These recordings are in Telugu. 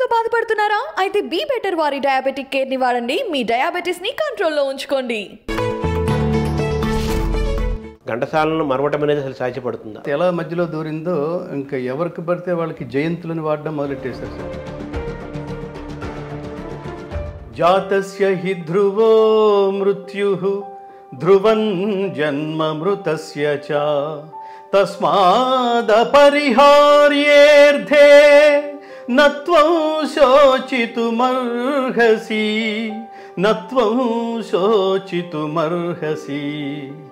తో బాధపడుతున్నారా అయితే బీ బెటర్ వారి డయాబెటిక్ ని వాడండి మీ ని కంట్రోల్లో ఉంచుకోండి ఘంటసాలను మరవటం అనేది అసలు సాధ్యపడుతుందా ఎలా మధ్యలో దూరిందో ఇంకా ఎవరికి పడితే వాళ్ళకి జయంతులను వాడడం మొదలెట్టేశారు సార్ జాతస్య హి ధ్రువో మృత్యు ధ్రువన్ జన్మ మృతస్య చ తస్మాదపరిహార్యేర్ధే నత్వం శోచితుమర్హసి నత్వం శోచితుమర్హసి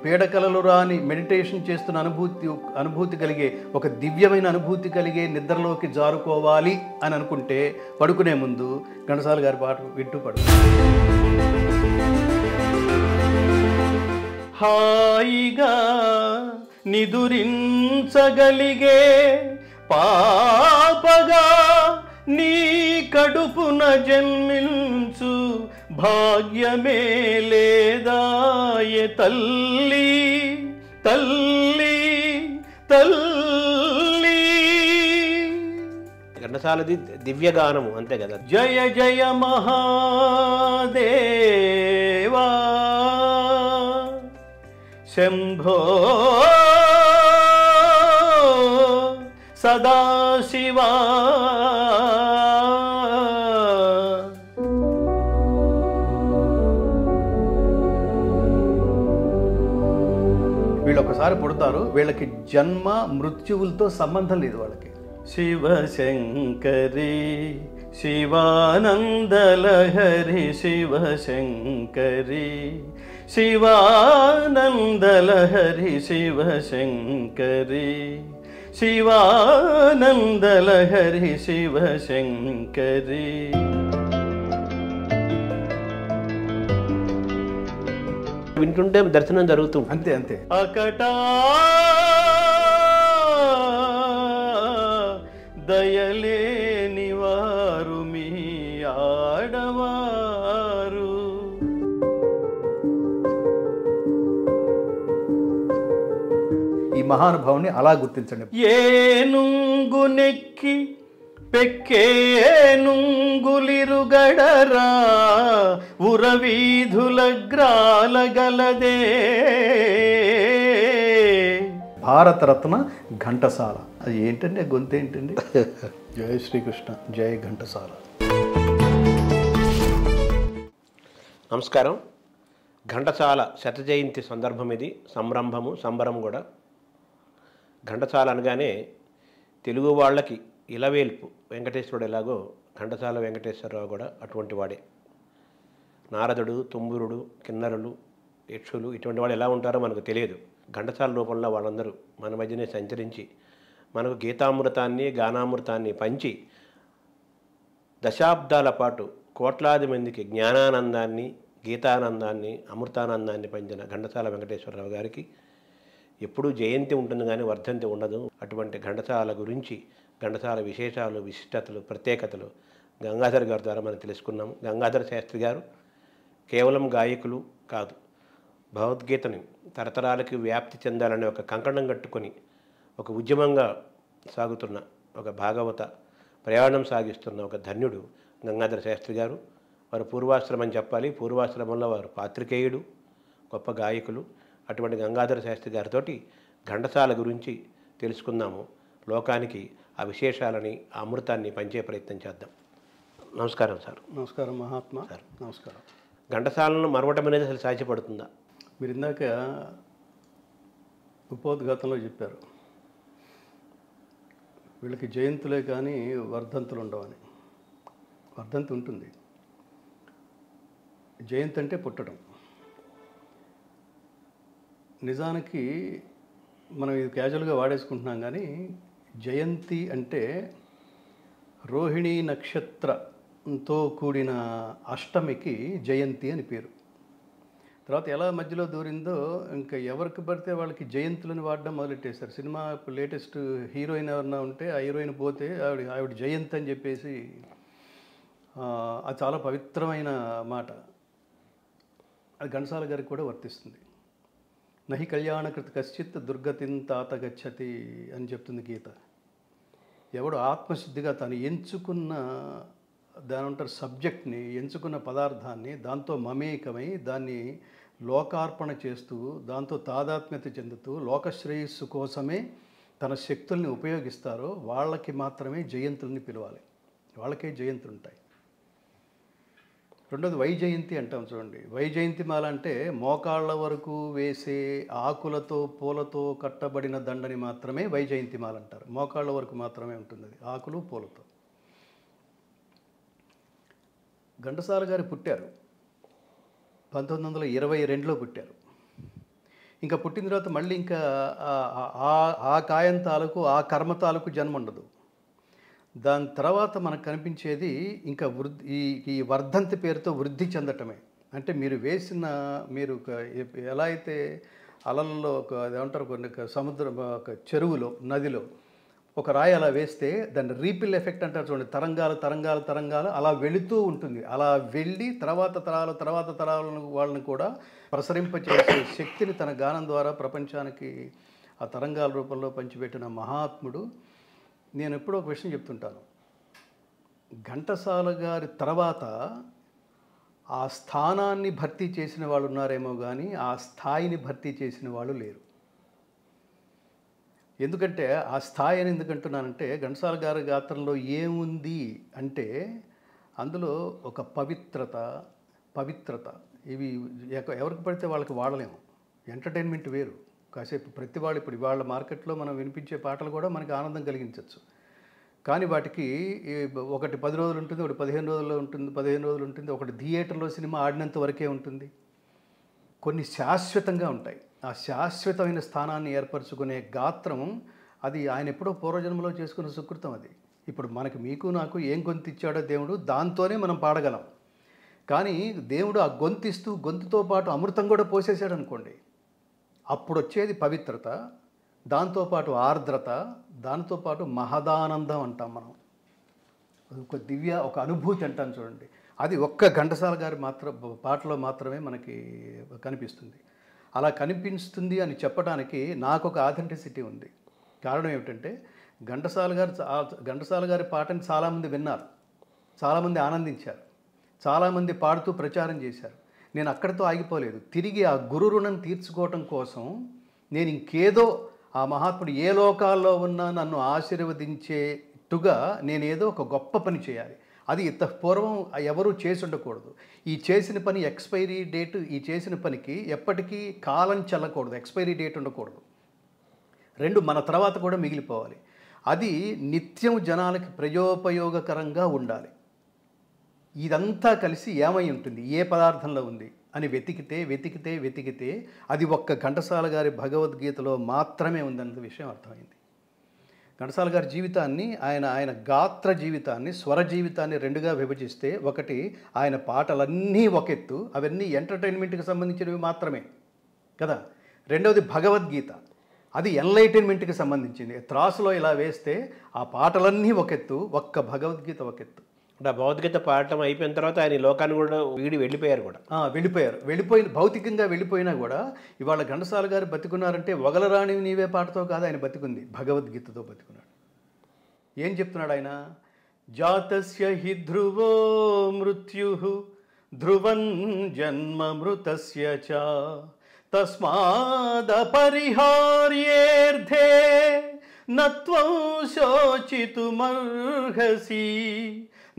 పీడకలలు రాని మెడిటేషన్ చేస్తున్న అనుభూతి అనుభూతి కలిగే ఒక దివ్యమైన అనుభూతి కలిగే నిద్రలోకి జారుకోవాలి అని అనుకుంటే పడుకునే ముందు ఘనసాల గారి పాట విట్టు పడు హాయిగా నిదురించగలిగే పాపగా నీ కడుపున జన్మించు భాగ్యమే లేదాయ తల్లి తల్లి తల్లి ఘంటసాలది దివ్యగానము అంతే కదా జయ జయ మహాదేవా శంభో సదాశివా ఒక్కసారి పుడతారు వీళ్ళకి జన్మ మృత్యువులతో సంబంధం లేదు వాళ్ళకి శివ శివశంకరి శివానందలహరి శివ శంకరి శివానందలహరి శివ శంకరి శివానందలహరి శివ శంకరి వింటుంటే దర్శనం జరుగుతుంది అంతే అంతే అకటా దయలేని వారు మీ ఆడవారు ఈ మహానుభావుని అలా గుర్తించండి నెక్కి పెక్కేనుంగులిరుగడరా ఉరవీధుల గ్రాల గలదే భారతరత్న ఘంటసాల అది ఏంటంటే గొంతు ఏంటండి జయ శ్రీకృష్ణ జయ ఘంటసాల నమస్కారం ఘంటసాల శత జయంతి సందర్భం ఇది సంరంభము సంబరం కూడా ఘంటసాల అనగానే తెలుగు వాళ్ళకి ఇలవేల్పు వెంకటేశ్వరుడు ఎలాగో ఘంటసాల వెంకటేశ్వరరావు కూడా అటువంటి వాడే నారదుడు తుమ్మురుడు కిన్నరులు యక్షులు ఇటువంటి వాళ్ళు ఎలా ఉంటారో మనకు తెలియదు ఘంటసాల రూపంలో వాళ్ళందరూ మన మధ్యనే సంచరించి మనకు గీతామృతాన్ని గానామృతాన్ని పంచి దశాబ్దాల పాటు కోట్లాది మందికి జ్ఞానానందాన్ని గీతానందాన్ని అమృతానందాన్ని పంచిన ఘంటసాల వెంకటేశ్వరరావు గారికి ఎప్పుడూ జయంతి ఉంటుంది కానీ వర్ధంతి ఉండదు అటువంటి ఘంటసాల గురించి ఘంటసాల విశేషాలు విశిష్టతలు ప్రత్యేకతలు గంగాధర్ గారి ద్వారా మనం తెలుసుకున్నాము గంగాధర్ శాస్త్రి గారు కేవలం గాయకులు కాదు భగవద్గీతని తరతరాలకి వ్యాప్తి చెందాలనే ఒక కంకణం కట్టుకొని ఒక ఉద్యమంగా సాగుతున్న ఒక భాగవత ప్రయాణం సాగిస్తున్న ఒక ధన్యుడు గంగాధర శాస్త్రి గారు వారు పూర్వాశ్రమం చెప్పాలి పూర్వాశ్రమంలో వారు పాత్రికేయుడు గొప్ప గాయకులు అటువంటి గంగాధర శాస్త్రి గారితోటి ఘంటసాల గురించి తెలుసుకుందాము లోకానికి ఆ విశేషాలని ఆ అమృతాన్ని పంచే ప్రయత్నం చేద్దాం నమస్కారం సార్ నమస్కారం మహాత్మా సార్ నమస్కారం ఘంటసాలను మరవటం అనేది అసలు సాధ్యపడుతుందా మీరు ఇందాక ఉపోద్ఘాతంలో చెప్పారు వీళ్ళకి జయంతులే కానీ వర్ధంతులు ఉండవని వర్ధంతి ఉంటుంది జయంతి అంటే పుట్టడం నిజానికి మనం ఇది క్యాజువల్గా వాడేసుకుంటున్నాం కానీ జయంతి అంటే రోహిణీ నక్షత్రంతో కూడిన అష్టమికి జయంతి అని పేరు తర్వాత ఎలా మధ్యలో దూరిందో ఇంకా ఎవరికి పడితే వాళ్ళకి జయంతులను వాడడం మొదలెట్టేశారు సినిమా లేటెస్ట్ హీరోయిన్ ఎవరన్నా ఉంటే ఆ హీరోయిన్ పోతే ఆవిడ ఆవిడ జయంతి అని చెప్పేసి అది చాలా పవిత్రమైన మాట అది ఘనసాల గారికి కూడా వర్తిస్తుంది నహి కళ్యాణకృత కశ్చిత్ దుర్గతిని తాత గచ్చతి అని చెప్తుంది గీత ఎవడు ఆత్మశుద్ధిగా తను ఎంచుకున్న దాని ఉంటారు సబ్జెక్ట్ని ఎంచుకున్న పదార్థాన్ని దాంతో మమేకమై దాన్ని లోకార్పణ చేస్తూ దాంతో తాదాత్మ్యత చెందుతూ లోకశ్రేయస్సు కోసమే తన శక్తుల్ని ఉపయోగిస్తారో వాళ్ళకి మాత్రమే జయంతుల్ని పిలవాలి వాళ్ళకే జయంతులు ఉంటాయి రెండోది వైజయంతి అంటాం చూడండి వైజయంతి మాల అంటే మోకాళ్ళ వరకు వేసే ఆకులతో పూలతో కట్టబడిన దండని మాత్రమే వైజయంతి మాల అంటారు మోకాళ్ళ వరకు మాత్రమే ఉంటుంది అది ఆకులు పూలతో ఘంటసాల గారు పుట్టారు పంతొమ్మిది వందల ఇరవై రెండులో పుట్టారు ఇంకా పుట్టిన తర్వాత మళ్ళీ ఇంకా ఆ కాయం తాలూకు ఆ కర్మ తాలూకు జన్మ ఉండదు దాని తర్వాత మనకు కనిపించేది ఇంకా వృద్ధి ఈ ఈ వర్ధంతి పేరుతో వృద్ధి చెందటమే అంటే మీరు వేసిన మీరు ఎలా అయితే అలల్లో ఒక ఏమంటారు కొన్ని సముద్రం ఒక చెరువులో నదిలో ఒక రాయి అలా వేస్తే దాన్ని రీపిల్ ఎఫెక్ట్ అంటారు చూడండి తరంగాలు తరంగాలు తరంగాలు అలా వెళుతూ ఉంటుంది అలా వెళ్ళి తర్వాత తరాలు తర్వాత తరాలను వాళ్ళని కూడా ప్రసరింపచేసే శక్తిని తన గానం ద్వారా ప్రపంచానికి ఆ తరంగాల రూపంలో పంచిపెట్టిన మహాత్ముడు నేను ఎప్పుడో ఒక విషయం చెప్తుంటాను ఘంటసాల గారి తర్వాత ఆ స్థానాన్ని భర్తీ చేసిన వాళ్ళు ఉన్నారేమో కానీ ఆ స్థాయిని భర్తీ చేసిన వాళ్ళు లేరు ఎందుకంటే ఆ స్థాయి అని ఎందుకంటున్నానంటే ఘంటసాల గారి గాత్రంలో ఏముంది అంటే అందులో ఒక పవిత్రత పవిత్రత ఇవి ఎవరికి పడితే వాళ్ళకి వాడలేము ఎంటర్టైన్మెంట్ వేరు కాసేపు ప్రతి వాళ్ళు ఇప్పుడు ఇవాళ మార్కెట్లో మనం వినిపించే పాటలు కూడా మనకి ఆనందం కలిగించవచ్చు కానీ వాటికి ఒకటి పది రోజులు ఉంటుంది ఒకటి పదిహేను రోజుల్లో ఉంటుంది పదిహేను రోజులు ఉంటుంది ఒకటి థియేటర్లో సినిమా ఆడినంత వరకే ఉంటుంది కొన్ని శాశ్వతంగా ఉంటాయి ఆ శాశ్వతమైన స్థానాన్ని ఏర్పరచుకునే గాత్రం అది ఆయన ఎప్పుడో పూర్వజన్మలో చేసుకున్న సుకృతం అది ఇప్పుడు మనకి మీకు నాకు ఏం గొంతు ఇచ్చాడో దేవుడు దాంతోనే మనం పాడగలం కానీ దేవుడు ఆ గొంతిస్తూ గొంతుతో పాటు అమృతం కూడా పోసేసాడు అనుకోండి అప్పుడు వచ్చేది పవిత్రత దాంతోపాటు ఆర్ద్రత దాంతోపాటు మహదానందం అంటాం మనం ఒక దివ్య ఒక అనుభూతి అంటాం చూడండి అది ఒక్క ఘంటసాల గారి మాత్ర పాటలో మాత్రమే మనకి కనిపిస్తుంది అలా కనిపిస్తుంది అని చెప్పడానికి నాకు ఒక ఆథెంటిసిటీ ఉంది కారణం ఏమిటంటే ఘంటసాల గారు ఘంటసాల గారి పాటని చాలామంది విన్నారు చాలామంది ఆనందించారు చాలామంది పాడుతూ ప్రచారం చేశారు నేను అక్కడితో ఆగిపోలేదు తిరిగి ఆ గురు రుణం తీర్చుకోవటం కోసం నేను ఇంకేదో ఆ మహాత్ముడు ఏ లోకాల్లో ఉన్నా నన్ను ఆశీర్వదించేట్టుగా నేనేదో ఒక గొప్ప పని చేయాలి అది ఇంత పూర్వం ఎవరూ చేసి ఉండకూడదు ఈ చేసిన పని ఎక్స్పైరీ డేట్ ఈ చేసిన పనికి ఎప్పటికీ కాలం చల్లకూడదు ఎక్స్పైరీ డేట్ ఉండకూడదు రెండు మన తర్వాత కూడా మిగిలిపోవాలి అది నిత్యం జనాలకి ప్రయోపయోగకరంగా ఉండాలి ఇదంతా కలిసి ఏమై ఉంటుంది ఏ పదార్థంలో ఉంది అని వెతికితే వెతికితే వెతికితే అది ఒక్క ఘంటసాల గారి భగవద్గీతలో మాత్రమే ఉందన్న విషయం అర్థమైంది ఘంటసాల గారి జీవితాన్ని ఆయన ఆయన గాత్ర జీవితాన్ని స్వర జీవితాన్ని రెండుగా విభజిస్తే ఒకటి ఆయన పాటలన్నీ ఒకెత్తు అవన్నీ ఎంటర్టైన్మెంట్కి సంబంధించినవి మాత్రమే కదా రెండవది భగవద్గీత అది ఎన్లైటైన్మెంట్కి సంబంధించింది త్రాసులో ఇలా వేస్తే ఆ పాటలన్నీ ఒకెత్తు ఒక్క భగవద్గీత ఒకెత్తు ఇప్పుడు ఆ భౌతికత పాడటం అయిపోయిన తర్వాత ఆయన లోకాన్ని కూడా వీడి వెళ్ళిపోయారు కూడా వెళ్ళిపోయారు వెళ్ళిపోయిన భౌతికంగా వెళ్ళిపోయినా కూడా ఇవాళ ఘంటసాల గారు బతికున్నారంటే వగలరాణి నీవే పాటతో కాదు ఆయన బతికుంది భగవద్గీతతో బతికున్నాడు ఏం చెప్తున్నాడు ఆయన జాతస్య హి ధ్రువో మృత్యు ధ్రువం జన్మ మృతస్య చ తస్మాదపరిహార్యేర్ధే నత్వం శోచితుమర్హసి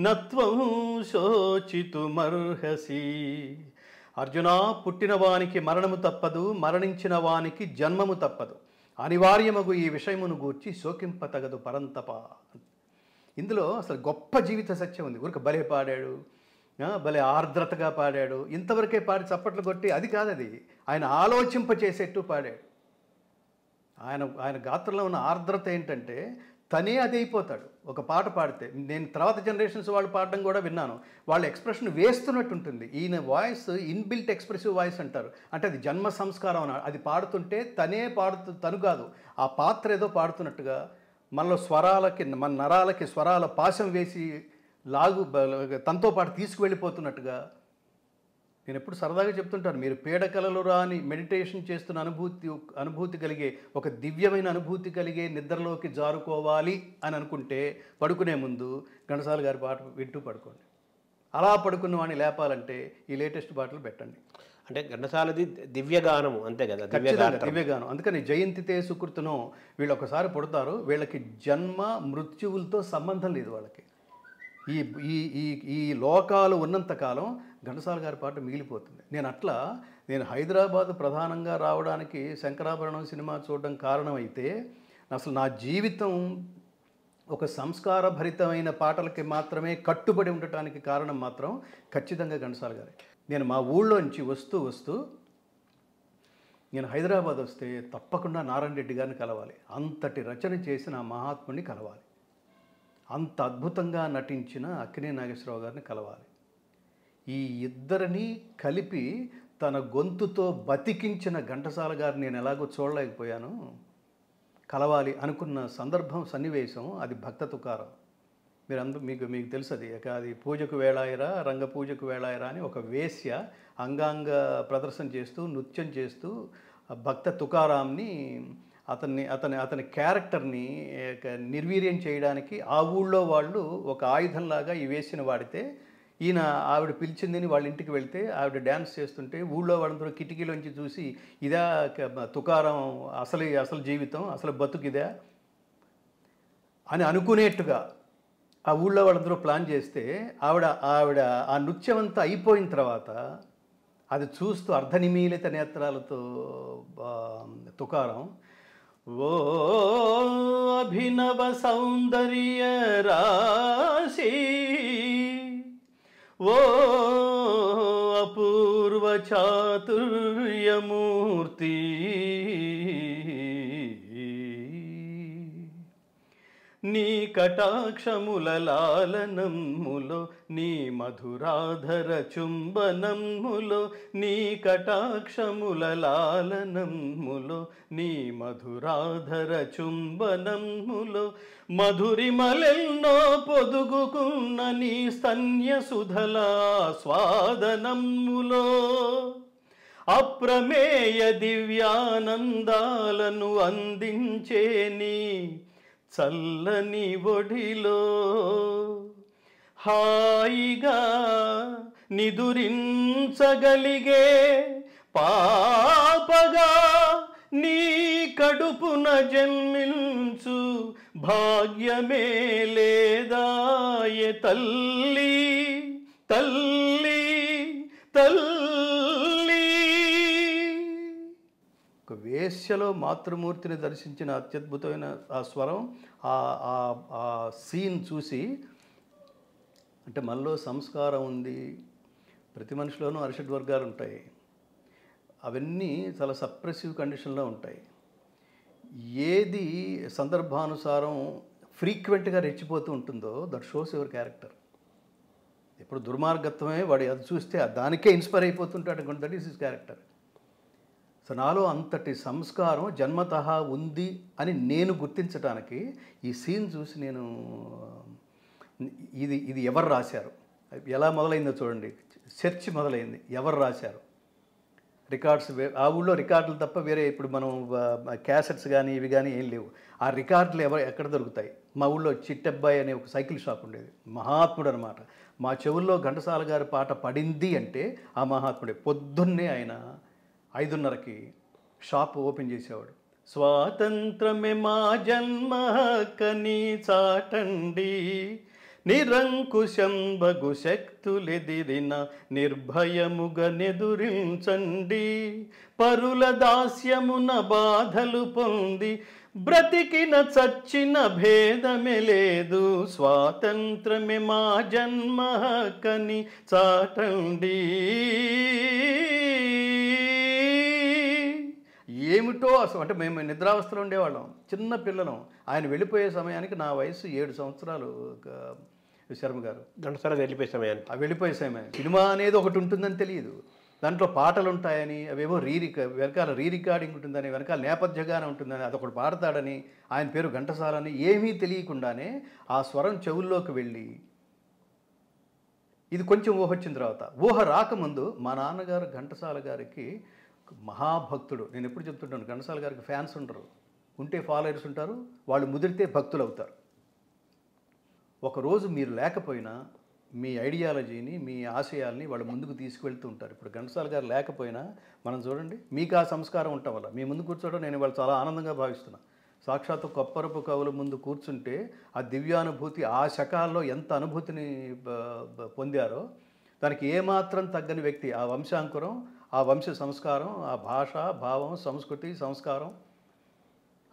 నత్వము శోచితుమర్హసి అర్జున పుట్టినవానికి మరణము తప్పదు మరణించిన వానికి జన్మము తప్పదు అనివార్యముగు ఈ విషయమును గూర్చి శోకింపతగదు పరంతప ఇందులో అసలు గొప్ప జీవిత సత్యం ఉంది ఊరికి భలే పాడాడు భలే ఆర్ద్రతగా పాడాడు ఇంతవరకే పాడి చప్పట్లు కొట్టి అది కాదది ఆయన ఆలోచింప చేసేట్టు పాడాడు ఆయన ఆయన గాత్రలో ఉన్న ఆర్ద్రత ఏంటంటే తనే అది అయిపోతాడు ఒక పాట పాడితే నేను తర్వాత జనరేషన్స్ వాళ్ళు పాడడం కూడా విన్నాను వాళ్ళ ఎక్స్ప్రెషన్ వేస్తున్నట్టు ఉంటుంది ఈయన వాయిస్ ఇన్బిల్ట్ ఎక్స్ప్రెసివ్ వాయిస్ అంటారు అంటే అది జన్మ సంస్కారం అది పాడుతుంటే తనే పాడుతు తను కాదు ఆ పాత్ర ఏదో పాడుతున్నట్టుగా మనలో స్వరాలకి మన నరాలకి స్వరాల పాశం వేసి లాగు తనతో పాటు తీసుకువెళ్ళిపోతున్నట్టుగా నేను ఎప్పుడు సరదాగా చెప్తుంటాను మీరు పీడకలలు రాని మెడిటేషన్ చేస్తున్న అనుభూతి అనుభూతి కలిగే ఒక దివ్యమైన అనుభూతి కలిగే నిద్రలోకి జారుకోవాలి అని అనుకుంటే పడుకునే ముందు ఘంటసాల గారి పాట వింటూ పడుకోండి అలా పడుకున్న వాడిని లేపాలంటే ఈ లేటెస్ట్ పాటలు పెట్టండి అంటే ఘంటసాలది దివ్యగానము అంతే కదా దివ్యగానం అందుకని జయంతితే సుకృతును వీళ్ళు ఒకసారి పుడతారు వీళ్ళకి జన్మ మృత్యువులతో సంబంధం లేదు వాళ్ళకి ఈ ఈ ఈ లోకాలు ఉన్నంతకాలం ఘంటసాల గారి పాట మిగిలిపోతుంది నేను అట్లా నేను హైదరాబాద్ ప్రధానంగా రావడానికి శంకరాభరణం సినిమా చూడడం కారణమైతే అసలు నా జీవితం ఒక సంస్కార భరితమైన పాటలకి మాత్రమే కట్టుబడి ఉండటానికి కారణం మాత్రం ఖచ్చితంగా ఘనసాల గారే నేను మా ఊళ్ళోంచి వస్తూ వస్తూ నేను హైదరాబాద్ వస్తే తప్పకుండా నారాయణ రెడ్డి గారిని కలవాలి అంతటి రచన చేసిన మహాత్ముని కలవాలి అంత అద్భుతంగా నటించిన అక్కినే నాగేశ్వరరావు గారిని కలవాలి ఈ ఇద్దరిని కలిపి తన గొంతుతో బతికించిన ఘంటసాల గారు నేను ఎలాగో చూడలేకపోయాను కలవాలి అనుకున్న సందర్భం సన్నివేశం అది భక్త తుకారం మీరందరూ మీకు మీకు తెలుసది అది అది పూజకు వేళాయిరా రంగ పూజకు వేళాయిరా అని ఒక వేశ్య అంగాంగ ప్రదర్శన చేస్తూ నృత్యం చేస్తూ భక్త తుకారాంని అతన్ని అతని అతని క్యారెక్టర్ని నిర్వీర్యం చేయడానికి ఆ ఊళ్ళో వాళ్ళు ఒక ఆయుధంలాగా ఈ వేసిన వాడితే ఈయన ఆవిడ పిలిచిందని వాళ్ళ ఇంటికి వెళ్తే ఆవిడ డ్యాన్స్ చేస్తుంటే ఊళ్ళో వాళ్ళందరూ కిటికీలోంచి చూసి ఇదా తుకారం అసలు అసలు జీవితం అసలు బతుకిదా అని అనుకునేట్టుగా ఆ ఊళ్ళో వాళ్ళందరూ ప్లాన్ చేస్తే ఆవిడ ఆవిడ ఆ నృత్యం అంతా అయిపోయిన తర్వాత అది చూస్తూ అర్ధనిమీలిత నేత్రాలతో తుకారం ఓ అభినవ సౌందర్య రాసి वो अपूर्व चातुर्य నీ కటాక్షములలాలనమ్ములో నీ మధురాధర చుంబనమ్ములో నీ కటాక్షములలాలనమ్ములో నీ మధురాధర చుంబనమ్ములో మధురిమలెన్నో పొదుగుకున్న నీ స్తన్యసుధల స్వాదనమ్ములో అప్రమేయ దివ్యానందాలను అందించే నీ చల్లని ఒడిలో హాయిగా నిదురించగలిగే పాపగా నీ కడుపున జన్మించు భాగ్యమే లేదాయ తల్లి తల్లి తల్లి ఏష్యలో మాతృమూర్తిని దర్శించిన అత్యద్భుతమైన ఆ స్వరం ఆ సీన్ చూసి అంటే మనలో సంస్కారం ఉంది ప్రతి మనిషిలోనూ అరిషడ్ వర్గాలు ఉంటాయి అవన్నీ చాలా సప్రెసివ్ కండిషన్లో ఉంటాయి ఏది సందర్భానుసారం ఫ్రీక్వెంట్గా రెచ్చిపోతూ ఉంటుందో దట్ షోస్ యువర్ క్యారెక్టర్ ఇప్పుడు దుర్మార్గత్వమే వాడు అది చూస్తే దానికే ఇన్స్పైర్ అయిపోతుంటాడు that is his character so నాలో అంతటి సంస్కారం జన్మత ఉంది అని నేను గుర్తించడానికి ఈ సీన్ చూసి నేను ఇది ఇది ఎవరు రాశారు ఎలా మొదలైందో చూడండి చర్చ్ మొదలైంది ఎవరు రాశారు రికార్డ్స్ ఆ ఊళ్ళో రికార్డులు తప్ప వేరే ఇప్పుడు మనం క్యాసెట్స్ కానీ ఇవి కానీ ఏం లేవు ఆ రికార్డులు ఎవరు ఎక్కడ దొరుకుతాయి మా ఊళ్ళో చిట్టబ్బాయి అనే ఒక సైకిల్ షాప్ ఉండేది మహాత్ముడు అనమాట మా చెవుల్లో ఘంటసాల గారి పాట పడింది అంటే ఆ మహాత్ముడే పొద్దున్నే ఆయన ఐదున్నరకి షాప్ ఓపెన్ చేసేవాడు స్వాతంత్రమే మా జన్మ కనీ చాటండి నిరంకుశం బగు శక్తులెదిరిన నిర్భయముగ పరుల దాస్యమున బాధలు పొంది బ్రతికిన చచ్చిన భేదమే లేదు స్వాతంత్రమే మా జన్మ కని చాటండి ఏమిటో అసలు అంటే మేము నిద్రావస్థలో ఉండేవాళ్ళం చిన్న పిల్లలం ఆయన వెళ్ళిపోయే సమయానికి నా వయసు ఏడు సంవత్సరాలు శర్మ గారు ఘంటసాల వెళ్ళిపోయే సమయానికి ఆ వెళ్ళిపోయే సమయం సినిమా అనేది ఒకటి ఉంటుందని తెలియదు దాంట్లో పాటలు ఉంటాయని రీ రీరిక వెనకాల రీ రికార్డింగ్ ఉంటుందని వెనకాల నేపథ్యగానే ఉంటుందని అదొకటి పాడతాడని ఆయన పేరు ఘంటసాలని ఏమీ తెలియకుండానే ఆ స్వరం చెవుల్లోకి వెళ్ళి ఇది కొంచెం ఊహ వచ్చిన తర్వాత ఊహ రాకముందు మా నాన్నగారు ఘంటసాల గారికి మహాభక్తుడు నేను ఎప్పుడు చెప్తుంటాను ఘనసాల గారికి ఫ్యాన్స్ ఉంటారు ఉంటే ఫాలోయర్స్ ఉంటారు వాళ్ళు ముదిరితే భక్తులు అవుతారు ఒకరోజు మీరు లేకపోయినా మీ ఐడియాలజీని మీ ఆశయాల్ని వాళ్ళు ముందుకు తీసుకువెళ్తూ ఉంటారు ఇప్పుడు ఘనసాల గారు లేకపోయినా మనం చూడండి మీకు ఆ సంస్కారం ఉండటం వల్ల మీ ముందు కూర్చోవడం నేను వాళ్ళు చాలా ఆనందంగా భావిస్తున్నాను సాక్షాత్తు కొప్పరపు కవుల ముందు కూర్చుంటే ఆ దివ్యానుభూతి ఆ శకాల్లో ఎంత అనుభూతిని పొందారో దానికి ఏమాత్రం తగ్గని వ్యక్తి ఆ వంశాంకురం ఆ వంశ సంస్కారం ఆ భాష భావం సంస్కృతి సంస్కారం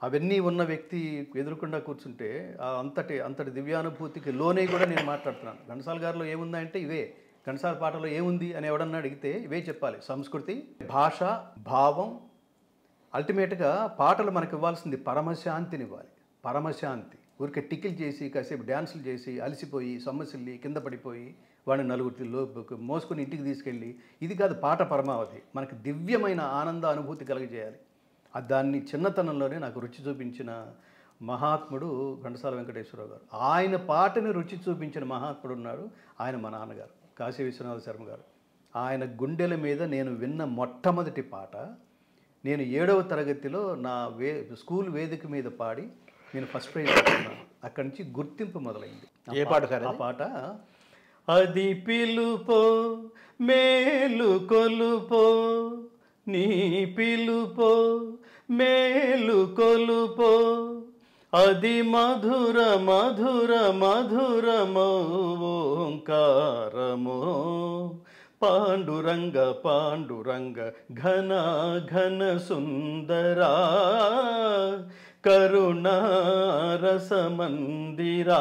అవన్నీ ఉన్న వ్యక్తి ఎదురకుండా కూర్చుంటే ఆ అంతటి అంతటి దివ్యానుభూతికి లోనే కూడా నేను మాట్లాడుతున్నాను ఘనసాల గారిలో ఏముందంటే ఇవే ఘనసాల పాటలో ఏముంది అని ఎవడన్నా అడిగితే ఇవే చెప్పాలి సంస్కృతి భాష భావం అల్టిమేట్గా పాటలు మనకి ఇవ్వాల్సింది పరమశాంతినివ్వాలి పరమశాంతి ఊరికే టికిల్ చేసి కాసేపు డ్యాన్సులు చేసి అలసిపోయి సమస్యల్ని కింద పడిపోయి వాడిని నలుగురిలో మోసుకొని ఇంటికి తీసుకెళ్ళి ఇది కాదు పాట పరమావధి మనకు దివ్యమైన ఆనంద అనుభూతి కలగజేయాలి దాన్ని చిన్నతనంలోనే నాకు రుచి చూపించిన మహాత్ముడు ఘంటసాల వెంకటేశ్వరరావు గారు ఆయన పాటని రుచి చూపించిన మహాత్ముడు ఉన్నాడు ఆయన మా నాన్నగారు కాశీ విశ్వనాథ శర్మ గారు ఆయన గుండెల మీద నేను విన్న మొట్టమొదటి పాట నేను ఏడవ తరగతిలో నా వే స్కూల్ వేదిక మీద పాడి నేను ఫస్ట్ ప్రైజ్ అక్కడి నుంచి గుర్తింపు మొదలైంది ఏ పాట సార్ ఆ పాట అది పిలుపో మేలు కొలుపో నీ పిలుపో మేలు కొలుపో అది మధుర మధుర ఓంకారమో పాండురంగ పాండురంగ ఘన ఘన సుందరా రసమందిరా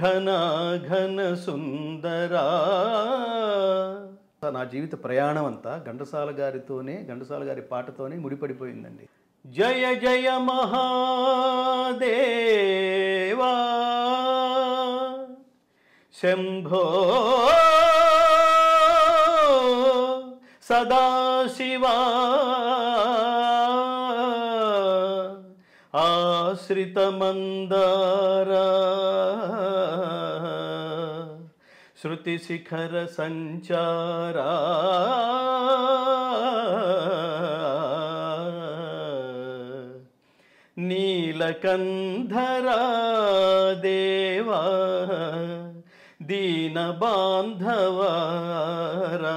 ఘన ఘన సుందరా నా జీవిత ప్రయాణం అంతా ఘంటసాల గారితోనే ఘంటసాల గారి పాటతోనే ముడిపడిపోయిందండి జయ జయ మహాదేవా శంభో సదాశివా ఆశ్రిత మందారా శృతి శిఖర సంచారా నీలకంధరా దేవా దీన బాంధవారా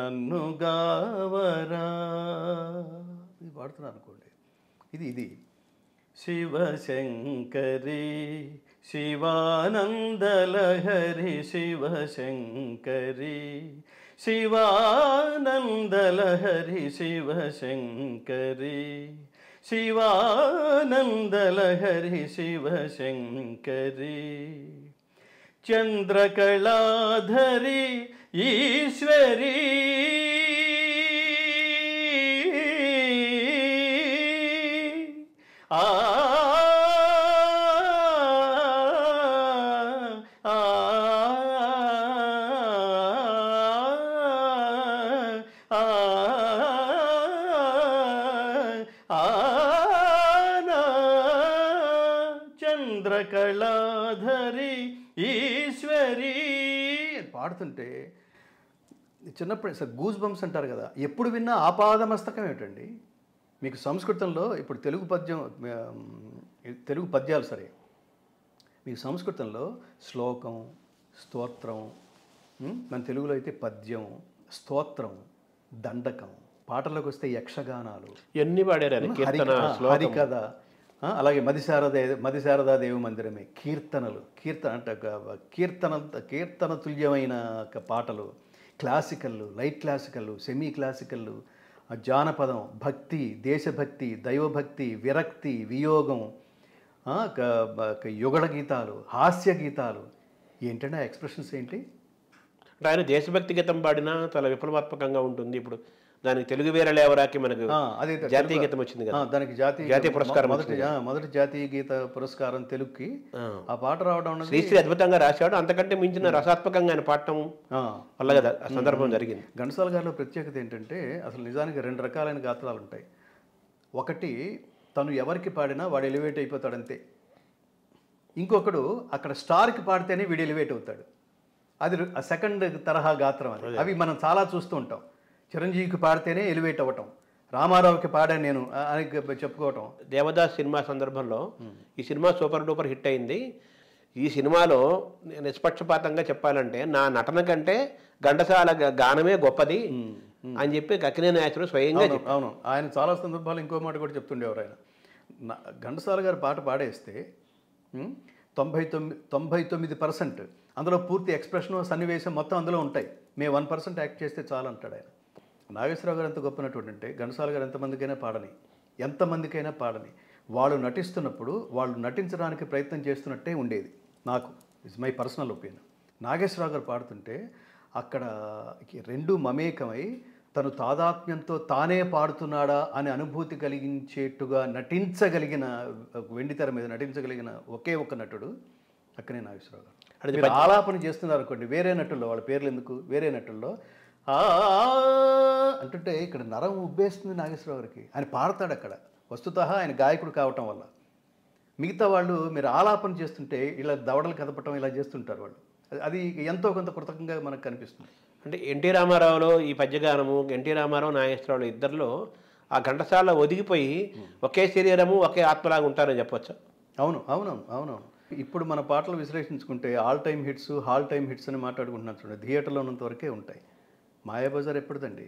నన్ను గావరా ఇది పాడుతున్నాను అనుకోండి ఇది ఇది శివశంకరి శివానందలహరి శివశంకరి శివానందలహరి శివశంకరి శివానందలహరి శివశంకరి చంద్రకళాధరి ఈశ్వరీ చంద్రకళాధరి ఈశ్వరి పాడుతుంటే చిన్నప్పుడు గూజ్ బంప్స్ అంటారు కదా ఎప్పుడు విన్నా ఆపాదమస్తకం ఏమిటండి మీకు సంస్కృతంలో ఇప్పుడు తెలుగు పద్యం తెలుగు పద్యాలు సరే మీకు సంస్కృతంలో శ్లోకం స్తోత్రం మన తెలుగులో అయితే పద్యం స్తోత్రం దండకం పాటలకు వస్తే యక్షగానాలు ఎన్ని పాడారు కథ అలాగే మదిశారదే మదిశారదాదేవి మందిరమే కీర్తనలు కీర్తన అంటే కీర్తన కీర్తన తుల్యమైన పాటలు క్లాసికల్లు లైట్ క్లాసికల్లు సెమీ క్లాసికల్లు జానపదం భక్తి దేశభక్తి దైవభక్తి విరక్తి వియోగం యుగళ గీతాలు హాస్య గీతాలు ఏంటంటే ఆ ఎక్స్ప్రెషన్స్ ఏంటి అంటే ఆయన దేశభక్తి గీతం పాడినా చాలా విప్లవాత్మకంగా ఉంటుంది ఇప్పుడు దానికి తెలుగు వీరలేవరాకి మనకు జాతీయ గీతం వచ్చింది కదా దానికి జాతీయ జాతీయ పురస్కారం మొదటి మొదటి జాతీయ గీత పురస్కారం తెలుగుకి ఆ పాట రావడం శ్రీశ్రీ అద్భుతంగా రాశాడు అంతకంటే మించిన రసాత్మకంగా ఆయన పాడటం వల్ల కదా ఆ సందర్భం జరిగింది ఘనసాల గారిలో ప్రత్యేకత ఏంటంటే అసలు నిజానికి రెండు రకాలైన గాత్రాలు ఉంటాయి ఒకటి తను ఎవరికి పాడినా వాడు ఎలివేట్ అయిపోతాడు అంతే ఇంకొకడు అక్కడ స్టార్కి పాడితేనే వీడు ఎలివేట్ అవుతాడు అది సెకండ్ తరహా గాత్రం అది అవి మనం చాలా చూస్తూ ఉంటాం చిరంజీవికి పాడితేనే ఎలివేట్ అవ్వటం రామారావుకి పాడాను నేను అని చెప్పుకోవటం దేవదాస్ సినిమా సందర్భంలో ఈ సినిమా సూపర్ డూపర్ హిట్ అయింది ఈ సినిమాలో నిష్పక్షపాతంగా చెప్పాలంటే నా నటన కంటే ఘంటసాల గానమే గొప్పది అని చెప్పి కకినే నాయకుడు స్వయంగా అవును ఆయన చాలా సందర్భాలు ఇంకో మాట కూడా చెప్తుండేవారు ఆయన ఘంటసాల గారు పాట పాడేస్తే తొంభై తొమ్మిది తొంభై తొమ్మిది పర్సెంట్ అందులో పూర్తి ఎక్స్ప్రెషన్ సన్నివేశం మొత్తం అందులో ఉంటాయి మేము వన్ పర్సెంట్ యాక్ట్ చేస్తే చాలు అంటాడు ఆయన నాగేశ్వరరావు గారు ఎంత గొప్ప నటుడు అంటే ఘనసాల గారు ఎంతమందికైనా పాడని ఎంతమందికైనా పాడని వాళ్ళు నటిస్తున్నప్పుడు వాళ్ళు నటించడానికి ప్రయత్నం చేస్తున్నట్టే ఉండేది నాకు it's my personal opinion Nageswararao గారు పాడుతుంటే అక్కడ రెండు మమేకమై తను తాదాత్మ్యంతో తానే పాడుతున్నాడా అనే అనుభూతి కలిగించేట్టుగా నటించగలిగిన వెండితెర మీద నటించగలిగిన ఒకే ఒక నటుడు అక్కనే నాగేశ్వరరావు గారు ఆలాపన చేస్తున్నారు అనుకోండి వేరే నటుల్లో వాళ్ళ పేర్లు ఎందుకు వేరే నటుల్లో అంటుంటే ఇక్కడ నరం ఉబ్బేస్తుంది నాగేశ్వరరావు గారికి ఆయన పాడతాడు అక్కడ వస్తుత ఆయన గాయకుడు కావటం వల్ల మిగతా వాళ్ళు మీరు ఆలాపన చేస్తుంటే ఇలా దవడలు కదపటం ఇలా చేస్తుంటారు వాళ్ళు అది ఎంతో కొంత కృతకంగా మనకు కనిపిస్తుంది అంటే ఎన్టీ రామారావులో ఈ పద్యగానము ఎన్టీ రామారావు నాగేశ్వరరావు ఇద్దరిలో ఆ ఘంటసాల ఒదిగిపోయి hmm. ఒకే శరీరము ఒకే ఆత్మలాగా ఉంటారని చెప్పొచ్చు అవును అవునవును అవునవును ఇప్పుడు మన పాటలు విశ్లేషించుకుంటే all time hits all time hits అని మాట్లాడుకుంటున్నాం చూడండి థియేటర్లో ఉన్నంత వరకే ఉంటాయి మాయాబజార్ ఎప్పటిదండి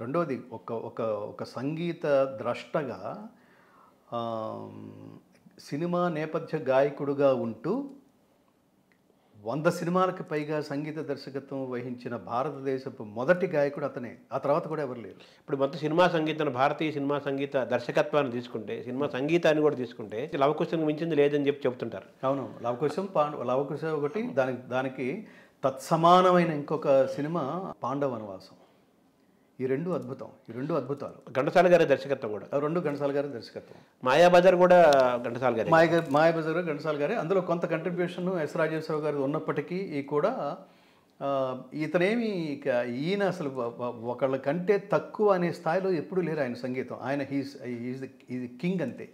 రెండవది ఒక ఒక ఒక సంగీత ద్రష్టగా సినిమా నేపథ్య గాయకుడుగా ఉంటూ వంద సినిమాలకు పైగా సంగీత దర్శకత్వం వహించిన భారతదేశపు మొదటి గాయకుడు అతనే ఆ తర్వాత కూడా ఎవరు లేరు ఇప్పుడు మొత్తం సినిమా సంగీతం భారతీయ సినిమా సంగీత దర్శకత్వాన్ని తీసుకుంటే సినిమా hmm. సంగీతాన్ని కూడా తీసుకుంటే లవకుశం మించింది లేదని చెప్పి చెబుతుంటారు అవును లవకుశం పా లవకుశం ఒకటి దానికి దానికి తత్సమానమైన ఇంకొక సినిమా పాండవ వనవాసం ఈ రెండు అద్భుతం ఈ రెండు అద్భుతాలు ఘంటసాల గారి దర్శకత్వం కూడా రెండు ఘంటసాల గారి దర్శకత్వం మాయాబజార్ కూడా ఘంటసాల గారి మాయా మాయాబజార్ ఘంటసాల గారి అందులో కొంత కంట్రిబ్యూషన్ ఎస్ రాజేశ్వరరావు గారి ఉన్నప్పటికీ ఈ కూడా ఇతనేమి ఇక ఈయన అసలు ఒకళ్ళ కంటే తక్కువ అనే స్థాయిలో ఎప్పుడూ లేరు ఆయన సంగీతం ఆయన హీస్ ఈజ్ ఈజ్ కింగ్ అంతే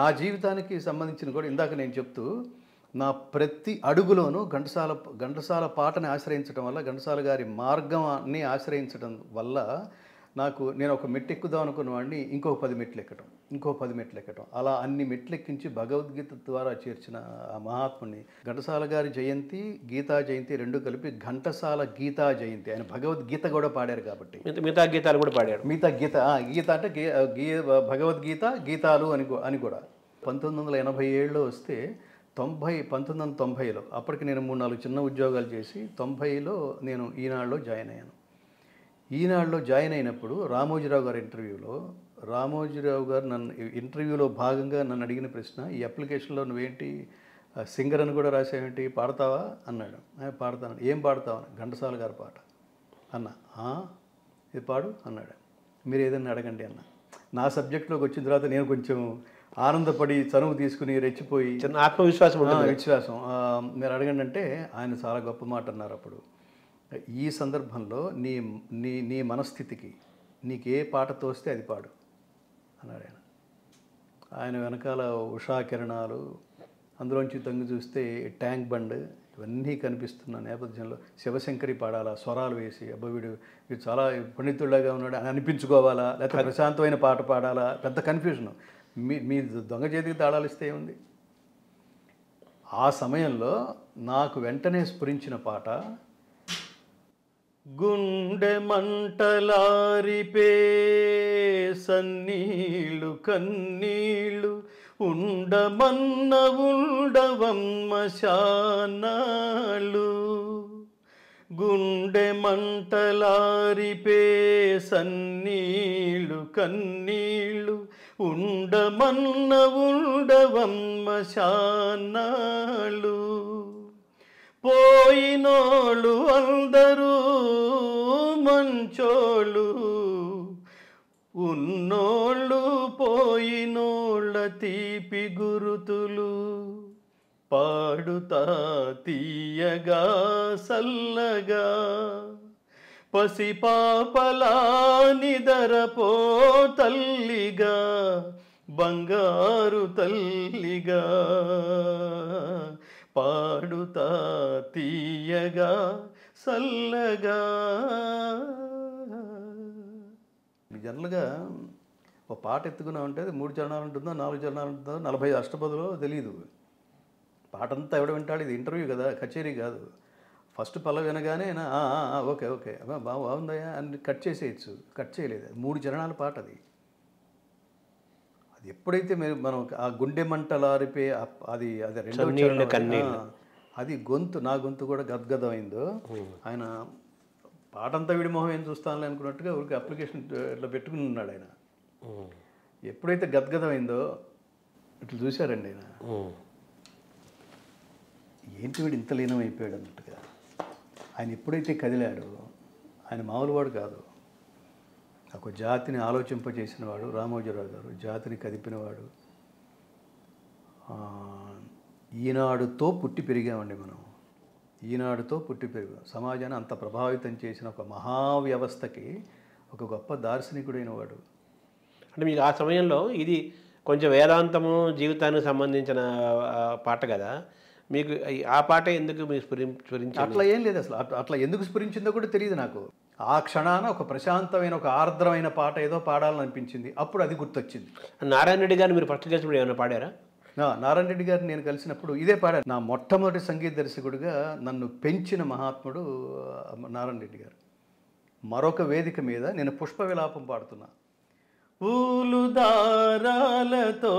నా జీవితానికి సంబంధించిన కూడా ఇందాక నేను చెప్తూ నా ప్రతి అడుగులోనూ ఘంటసాల ఘంటసాల పాటని ఆశ్రయించడం వల్ల ఘంటసాల గారి మార్గాన్ని ఆశ్రయించడం వల్ల నాకు నేను ఒక మెట్టు ఎక్కుదాం అనుకున్న వాడిని ఇంకో పది మెట్లు ఎక్కడం ఇంకో పది మెట్లు ఎక్కడం అలా అన్ని మెట్లు ఎక్కించి భగవద్గీత ద్వారా చేర్చిన ఆ మహాత్ముని ఘంటసాల గారి జయంతి గీతా జయంతి రెండు కలిపి ఘంటసాల గీతా జయంతి ఆయన భగవద్గీత కూడా పాడారు కాబట్టి మిగతా గీతాలు కూడా పాడారు మిగతా గీత గీత అంటే గీ భగవద్గీత గీతాలు అని అని కూడా పంతొమ్మిది వందల ఎనభై ఏడులో వస్తే తొంభై పంతొమ్మిది వందల తొంభైలో అప్పటికి నేను మూడు నాలుగు చిన్న ఉద్యోగాలు చేసి తొంభైలో నేను ఈనాడులో జాయిన్ అయ్యాను ఈనాడులో జాయిన్ అయినప్పుడు రామోజీరావు గారి ఇంటర్వ్యూలో రామోజీరావు గారు నన్ను ఇంటర్వ్యూలో భాగంగా నన్ను అడిగిన ప్రశ్న ఈ అప్లికేషన్లో నువ్వేంటి సింగర్ అని కూడా రాసావేంటి పాడతావా అన్నాడు పాడతాను ఏం పాడతావు ఘంటసాల గారి పాట అన్న ఇది పాడు అన్నాడు మీరు ఏదైనా అడగండి అన్న నా సబ్జెక్ట్లోకి వచ్చిన తర్వాత నేను కొంచెం ఆనందపడి చనువు తీసుకుని రెచ్చిపోయి చిన్న ఆత్మవిశ్వాసం విశ్వాసం మీరు అడగండి అంటే ఆయన చాలా గొప్ప మాట అన్నారు అప్పుడు ఈ సందర్భంలో నీ నీ నీ మనస్థితికి నీకే పాట తోస్తే అది పాడు అన్నాడు ఆయన ఆయన వెనకాల ఉషా కిరణాలు అందులోంచి తంగి చూస్తే ట్యాంక్ బండ్ ఇవన్నీ కనిపిస్తున్న నేపథ్యంలో శివశంకరి పాడాలా స్వరాలు వేసి అబ్బా వీడు వీడు చాలా పండితుడిలాగా ఉన్నాడు అని అనిపించుకోవాలా లేకపోతే ప్రశాంతమైన పాట పాడాలా పెద్ద కన్ఫ్యూజన్ మీ మీ దొంగ చేతికి తాళాలు ఇస్తే ఏముంది ఆ సమయంలో నాకు వెంటనే స్ఫురించిన పాట గుండె మంటలారిపే సన్నీళ్ళు కన్నీళ్ళు ఉండమన్న ఉండవమ్మ శానాళ్ళు గుండె మంటలారిపే సన్నీళ్ళు కన్నీళ్ళు ఉండమన్న ఉండవమ్మ శాన్నాళ్ళు పోయినోళ్ళు అందరూ మంచోళ్ళు ఉన్నోళ్ళు పోయినోళ్ళ తీపి గురుతులు పాడుతా తీయగా సల్లగా పాపలా నిదరపో తల్లిగా బంగారు తల్లిగా పాడుతా తీయగా సల్లగా జనరల్గా ఒక పాట ఎత్తుకున్నా ఉంటే మూడు చరణాలు ఉంటుందో నాలుగు చరణాలు ఉంటుందో నలభై అష్టపదులో తెలియదు పాట అంతా ఎవడ వింటాడు ఇది ఇంటర్వ్యూ కదా కచేరీ కాదు ఫస్ట్ పల్లవి వినగానే ఓకే ఓకే బాగా బాగుందయ్యా అని కట్ చేసేయచ్చు కట్ చేయలేదు మూడు చరణాల పాట అది అది ఎప్పుడైతే మీరు మనం ఆ గుండె మంటలారిపే అది అది రెండు అది గొంతు నా గొంతు కూడా గద్గదమైందో ఆయన పాటంతా విడి మొహం ఏం చూస్తానులే అనుకున్నట్టుగా ఊరికి అప్లికేషన్ ఇట్లా పెట్టుకుని ఉన్నాడు ఆయన ఎప్పుడైతే గద్గదమైందో ఇట్లా చూశారండి ఆయన ఏంటి వీడు ఇంత లీనం అయిపోయాడు అన్నట్టుగా ఆయన ఎప్పుడైతే కదిలాడో ఆయన మామూలువాడు కాదు ఒక జాతిని ఆలోచింపజేసినవాడు రామోజీరావు గారు జాతిని కదిపినవాడు ఈనాడుతో పుట్టి పెరిగామండి మనం ఈనాడుతో పుట్టి పెరిగాం సమాజాన్ని అంత ప్రభావితం చేసిన ఒక మహావ్యవస్థకి ఒక గొప్ప దార్శనికుడైన వాడు అంటే మీకు ఆ సమయంలో ఇది కొంచెం వేదాంతము జీవితానికి సంబంధించిన పాట కదా మీకు ఆ పాట ఎందుకు మీకు స్ఫురించి అట్లా ఏం లేదు అసలు అట్లా ఎందుకు స్ఫురించిందో కూడా తెలియదు నాకు ఆ క్షణాన ఒక ప్రశాంతమైన ఒక ఆర్ద్రమైన పాట ఏదో పాడాలనిపించింది అప్పుడు అది గుర్తొచ్చింది నారాయణ రెడ్డి గారిని మీరు ఫస్ట్ చేసినప్పుడు ఏమైనా పాడారా నారాయణ రెడ్డి గారిని నేను కలిసినప్పుడు ఇదే పాడారు నా మొట్టమొదటి సంగీత దర్శకుడిగా నన్ను పెంచిన మహాత్ముడు నారాయణ రెడ్డి గారు మరొక వేదిక మీద నేను పుష్ప విలాపం పాడుతున్నా ఊలు దారాలతో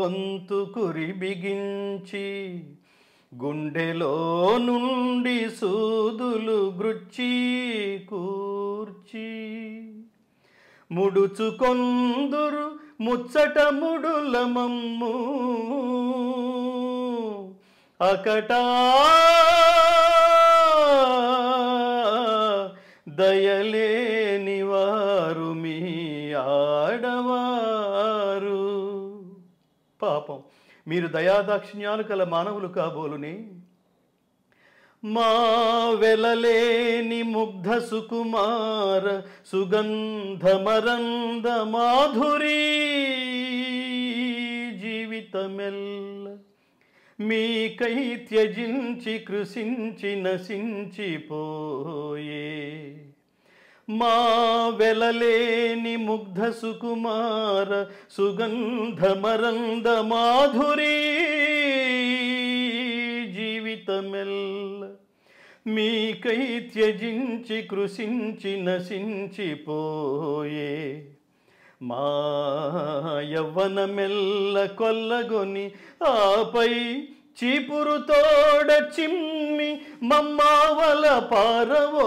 గొంతు కురి బిగించి గుండెలో నుండి సూదులు గృచ్చి కూర్చి ముడుచుకొందురు ముచ్చట ముడుల మమ్ము అకట దయలే మీరు దయాదాక్షిణ్యాలు కల మానవులు కాబోలుని మా వెలలేని ముగ్ధ సుకుమార మరంద మాధురి జీవితమెల్ల మీ త్యజించి కృషించి నశించిపోయే మా వెలలేని ముగ్ధ సుకుమార సుగంధ మరంద మాధురి జీవితమెల్ల మీకై త్యజించి కృషించి నశించిపోయే మా యవ్వనమెల్ల కొల్లగొని ఆపై చీపురు తోడ చిమ్మి మమ్మావల పారవో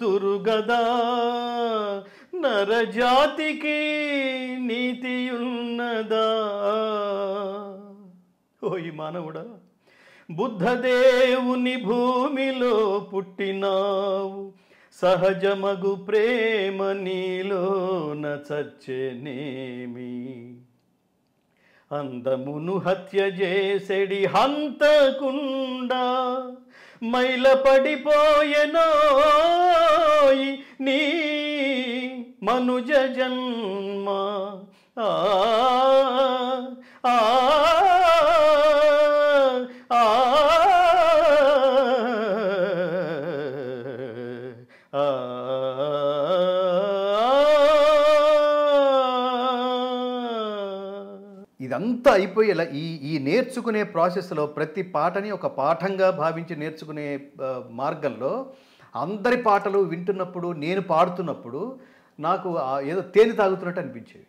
తురుగదా నరజాతికి ఉన్నదా ఓ ఈ మానవుడా బుద్ధదేవుని భూమిలో పుట్టినావు సహజమగు ప్రేమ నీలో చచ్చెనేమి అందమును హత్య చేసెడి హంతకుండా మైల పడిపోయెనోయి నీ మనుజ జన్మ ఆ ఇంత అయిపోయేలా ఈ ఈ నేర్చుకునే ప్రాసెస్లో ప్రతి పాటని ఒక పాఠంగా భావించి నేర్చుకునే మార్గంలో అందరి పాటలు వింటున్నప్పుడు నేను పాడుతున్నప్పుడు నాకు ఏదో తేనె తాగుతున్నట్టు అనిపించేది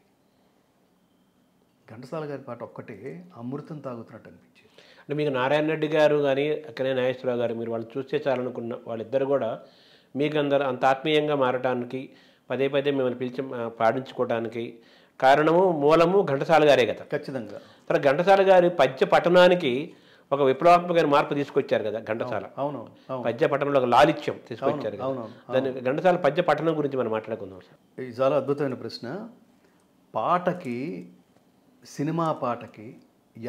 ఘంటసాల గారి పాట ఒక్కటే అమృతం తాగుతున్నట్టు అనిపించేది అంటే మీకు నారాయణ రెడ్డి గారు కానీ అక్కడే నాగేశ్వరరావు గారు మీరు వాళ్ళు చూస్తే చాలనుకున్న వాళ్ళిద్దరు కూడా మీకు అందరు అంత ఆత్మీయంగా మారటానికి పదే పదే మిమ్మల్ని పిలిచి పాడించుకోవడానికి కారణము మూలము ఘంటసాల గారే కదా ఖచ్చితంగా తర్వాత ఘంటసాల గారు పద్య పఠనానికి ఒక విప్లవాత్మకమైన మార్పు తీసుకొచ్చారు కదా ఘంటసాల అవును పద్య పఠనంలో ఒక లాలిత్యం తీసుకొచ్చారు దాని ఘంటసాల పద్య పఠనం గురించి మనం మాట్లాడుకుందాం సార్ చాలా అద్భుతమైన ప్రశ్న పాటకి సినిమా పాటకి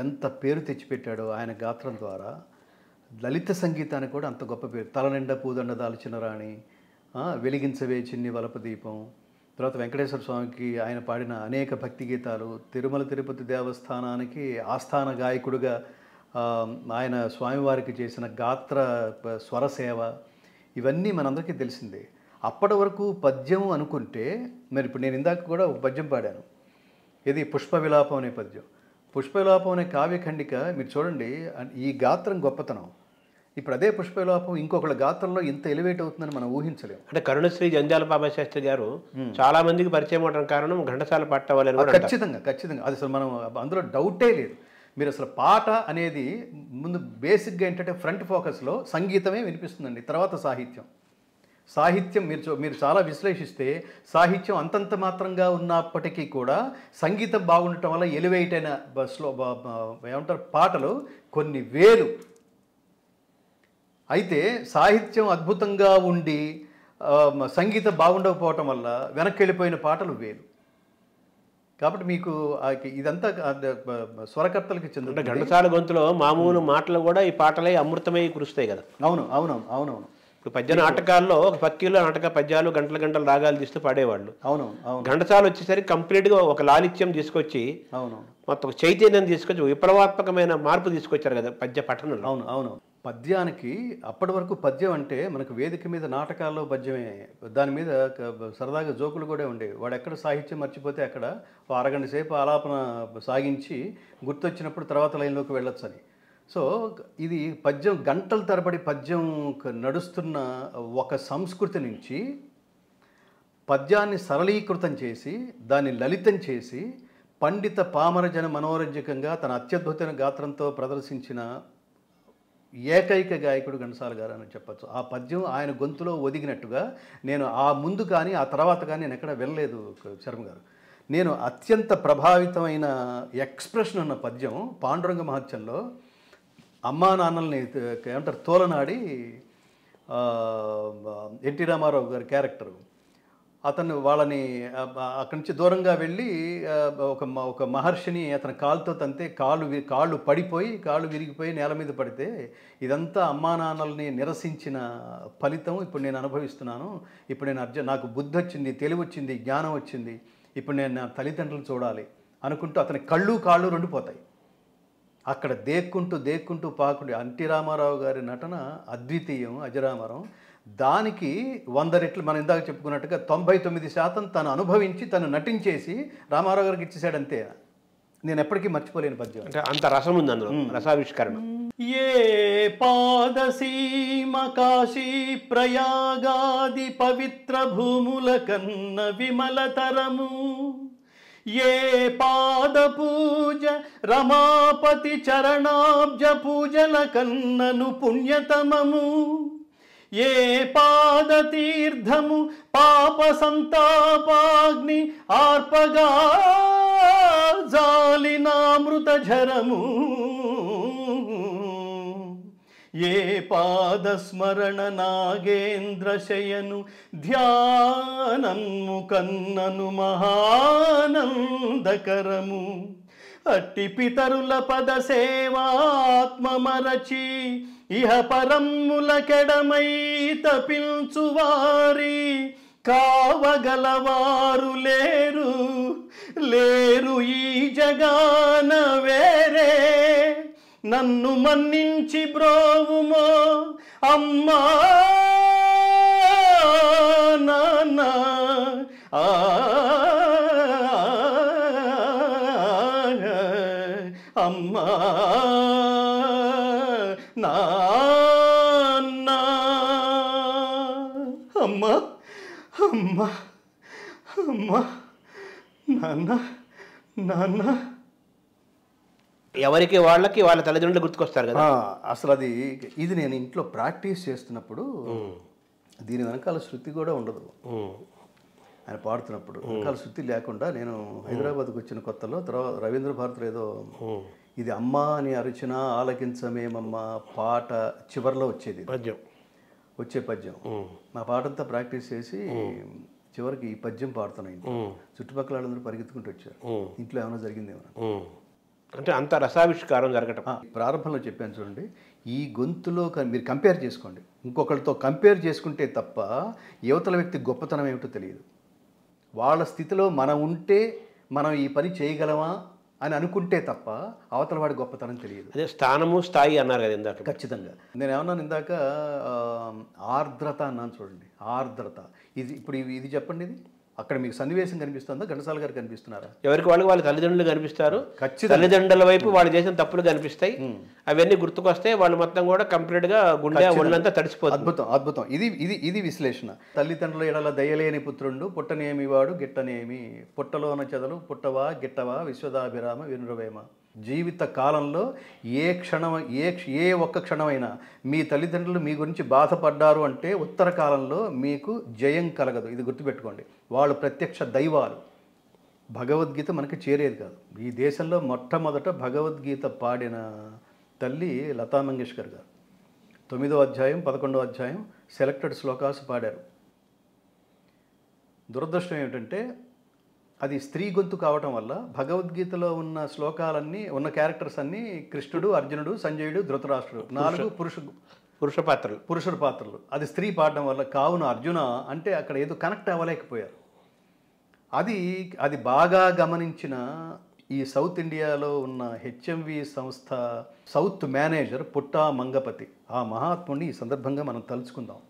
ఎంత పేరు తెచ్చిపెట్టాడో ఆయన గాత్రం ద్వారా లలిత సంగీతానికి కూడా అంత గొప్ప పేరు తలనిండా పూదండ దాల్చిన రాణి వెలిగించవే చిన్ని వలప దీపం తర్వాత వెంకటేశ్వర స్వామికి ఆయన పాడిన అనేక భక్తి గీతాలు తిరుమల తిరుపతి దేవస్థానానికి ఆస్థాన గాయకుడుగా ఆయన స్వామివారికి చేసిన గాత్ర స్వర సేవ ఇవన్నీ మనందరికీ తెలిసిందే అప్పటి వరకు పద్యం అనుకుంటే మరి ఇప్పుడు నేను ఇందాక కూడా ఒక పద్యం పాడాను ఇది పుష్ప విలాపం అనే పద్యం పుష్ప విలాపం అనే కావ్యఖండిక మీరు చూడండి ఈ గాత్రం గొప్పతనం ఇప్పుడు అదే పుష్పలోపం ఇంకొకళ్ళ గాత్రంలో ఇంత ఎలివేట్ అవుతుందని మనం ఊహించలేము అంటే కరుణశ్రీ జంజాల పాపశాస్త్రి గారు చాలా మందికి పరిచయం అవడం కారణం ఘంటసాల పాట వాళ్ళని ఖచ్చితంగా ఖచ్చితంగా అది అసలు మనం అందులో డౌటే లేదు మీరు అసలు పాట అనేది ముందు బేసిక్గా ఏంటంటే ఫ్రంట్ ఫోకస్లో సంగీతమే వినిపిస్తుందండి తర్వాత సాహిత్యం సాహిత్యం మీరు మీరు చాలా విశ్లేషిస్తే సాహిత్యం అంతంత మాత్రంగా ఉన్నప్పటికీ కూడా సంగీతం బాగుండటం వల్ల ఎలివేట్ అయిన స్లో ఏమంటారు పాటలు కొన్ని వేలు అయితే సాహిత్యం అద్భుతంగా ఉండి సంగీతం బాగుండకపోవటం వల్ల వెనక్కి వెళ్ళిపోయిన పాటలు వేరు కాబట్టి మీకు ఇదంతా స్వరకర్తలకి చెందిన ఘంటసాల గొంతులో మామూలు మాటలు కూడా ఈ పాటలై అమృతమై కురుస్తాయి కదా అవును అవును అవునవును ఇప్పుడు పద్య నాటకాల్లో ఒక పక్కిలో నాటక పద్యాలు గంటల గంటల రాగాలు తీస్తూ పాడేవాళ్ళు అవును అవును ఘంటసాలు వచ్చేసరికి కంప్లీట్గా ఒక లాలిత్యం తీసుకొచ్చి అవును మొత్తం చైతన్యం తీసుకొచ్చి విప్లవాత్మకమైన మార్పు తీసుకొచ్చారు కదా పద్య పఠనంలో అవును అవును పద్యానికి అప్పటి వరకు పద్యం అంటే మనకు వేదిక మీద నాటకాల్లో పద్యమే దాని మీద సరదాగా జోకులు కూడా ఉండేవి వాడు ఎక్కడ సాహిత్యం మర్చిపోతే అక్కడ అరగంట సేపు ఆలాపన సాగించి గుర్తొచ్చినప్పుడు తర్వాత లైన్లోకి వెళ్ళొచ్చని సో ఇది పద్యం గంటల తరబడి పద్యం నడుస్తున్న ఒక సంస్కృతి నుంచి పద్యాన్ని సరళీకృతం చేసి దాన్ని లలితం చేసి పండిత పామరజన మనోరంజకంగా తన అత్యద్భుతమైన గాత్రంతో ప్రదర్శించిన ఏకైక గాయకుడు ఘనసాల గారు అని చెప్పచ్చు ఆ పద్యం ఆయన గొంతులో ఒదిగినట్టుగా నేను ఆ ముందు కానీ ఆ తర్వాత కానీ నేను ఎక్కడ వెళ్ళలేదు శర్మ గారు నేను అత్యంత ప్రభావితమైన ఎక్స్ప్రెషన్ ఉన్న పద్యం పాండురంగ మహత్యంలో అమ్మా నాన్నల్ని ఏమంటారు తోలనాడి ఎన్టీ రామారావు గారి క్యారెక్టరు అతను వాళ్ళని అక్కడి నుంచి దూరంగా వెళ్ళి ఒక ఒక మహర్షిని అతని కాలుతో తంతే కాళ్ళు కాళ్ళు పడిపోయి కాళ్ళు విరిగిపోయి నేల మీద పడితే ఇదంతా అమ్మా నాన్నల్ని నిరసించిన ఫలితం ఇప్పుడు నేను అనుభవిస్తున్నాను ఇప్పుడు నేను అర్జ నాకు బుద్ధి వచ్చింది తెలివి వచ్చింది జ్ఞానం వచ్చింది ఇప్పుడు నేను నా తల్లిదండ్రులు చూడాలి అనుకుంటూ అతని కళ్ళు కాళ్ళు రెండు పోతాయి అక్కడ దేక్కుంటూ దేక్కుంటూ పాకుండి అంటి రామారావు గారి నటన అద్వితీయం అజరామరం దానికి వంద రెట్లు మనం ఇందాక చెప్పుకున్నట్టుగా తొంభై తొమ్మిది శాతం తను అనుభవించి తను నటించేసి రామారావు గారికి ఇచ్చేసాడంతే నేను ఎప్పటికీ మర్చిపోలేని పద్యం అంటే అంత రసం ఉంది అందులో రసావిష్కరణ ఏ పాదసీమ కాశీ ప్రయాగాది పవిత్ర భూముల కన్న విమలతరము ఏ పాద పూజ రమాపతి చరణాబ్జ పూజల కన్నను పుణ్యతమము ఏ పాదతీర్థము పాప సంతాపాగ్ని ఆర్పగా జాలినామృతజరము ఏ పాదస్మరణ నాగేంద్రశయను ధ్యానము కన్నను మహానందకరము అట్టి పితరుల పద సేవాత్మమరచి ఇహ పరమ్ముల కెడమై తపించువారి కావగలవారు లేరు లేరు ఈ జగాన వేరే నన్ను మన్నించి బ్రోవుమో అమ్మా నాన్న ఆ అమ్మా నాన్న అమ్మా అమ్మా అమ్మా నాన్న నాన్న ఎవరికి వాళ్ళకి వాళ్ళ తల్లిదండ్రులు గుర్తుకొస్తారు కదా అసలు అది ఇది నేను ఇంట్లో ప్రాక్టీస్ చేస్తున్నప్పుడు దీని వెనకాల శృతి కూడా ఉండదు ఆయన పాడుతున్నప్పుడు వెనకాల శృతి లేకుండా నేను హైదరాబాద్కి వచ్చిన కొత్తలో తర్వాత రవీంద్ర భారత్ ఏదో ఇది అమ్మ అని అరిచిన ఆలకించమేమమ్మ పాట చివరిలో వచ్చేది పద్యం వచ్చే పద్యం నా పాటంతా ప్రాక్టీస్ చేసి చివరికి ఈ పద్యం పాడుతున్నాయి చుట్టుపక్కల వాళ్ళందరూ పరిగెత్తుకుంటూ వచ్చారు ఇంట్లో ఏమైనా ఏమన్నా అంటే అంత రసావిష్కారం జరగటం ప్రారంభంలో చెప్పాను చూడండి ఈ గొంతులో మీరు కంపేర్ చేసుకోండి ఇంకొకరితో కంపేర్ చేసుకుంటే తప్ప యువతల వ్యక్తి గొప్పతనం ఏమిటో తెలియదు వాళ్ళ స్థితిలో మనం ఉంటే మనం ఈ పని చేయగలమా అని అనుకుంటే తప్ప అవతల వాడి గొప్పతనం తెలియదు అదే స్థానము స్థాయి అన్నారు కదా ఇందాక ఖచ్చితంగా నేను ఏమన్నాను ఇందాక ఆర్ద్రత అన్నాను చూడండి ఆర్ద్రత ఇది ఇప్పుడు ఇది చెప్పండి ఇది అక్కడ మీకు సన్నివేశం కనిపిస్తుందా ఘంటసాల గారు కనిపిస్తున్నారా ఎవరికి వాళ్ళు వాళ్ళ తల్లిదండ్రులు కనిపిస్తారు తల్లిదండ్రుల వైపు వాళ్ళు చేసిన తప్పులు కనిపిస్తాయి అవన్నీ గుర్తుకొస్తే వాళ్ళు మొత్తం కూడా కంప్లీట్ గా గుండె ఒళ్ళంతా తడిచిపోతుంది అద్భుతం అద్భుతం ఇది ఇది ఇది విశ్లేషణ తల్లిదండ్రుల ఎడల దయలేని పుత్రుండు పుట్టనేమి వాడు గిట్టనేమి పుట్టలోన చెదలు పుట్టవా గిట్టవా విశ్వదాభిరామ వినురవేమ జీవిత కాలంలో ఏ క్షణం ఏ ఏ ఒక్క క్షణమైనా మీ తల్లిదండ్రులు మీ గురించి బాధపడ్డారు అంటే ఉత్తర కాలంలో మీకు జయం కలగదు ఇది గుర్తుపెట్టుకోండి వాళ్ళు ప్రత్యక్ష దైవాలు భగవద్గీత మనకి చేరేది కాదు ఈ దేశంలో మొట్టమొదట భగవద్గీత పాడిన తల్లి లతా మంగేష్కర్ గారు తొమ్మిదో అధ్యాయం పదకొండో అధ్యాయం సెలెక్టెడ్ శ్లోకాస్ పాడారు దురదృష్టం ఏమిటంటే అది స్త్రీ గొంతు కావటం వల్ల భగవద్గీతలో ఉన్న శ్లోకాలన్నీ ఉన్న క్యారెక్టర్స్ అన్నీ కృష్ణుడు అర్జునుడు సంజయుడు ధృతరాష్ట్రుడు నాలుగు పురుషు పురుష పాత్రలు పురుషుడు పాత్రలు అది స్త్రీ పాడడం వల్ల కావున అర్జున అంటే అక్కడ ఏదో కనెక్ట్ అవ్వలేకపోయారు అది అది బాగా గమనించిన ఈ సౌత్ ఇండియాలో ఉన్న హెచ్ఎంవి సంస్థ సౌత్ మేనేజర్ పుట్టా మంగపతి ఆ మహాత్ముడిని ఈ సందర్భంగా మనం తలుచుకుందాం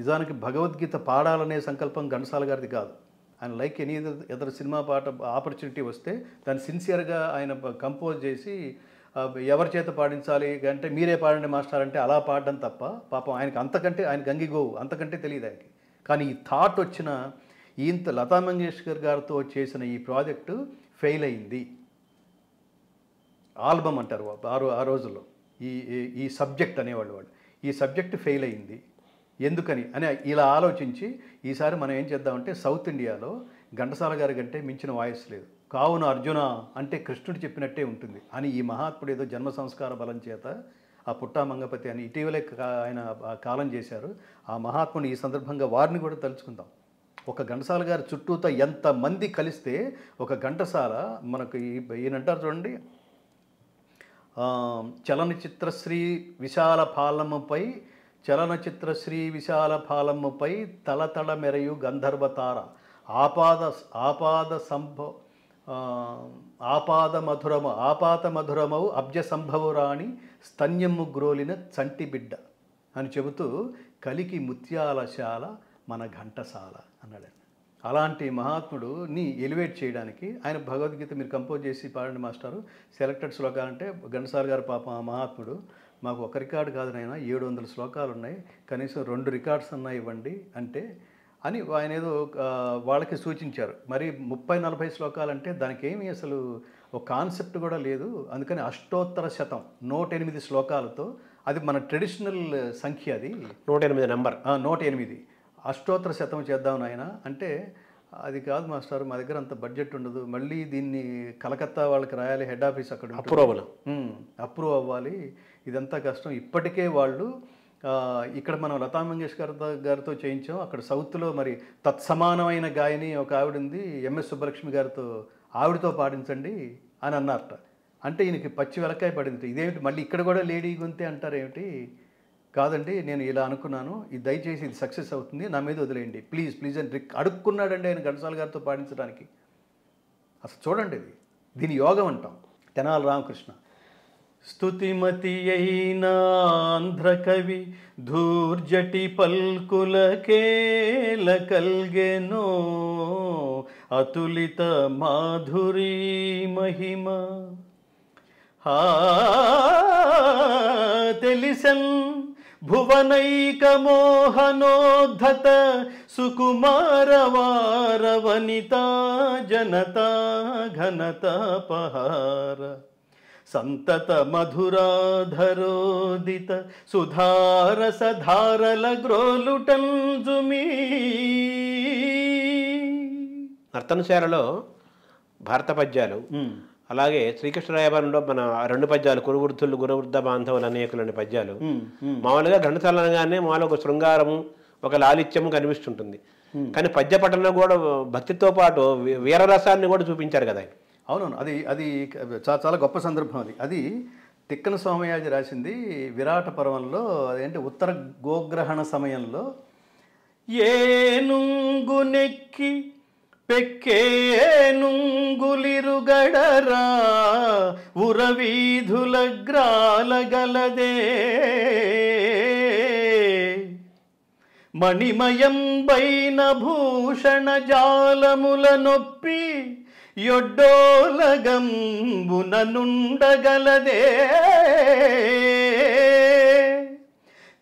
నిజానికి భగవద్గీత పాడాలనే సంకల్పం ఘనసాల గారిది కాదు ఆయన లైక్ ఎనీ ఇతర సినిమా పాట ఆపర్చునిటీ వస్తే దాన్ని సిన్సియర్గా ఆయన కంపోజ్ చేసి ఎవరి చేత పాడించాలి అంటే మీరే పాడండి మాస్టర్ అంటే అలా పాడడం తప్ప పాపం ఆయనకి అంతకంటే ఆయన గంగిగోవు అంతకంటే తెలియదు ఆయనకి కానీ ఈ థాట్ వచ్చిన ఇంత లతా మంగేష్కర్ గారితో చేసిన ఈ ప్రాజెక్టు ఫెయిల్ అయింది ఆల్బమ్ అంటారు ఆరో ఆ రోజుల్లో ఈ ఈ సబ్జెక్ట్ అనేవాళ్ళు వాళ్ళు ఈ సబ్జెక్ట్ ఫెయిల్ అయింది ఎందుకని అని ఇలా ఆలోచించి ఈసారి మనం ఏం చేద్దామంటే సౌత్ ఇండియాలో ఘంటసాల గారి కంటే మించిన వాయిస్ లేదు కావున అర్జున అంటే కృష్ణుడు చెప్పినట్టే ఉంటుంది అని ఈ మహాత్ముడు ఏదో జన్మ సంస్కార బలం చేత ఆ పుట్టా మంగపతి అని ఇటీవలే ఆయన కాలం చేశారు ఆ మహాత్ముని ఈ సందర్భంగా వారిని కూడా తలుచుకుందాం ఒక ఘంటసాల గారి చుట్టూతో ఎంతమంది కలిస్తే ఒక ఘంటసాల మనకు ఈయనంటారు చూడండి చలనచిత్రశ్రీ విశాల పాలముపై చలనచిత్ర శ్రీ విశాల ఫాలమ్మపై తలతళ మెరయు గంధర్వతార ఆపాద ఆపాద సంభవ ఆపాద మధురము ఆపాత మధురమవు అబ్జ రాణి స్తన్యము గ్రోలిన చంటి బిడ్డ అని చెబుతూ కలికి ముత్యాలశాల మన ఘంటసాల అన్నాడు అలాంటి మహాత్ముడు ని ఎలివేట్ చేయడానికి ఆయన భగవద్గీత మీరు కంపోజ్ చేసి పాడండి మాస్టారు సెలెక్టెడ్ శ్లోకాలంటే ఘంటసాల గారు పాప మహాత్ముడు మాకు ఒక రికార్డు కాదునైనా ఏడు వందల శ్లోకాలు ఉన్నాయి కనీసం రెండు రికార్డ్స్ ఉన్నాయి ఇవ్వండి అంటే అని ఆయన ఏదో వాళ్ళకి సూచించారు మరి ముప్పై నలభై శ్లోకాలంటే దానికి ఏమి అసలు ఒక కాన్సెప్ట్ కూడా లేదు అందుకని అష్టోత్తర శతం నూట ఎనిమిది శ్లోకాలతో అది మన ట్రెడిషనల్ సంఖ్య అది నూట ఎనిమిది నెంబర్ నూట ఎనిమిది అష్టోత్తర శతం చేద్దాం ఆయన అంటే అది కాదు మాస్టర్ మా దగ్గర అంత బడ్జెట్ ఉండదు మళ్ళీ దీన్ని కలకత్తా వాళ్ళకి రాయాలి హెడ్ ఆఫీస్ అక్కడ అవ్వాలి అప్రూవ్ అవ్వాలి ఇదంతా కష్టం ఇప్పటికే వాళ్ళు ఇక్కడ మనం లతా మంగేష్కర్ గారితో చేయించాం అక్కడ సౌత్లో మరి తత్సమానమైన గాయని ఒక ఆవిడంది ఎంఎస్ సుబ్బలక్ష్మి గారితో ఆవిడతో పాడించండి అని అన్నారట అంటే ఈయనకి పచ్చి వెలకాయ పడింది ఇదేమిటి మళ్ళీ ఇక్కడ కూడా లేడీ గొంతే అంటారేమిటి కాదండి నేను ఇలా అనుకున్నాను ఇది దయచేసి ఇది సక్సెస్ అవుతుంది నా మీద వదిలేయండి ప్లీజ్ ప్లీజ్ అని అడుక్కున్నాడండి ఆయన ఘనసాల గారితో పాటించడానికి అసలు చూడండి ఇది దీని యోగం అంటాం తెనాలి రామకృష్ణ స్తుతిమతి ఆంధ్రకవి ధూర్జటి పల్కులకేల కల్గెనో అతులిత మాధురీ మహిమ తెలిసన్ భువనైకమోహనోద్ధత సుకుమారవారవనితా ఘనత పహార సంతత మధురాధరోదిత సుధారసధారల జుమి నర్తనశాలలో భారత పద్యాలు అలాగే శ్రీకృష్ణరాయబారంలో మన రెండు పద్యాలు కురువృద్ధులు గురవృద్ధ బాంధవులు అనేకులని పద్యాలు మామూలుగా గ్రంథశాల అనగానే మామూలుగా ఒక శృంగారము ఒక లాలిత్యము కనిపిస్తుంటుంది కానీ పద్య పఠనం కూడా భక్తితో పాటు వీరరసాన్ని కూడా చూపించారు కదా అవునవును అది అది చాలా చాలా గొప్ప సందర్భం అది అది తిక్కన సోమయాజి రాసింది విరాట పర్వంలో అదేంటి ఉత్తర గోగ్రహణ సమయంలో నెక్కి పెక్కేనుంగులిరుగడరా ఉరవీధుల గ్రాల గ్రాలగలదే మణిమయంబైన భూషణ జాలముల నొప్పి యొడ్డోలగంబుననుండగలదే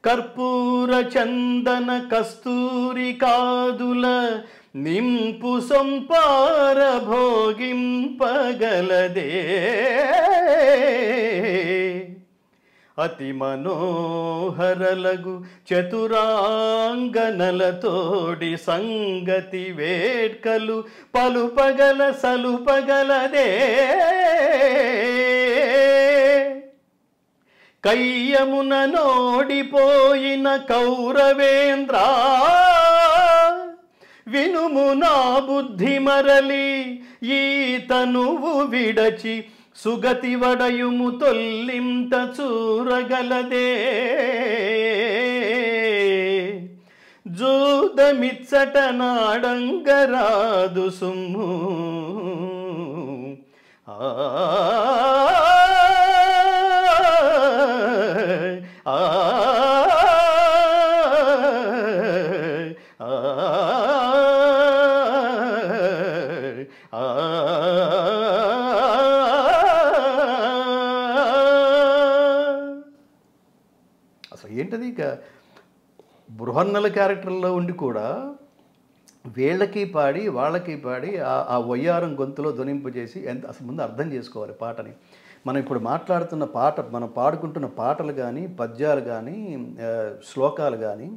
కర్పూర చందన కస్తూరి కాదుల నింపు సంపార భోగింపగలదే అతి మనోహరలగు చతురాంగనలతోడి సంగతి వేడ్కలు పలుపగల సలుపగలదే కయ్యమున నోడిపోయిన కౌరవేంద్రా వినుము నా బుద్ధి మరలి ఈ తనువు విడచి సుగతి వడయుము తొల్లింత చూరగలదే జూదమిచ్చట నాడంగరాదు సుమ్ము ఆ గృహన్నల క్యారెక్టర్లో ఉండి కూడా వీళ్ళకి పాడి వాళ్ళకి పాడి ఆ వయ్యారం గొంతులో ధ్వనింపజేసి ఎంత అసలు ముందు అర్థం చేసుకోవాలి పాటని మనం ఇప్పుడు మాట్లాడుతున్న పాట మనం పాడుకుంటున్న పాటలు కానీ పద్యాలు కానీ శ్లోకాలు కానీ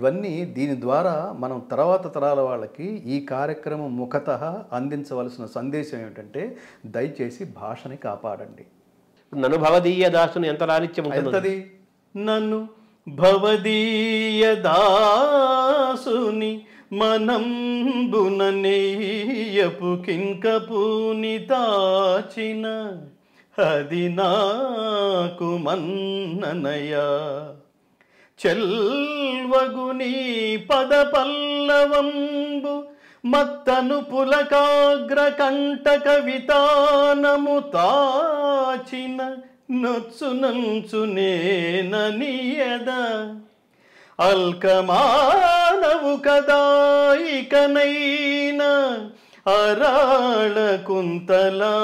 ఇవన్నీ దీని ద్వారా మనం తర్వాత తరాల వాళ్ళకి ఈ కార్యక్రమం ముఖత అందించవలసిన సందేశం ఏమిటంటే దయచేసి భాషని కాపాడండి నన్ను భవదీయ దాసును ఎంత ఎంతది నన్ను భవదీయదాసుని మనం మనంబుననేయపు కింకపుని తాచిన అది నాకు మన్ననయా చెల్వగుని పద పల్లవంబు మత్తను పులకాగ్ర కంట కవితానము తాచిన నొచ్చు నంచు నేనని నొచ్చునంచునేననియద అల్కమానవు కదా ఇకనైనా అరాళ కుంతలా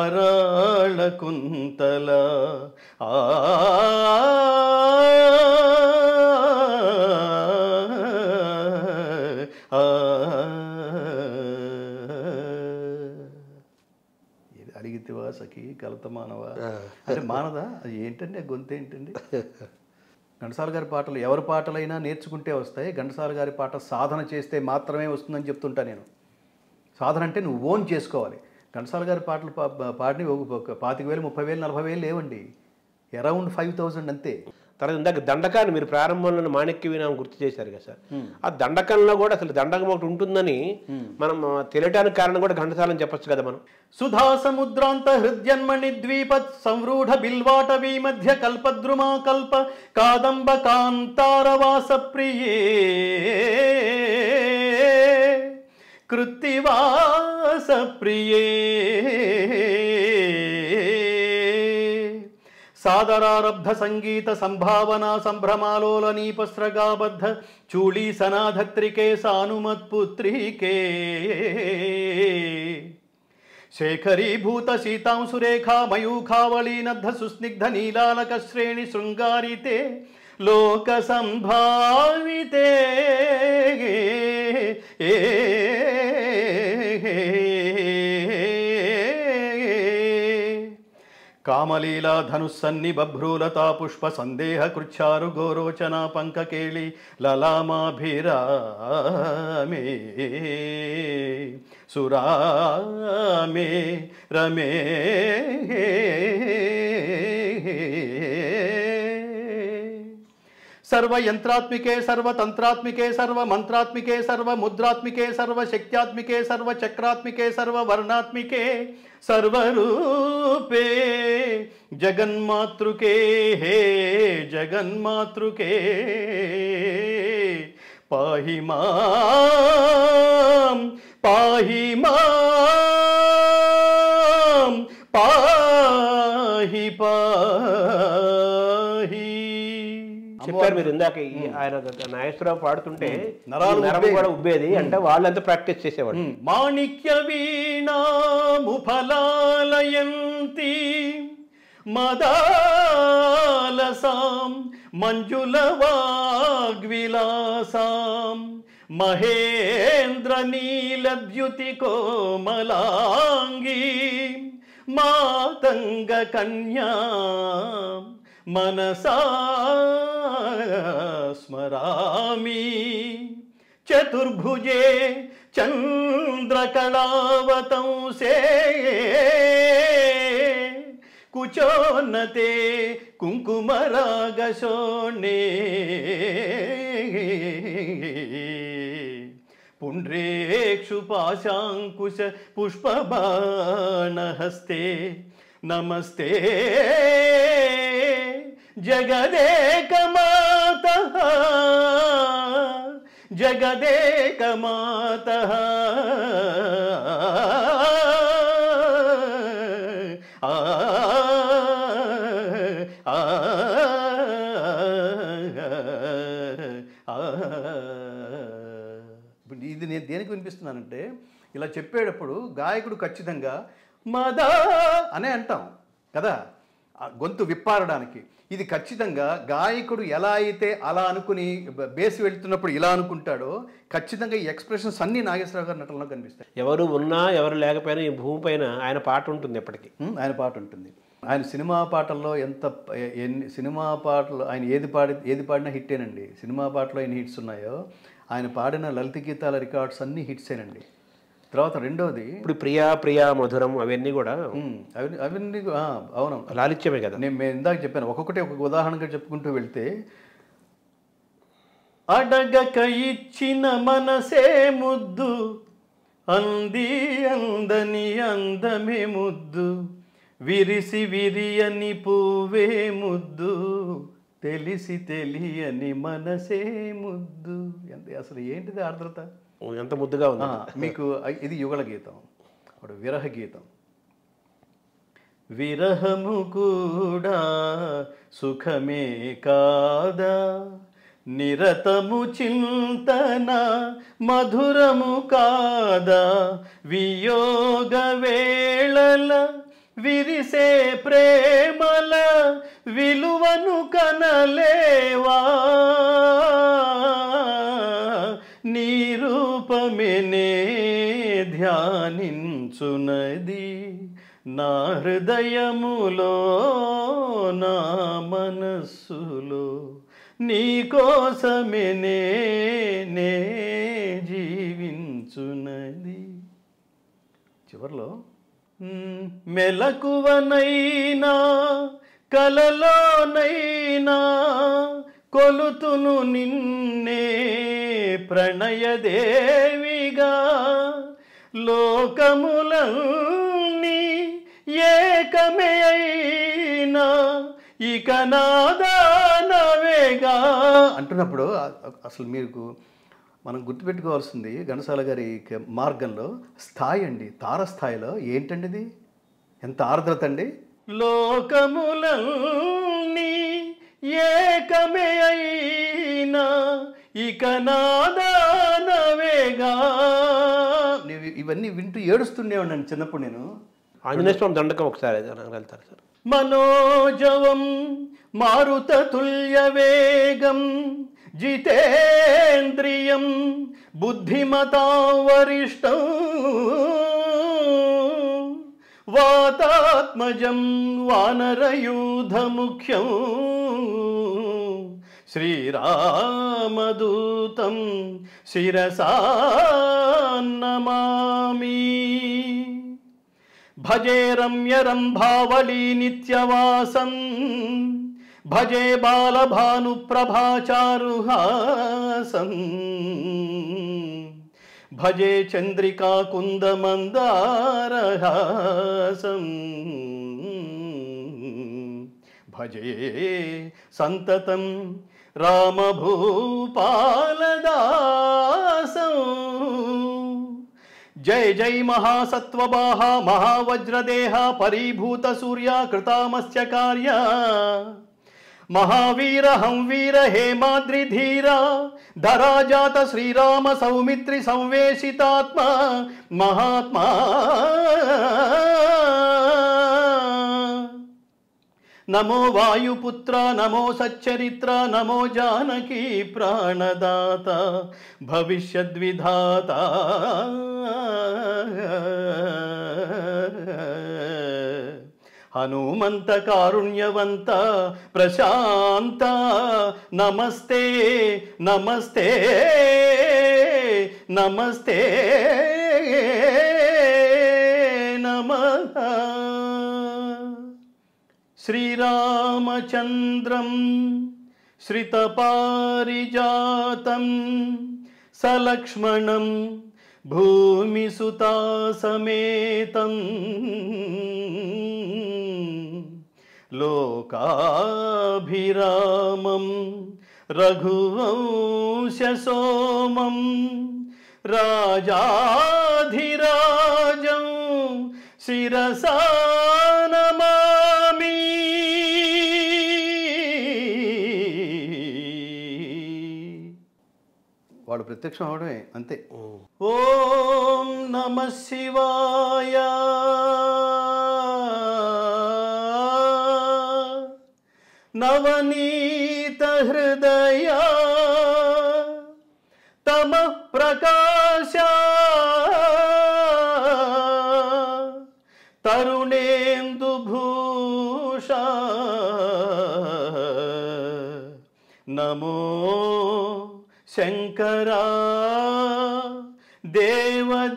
అరాళ కుంతలా ఆ సఖి కలత మానవ అంటే మానదా అది ఏంటండి ఆ గొంతు ఏంటండి ఘంటసాల గారి పాటలు ఎవరి పాటలైనా నేర్చుకుంటే వస్తాయి ఘంటసాల గారి పాట సాధన చేస్తే మాత్రమే వస్తుందని చెప్తుంటా నేను సాధన అంటే నువ్వు ఓన్ చేసుకోవాలి ఘంటసాల గారి పాటలు పాడిని పాతిక వేలు ముప్పై వేలు నలభై వేలు లేవండి అరౌండ్ ఫైవ్ థౌజండ్ అంతే తర్వాత ఇందాక దండకాన్ని మీరు ప్రారంభంలో మాణిక్య వినామం గుర్తు చేశారు కదా సార్ ఆ దండకంలో కూడా అసలు దండకం ఒకటి ఉంటుందని మనం తెలియటానికి కారణం కూడా ఘంటసాలని చెప్పొచ్చు కదా మనం సుధా సముద్రాంత హృద్యన్మణి ద్వీప సంరూఢ బిల్వాట వీ మధ్య కల్పద్రుమా కల్ప కాదంబ కాంతారవాస ప్రియే కృత్తివాస ప్రియే సాదరారబ్ధ సంగీత సంభావన సంభ్రమాలోల నీపస్రగాబద్ధ చూళీ సనాధత్రికే సానుమత్పుత్రికే శేఖరీభూత సీతాంశురేఖా మయూఖావళీ నద్ధ సుస్నిగ్ధ నీలాలక శ్రేణి శృంగారితే లోక సంభావితే ఏ కామలీలా ధనుస్సన్ని బభ్రూలతా పుష్ప సందేహ కృచ్చారు గోరోచన పంక పంకకేళి లలామాభిరామే సురామే రమే सर्व सर्व सर्व सर्व यंत्रात्मिके तंत्रात्मिके मंत्रात्मिके मुद्रात्मिके सर्व शक्त्यात्मिके सर्व चक्रात्मिके सर्व वर्णात्मिके सर्व रूपे जगन्मातृके हे जगन्मातृके पाही माम पाही माम पाही पा చెప్పారు మీరు ఇందాక ఆయన నాగేశ్వరరావు పాడుతుంటే నరాలు కూడా ఉబ్బేది అంటే వాళ్ళంతా ప్రాక్టీస్ చేసేవాడు మాణిక్య వీణాము మదాలసాం మంజుల వాగ్విలాసాం మహేంద్ర నీలద్యుతి కోమలాంగీ మాతంగ కన్యా मनसा स्मरामी चतुर्भुजे चन्द्रकलावतंसे कुचोन्नते कुङ्कुमरागशोणे पुण्ड्रेक्षु पाशाङ्कुश पुष्पबाणहस्ते नमस्ते జగదేకమాత జగదేకమాత ఇది నేను దేనికి వినిపిస్తున్నానంటే ఇలా చెప్పేటప్పుడు గాయకుడు ఖచ్చితంగా మదా అనే అంటాం కదా గొంతు విప్పారడానికి ఇది ఖచ్చితంగా గాయకుడు ఎలా అయితే అలా అనుకుని బేస్ వెళ్తున్నప్పుడు ఇలా అనుకుంటాడో ఖచ్చితంగా ఈ ఎక్స్ప్రెషన్స్ అన్ని నాగేశ్వరరావు గారి నటనలో కనిపిస్తాయి ఎవరు ఉన్నా ఎవరు లేకపోయినా ఈ భూమి పైన ఆయన పాట ఉంటుంది ఎప్పటికీ ఆయన పాట ఉంటుంది ఆయన సినిమా పాటల్లో ఎంత ఎన్ని సినిమా పాటలు ఆయన ఏది పాడి ఏది పాడినా హిట్టేనండి సినిమా పాటలో ఎన్ని హిట్స్ ఉన్నాయో ఆయన పాడిన లలిత గీతాల రికార్డ్స్ అన్నీ హిట్సేనండి తర్వాత రెండోది ఇప్పుడు ప్రియా ప్రియా మధురం అవన్నీ కూడా అవన్నీ అవును లాలిత్యమే కదా నేను మేము ఇందాక చెప్పాను ఒక్కొక్కటి ఒక్కొక్క ఉదాహరణగా చెప్పుకుంటూ వెళ్తే అడగక ఇచ్చిన మనసే ముద్దు అంది అందని అందమే ముద్దు విరిసి విరియని పువ్వే ముద్దు తెలిసి తెలియని మనసే ముద్దు ఎంత అసలు ఏంటిది ఆర్ద్రత ఎంత ముద్దుగా ఉందా మీకు ఇది యుగల గీతం ఇప్పుడు విరహ గీతం విరహము కూడా సుఖమే కాదా నిరతము చింతన మధురము కాదా వియోగ వేళల విరిసే ప్రేమల విలువను కనలేవా నీ ఆమెనే ధ్యానించునది నా హృదయములో నా మనస్సులో నీ నీకోసమేనే నే జీవించునది చివరిలో మెలకువనైనా కలలోనైనా కొలుతును నిన్నే ప్రణయదేవిగా లోకములన్నీ ఏకమే అయినా ఇక నాదానవేగా అంటున్నప్పుడు అసలు మీకు మనం గుర్తుపెట్టుకోవాల్సింది ఘనసాల గారి మార్గంలో స్థాయి అండి తారస్థాయిలో ఏంటండి ఇది ఎంత ఆర్ద్రత అండి లోకములన్నీ ఏకమే అయినా ఇక నాదానవేగా ఇవన్నీ వింటూ ఏడుస్తుండే ఉన్నాను చిన్నప్పుడు నేను ఆంజనేయస్వామి దండకం ఒకసారి వెళ్తారు సార్ మనోజవం మారుత తుల్య వేగం జితేంద్రియం బుద్ధిమతా వరిష్టం वातात्मजं वानरयुधमुख्यं। श्रीरामदूतं शिरसान्नमामि भजे रम्यरं भावली नित्यवासं। भजे बालभानुप्रभाचारुहासम् भजे चन्द्रिका कुन्दमन्दारहासम् भजे राम रामभूपालदासौ जय जय महासत्त्वबाहा महावज्रदेहा सूर्या कृतामस्य कार्या महावीर हंवीर हेमाद्रिधीरा धरा जात सौमित्रि संवेशितात्मा महात्मा नमो वायुपुत्र नमो सच्चरित्रा नमो जानकी प्राणदाता भविष्यद्विधाता हनुमन्तकारुण्यवन्त प्रशान्त नमस्ते नमस्ते नमस्ते श्रीरामचन्द्रं श्रितपारिजातं सलक्ष्मणम् भूमिसुता समेतम् लोकाभिरामं रघुवंश सोमम् राजाधिराजौ शिरसा नमा వాడు ప్రత్యక్షం అవడమే అంతే ఓం నమ శివాయ నవనీత హృదయ తమ ప్రకాశ తరుణేందు భూష నమో శంకరా దేవదేవా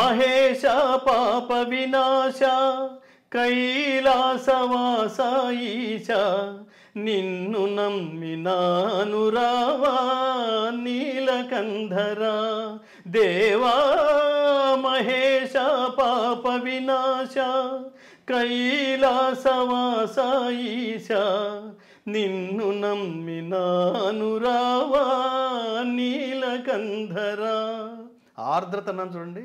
మహేశ పాప వినాశ కైలాసవాసాయిష నిన్ను నమ్మినాను నీలకంధరా దేవా మహేశ పాప వినాశ కైలాసవాసాయిశ నిన్ను నమ్మినాను రావా నీలకంధరా ఆర్ద్రత అన్నాను చూడండి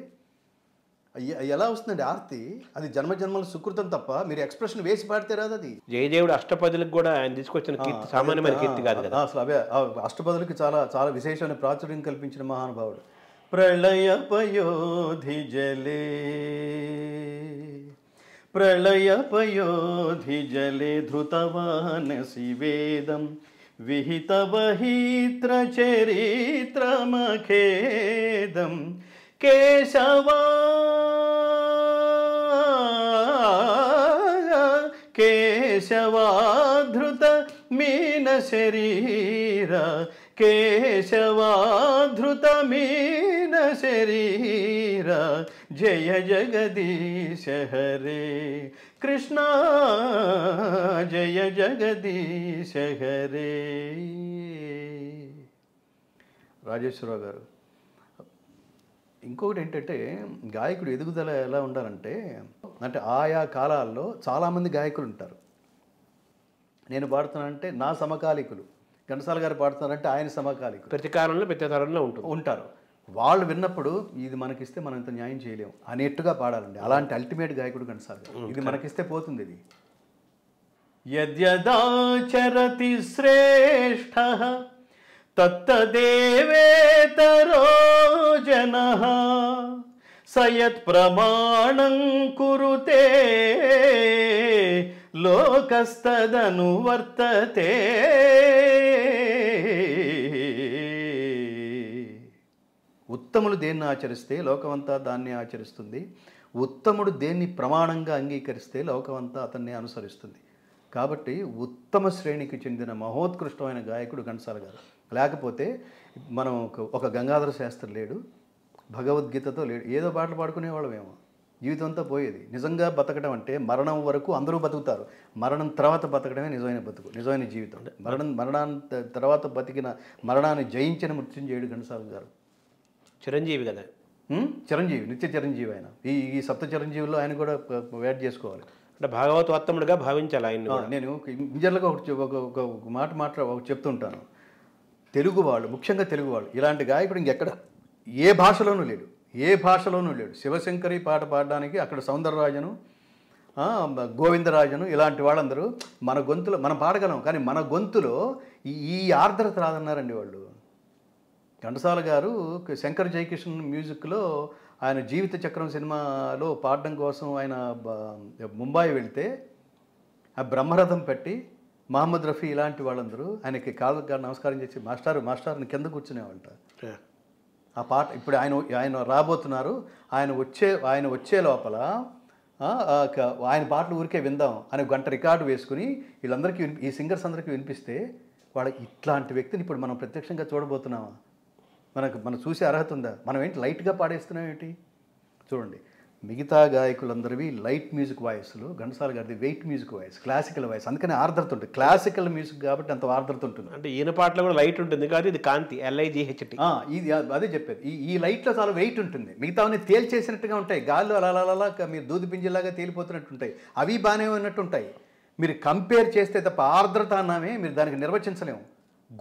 ఎలా వస్తుందండి ఆర్తి అది జన్మ జన్మల సుకృతం తప్ప మీరు ఎక్స్ప్రెషన్ వేసి పాడితే రాదు అది జయదేవుడు అష్టపదులకు కూడా ఆయన తీసుకొచ్చిన కీర్తి సామాన్యమైన కీర్తి కాదు కదా అసలు అవే అష్టపదులకు చాలా చాలా విశేషమైన ప్రాచుర్యం కల్పించిన మహానుభావుడు ప్రళయపయోధి జలే प्रलयपयोधि जले धृतवान् सिवेदं विहितवहित्रचरित्रमखेदं केशवा केशवाधृत मीनशरीर केशवाधृत मीनशरीर జయ జగదీశ హరే కృష్ణ జయ జగదీశ హరే రాజేశ్వరరావు గారు ఇంకొకటి ఏంటంటే గాయకుడు ఎదుగుదల ఎలా ఉండాలంటే అంటే ఆయా కాలాల్లో చాలామంది గాయకులు ఉంటారు నేను పాడుతున్నానంటే నా సమకాలికులు ఘంటసాల గారు పాడుతున్నారంటే ఆయన సమకాలికులు ప్రతి కాలంలో ప్రతి తరంలో ఉంటారు ఉంటారు వాళ్ళు విన్నప్పుడు ఇది మనకిస్తే మనం ఇంత న్యాయం చేయలేము అనేట్టుగా పాడాలండి అలాంటి అల్టిమేట్ గాయకుడు కనసాగ ఇది మనకిస్తే పోతుంది ఇది యద్యదాచరతి శ్రేష్ఠ తత్తదేవేతరో జన సయత్ ప్రమాణం కురుతే లోకస్తదనువర్తతే ఉత్తములు దేన్ని ఆచరిస్తే లోకమంతా దాన్ని ఆచరిస్తుంది ఉత్తముడు దేన్ని ప్రమాణంగా అంగీకరిస్తే లోకమంతా అతన్ని అనుసరిస్తుంది కాబట్టి ఉత్తమ శ్రేణికి చెందిన మహోత్కృష్టమైన గాయకుడు ఘంటసాల గారు లేకపోతే మనం ఒక గంగాధర శాస్త్రి లేడు భగవద్గీతతో లేడు ఏదో పాటలు పాడుకునేవాళ్ళమేమో అంతా పోయేది నిజంగా బతకడం అంటే మరణం వరకు అందరూ బతుకుతారు మరణం తర్వాత బతకడమే నిజమైన బతుకు నిజమైన జీవితం మరణం మరణాన్ని తర్వాత బతికిన మరణాన్ని జయించిన మృత్యుంజయుడు ఘంటసాల గారు చిరంజీవి కదా చిరంజీవి నిత్య చిరంజీవి ఆయన ఈ ఈ సప్త చిరంజీవిలో ఆయన కూడా వేట్ చేసుకోవాలి అంటే భాగవతోత్తముడిగా భావించాలి ఆయన నేను ఇంజర్లుగా ఒక ఒక మాట మాట్లా చెప్తుంటాను తెలుగు వాళ్ళు ముఖ్యంగా తెలుగు వాళ్ళు ఇలాంటి గాయకుడు ఇంకెక్కడ ఏ భాషలోనూ లేడు ఏ భాషలోనూ లేడు శివశంకరి పాట పాడడానికి అక్కడ సౌందరరాజను గోవిందరాజను ఇలాంటి వాళ్ళందరూ మన గొంతులో మనం పాడగలం కానీ మన గొంతులో ఈ ఆర్ద్రత రాదన్నారండి వాళ్ళు ఘంటసాల గారు శంకర్ జయకిషన్ మ్యూజిక్లో ఆయన జీవిత చక్రం సినిమాలో పాడడం కోసం ఆయన ముంబాయి వెళ్తే ఆ బ్రహ్మరథం పెట్టి మహమ్మద్ రఫీ ఇలాంటి వాళ్ళందరూ ఆయనకి కాళ్ళ నమస్కారం చేసి మాస్టారు మాస్టార్ని కింద కూర్చునేవాళ్ళ ఆ పాట ఇప్పుడు ఆయన ఆయన రాబోతున్నారు ఆయన వచ్చే ఆయన వచ్చే లోపల ఆయన పాటలు ఊరికే విందాం అని గంట రికార్డు వేసుకుని వీళ్ళందరికీ ఈ సింగర్స్ అందరికీ వినిపిస్తే వాళ్ళ ఇట్లాంటి వ్యక్తిని ఇప్పుడు మనం ప్రత్యక్షంగా చూడబోతున్నామా మనకు మనం చూసే అర్హత ఉందా మనం ఏంటి లైట్గా పాడేస్తున్నాం ఏంటి చూడండి మిగతా గాయకులందరివి లైట్ మ్యూజిక్ వాయిస్లు ఘనసాల గారిది weight music voice classical voice అందుకని ఆర్ద్రత ఉంటుంది క్లాసికల్ మ్యూజిక్ కాబట్టి అంత ఆర్ద్రత ఉంటుంది అంటే ఈయన పాటలో కూడా లైట్ ఉంటుంది కాదు ఇది కాంతి ఎల్ఐజిహెచ్టి ఇది అదే చెప్పేది ఈ ఈ లైట్లో చాలా వెయిట్ ఉంటుంది మిగతావన్నీ తేల్చేసినట్టుగా ఉంటాయి గాల్లో అలా అలా మీరు దూది పింజలాగా తేలిపోతున్నట్టు ఉంటాయి అవి బాగానే ఉన్నట్టు ఉంటాయి మీరు కంపేర్ చేస్తే తప్ప ఆర్ద్రత అన్నామే మీరు దానికి నిర్వచించలేము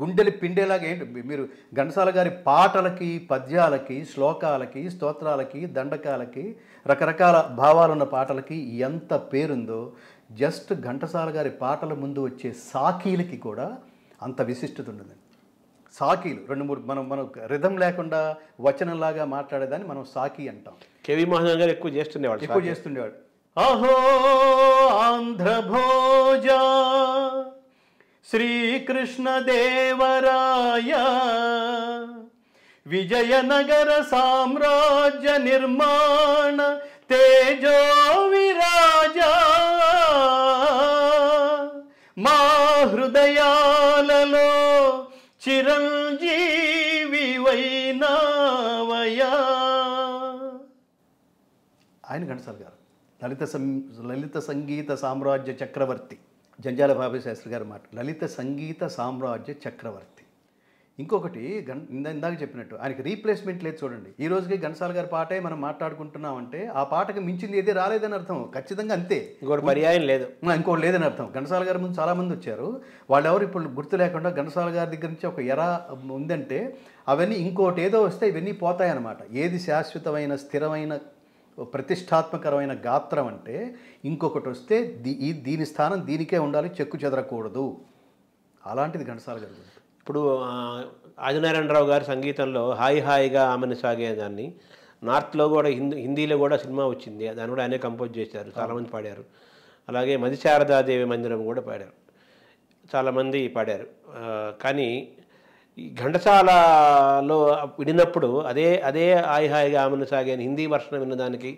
గుండెలు పిండేలాగా ఏంటి మీరు ఘంటసాల గారి పాటలకి పద్యాలకి శ్లోకాలకి స్తోత్రాలకి దండకాలకి రకరకాల భావాలున్న పాటలకి ఎంత పేరుందో జస్ట్ ఘంటసాల గారి పాటల ముందు వచ్చే సాకీలకి కూడా అంత విశిష్టత ఉండదండి సాకీలు రెండు మూడు మనం మనం రిధం లేకుండా వచనంలాగా మాట్లాడేదాన్ని మనం సాకి అంటాం కేవీ మహాజన్ గారు ఎక్కువ చేస్తుండేవాడు ఎక్కువ చేస్తుండేవాడు అహో ఆంధ్ర భోజ శ్రీకృష్ణదేవరాయ విజయనగర సామ్రాజ్య నిర్మాణ తేజో విరాజ మా హృదయాలలో చిరంజీవి వైనావయా ఆయన ఘంటసాల గారు లలిత సం లలిత సంగీత సామ్రాజ్య చక్రవర్తి జంజాల బాబా శాస్త్రి గారు మాట లలిత సంగీత సామ్రాజ్య చక్రవర్తి ఇంకొకటి గన్ ఇందాక చెప్పినట్టు ఆయనకి రీప్లేస్మెంట్ లేదు చూడండి ఈ రోజుకి ఘనసాల గారి పాటే మనం మాట్లాడుకుంటున్నాం అంటే ఆ పాటకి మించింది ఏది రాలేదని అర్థం ఖచ్చితంగా అంతే ఇంకోటి పర్యాయం లేదు ఇంకోటి లేదని అర్థం ఘనసాల గారి ముందు చాలామంది వచ్చారు వాళ్ళు ఎవరు ఇప్పుడు గుర్తు లేకుండా ఘనసాల గారి దగ్గర నుంచి ఒక ఎరా ఉందంటే అవన్నీ ఇంకోటి ఏదో వస్తే ఇవన్నీ పోతాయన్నమాట ఏది శాశ్వతమైన స్థిరమైన ప్రతిష్టాత్మకరమైన గాత్రం అంటే ఇంకొకటి వస్తే దీ దీని స్థానం దీనికే ఉండాలి చెక్కు చెదరకూడదు అలాంటిది ఘంటసాల జరుగుతుంది ఇప్పుడు ఆదినారాయణరావు గారి సంగీతంలో హాయి హాయిగా ఆమెను సాగేదాన్ని నార్త్లో కూడా హిందీ హిందీలో కూడా సినిమా వచ్చింది దాన్ని కూడా ఆయనే కంపోజ్ చేశారు చాలామంది పాడారు అలాగే మధుశారదాదేవి మందిరం కూడా పాడారు చాలామంది పాడారు కానీ ఈ ఘంటసాలలో విడినప్పుడు అదే అదే హాయి హాయిగా ఆమెను సాగే హిందీ వర్షణ విన్నదానికి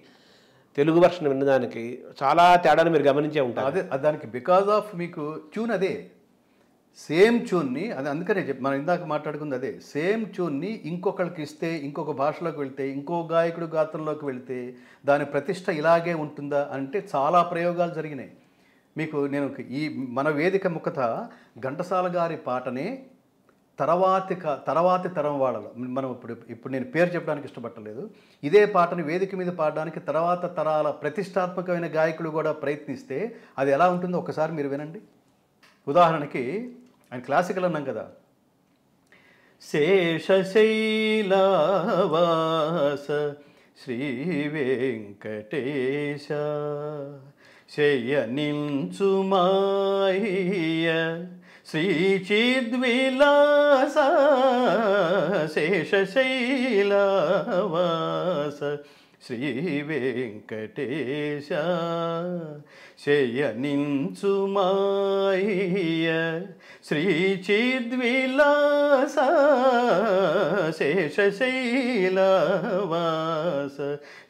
తెలుగు వర్షణ విన్నదానికి చాలా తేడాను మీరు గమనించే ఉంటారు అదే దానికి బికాజ్ ఆఫ్ మీకు ట్యూన్ అదే సేమ్ ట్యూన్ని అది అందుకనే చెప్పి మనం ఇందాక మాట్లాడుకుంది అదే సేమ్ ట్యూన్ని ఇంకొకళ్ళకి ఇస్తే ఇంకొక భాషలోకి వెళ్తే ఇంకో గాయకుడు గాత్రంలోకి వెళ్తే దాని ప్రతిష్ట ఇలాగే ఉంటుందా అంటే చాలా ప్రయోగాలు జరిగినాయి మీకు నేను ఈ మన వేదిక ముఖత ఘంటసాల గారి పాటనే తర్వాతి తర్వాతి తరం వాళ్ళలో మనం ఇప్పుడు ఇప్పుడు నేను పేరు చెప్పడానికి ఇష్టపడలేదు ఇదే పాటను వేదిక మీద పాడడానికి తర్వాత తరాల ప్రతిష్టాత్మకమైన గాయకులు కూడా ప్రయత్నిస్తే అది ఎలా ఉంటుందో ఒకసారి మీరు వినండి ఉదాహరణకి ఆయన క్లాసికల్ అన్నాం కదా శేషశైలవాస శ్రీ వెంకటేశ శయనించుమాయ శ్రీచిద్విలాస శేషశైలావాస శ్రీ వెంకటేశ శయనించుమాయ శ్రీచిద్విలాస శేషశైలవాస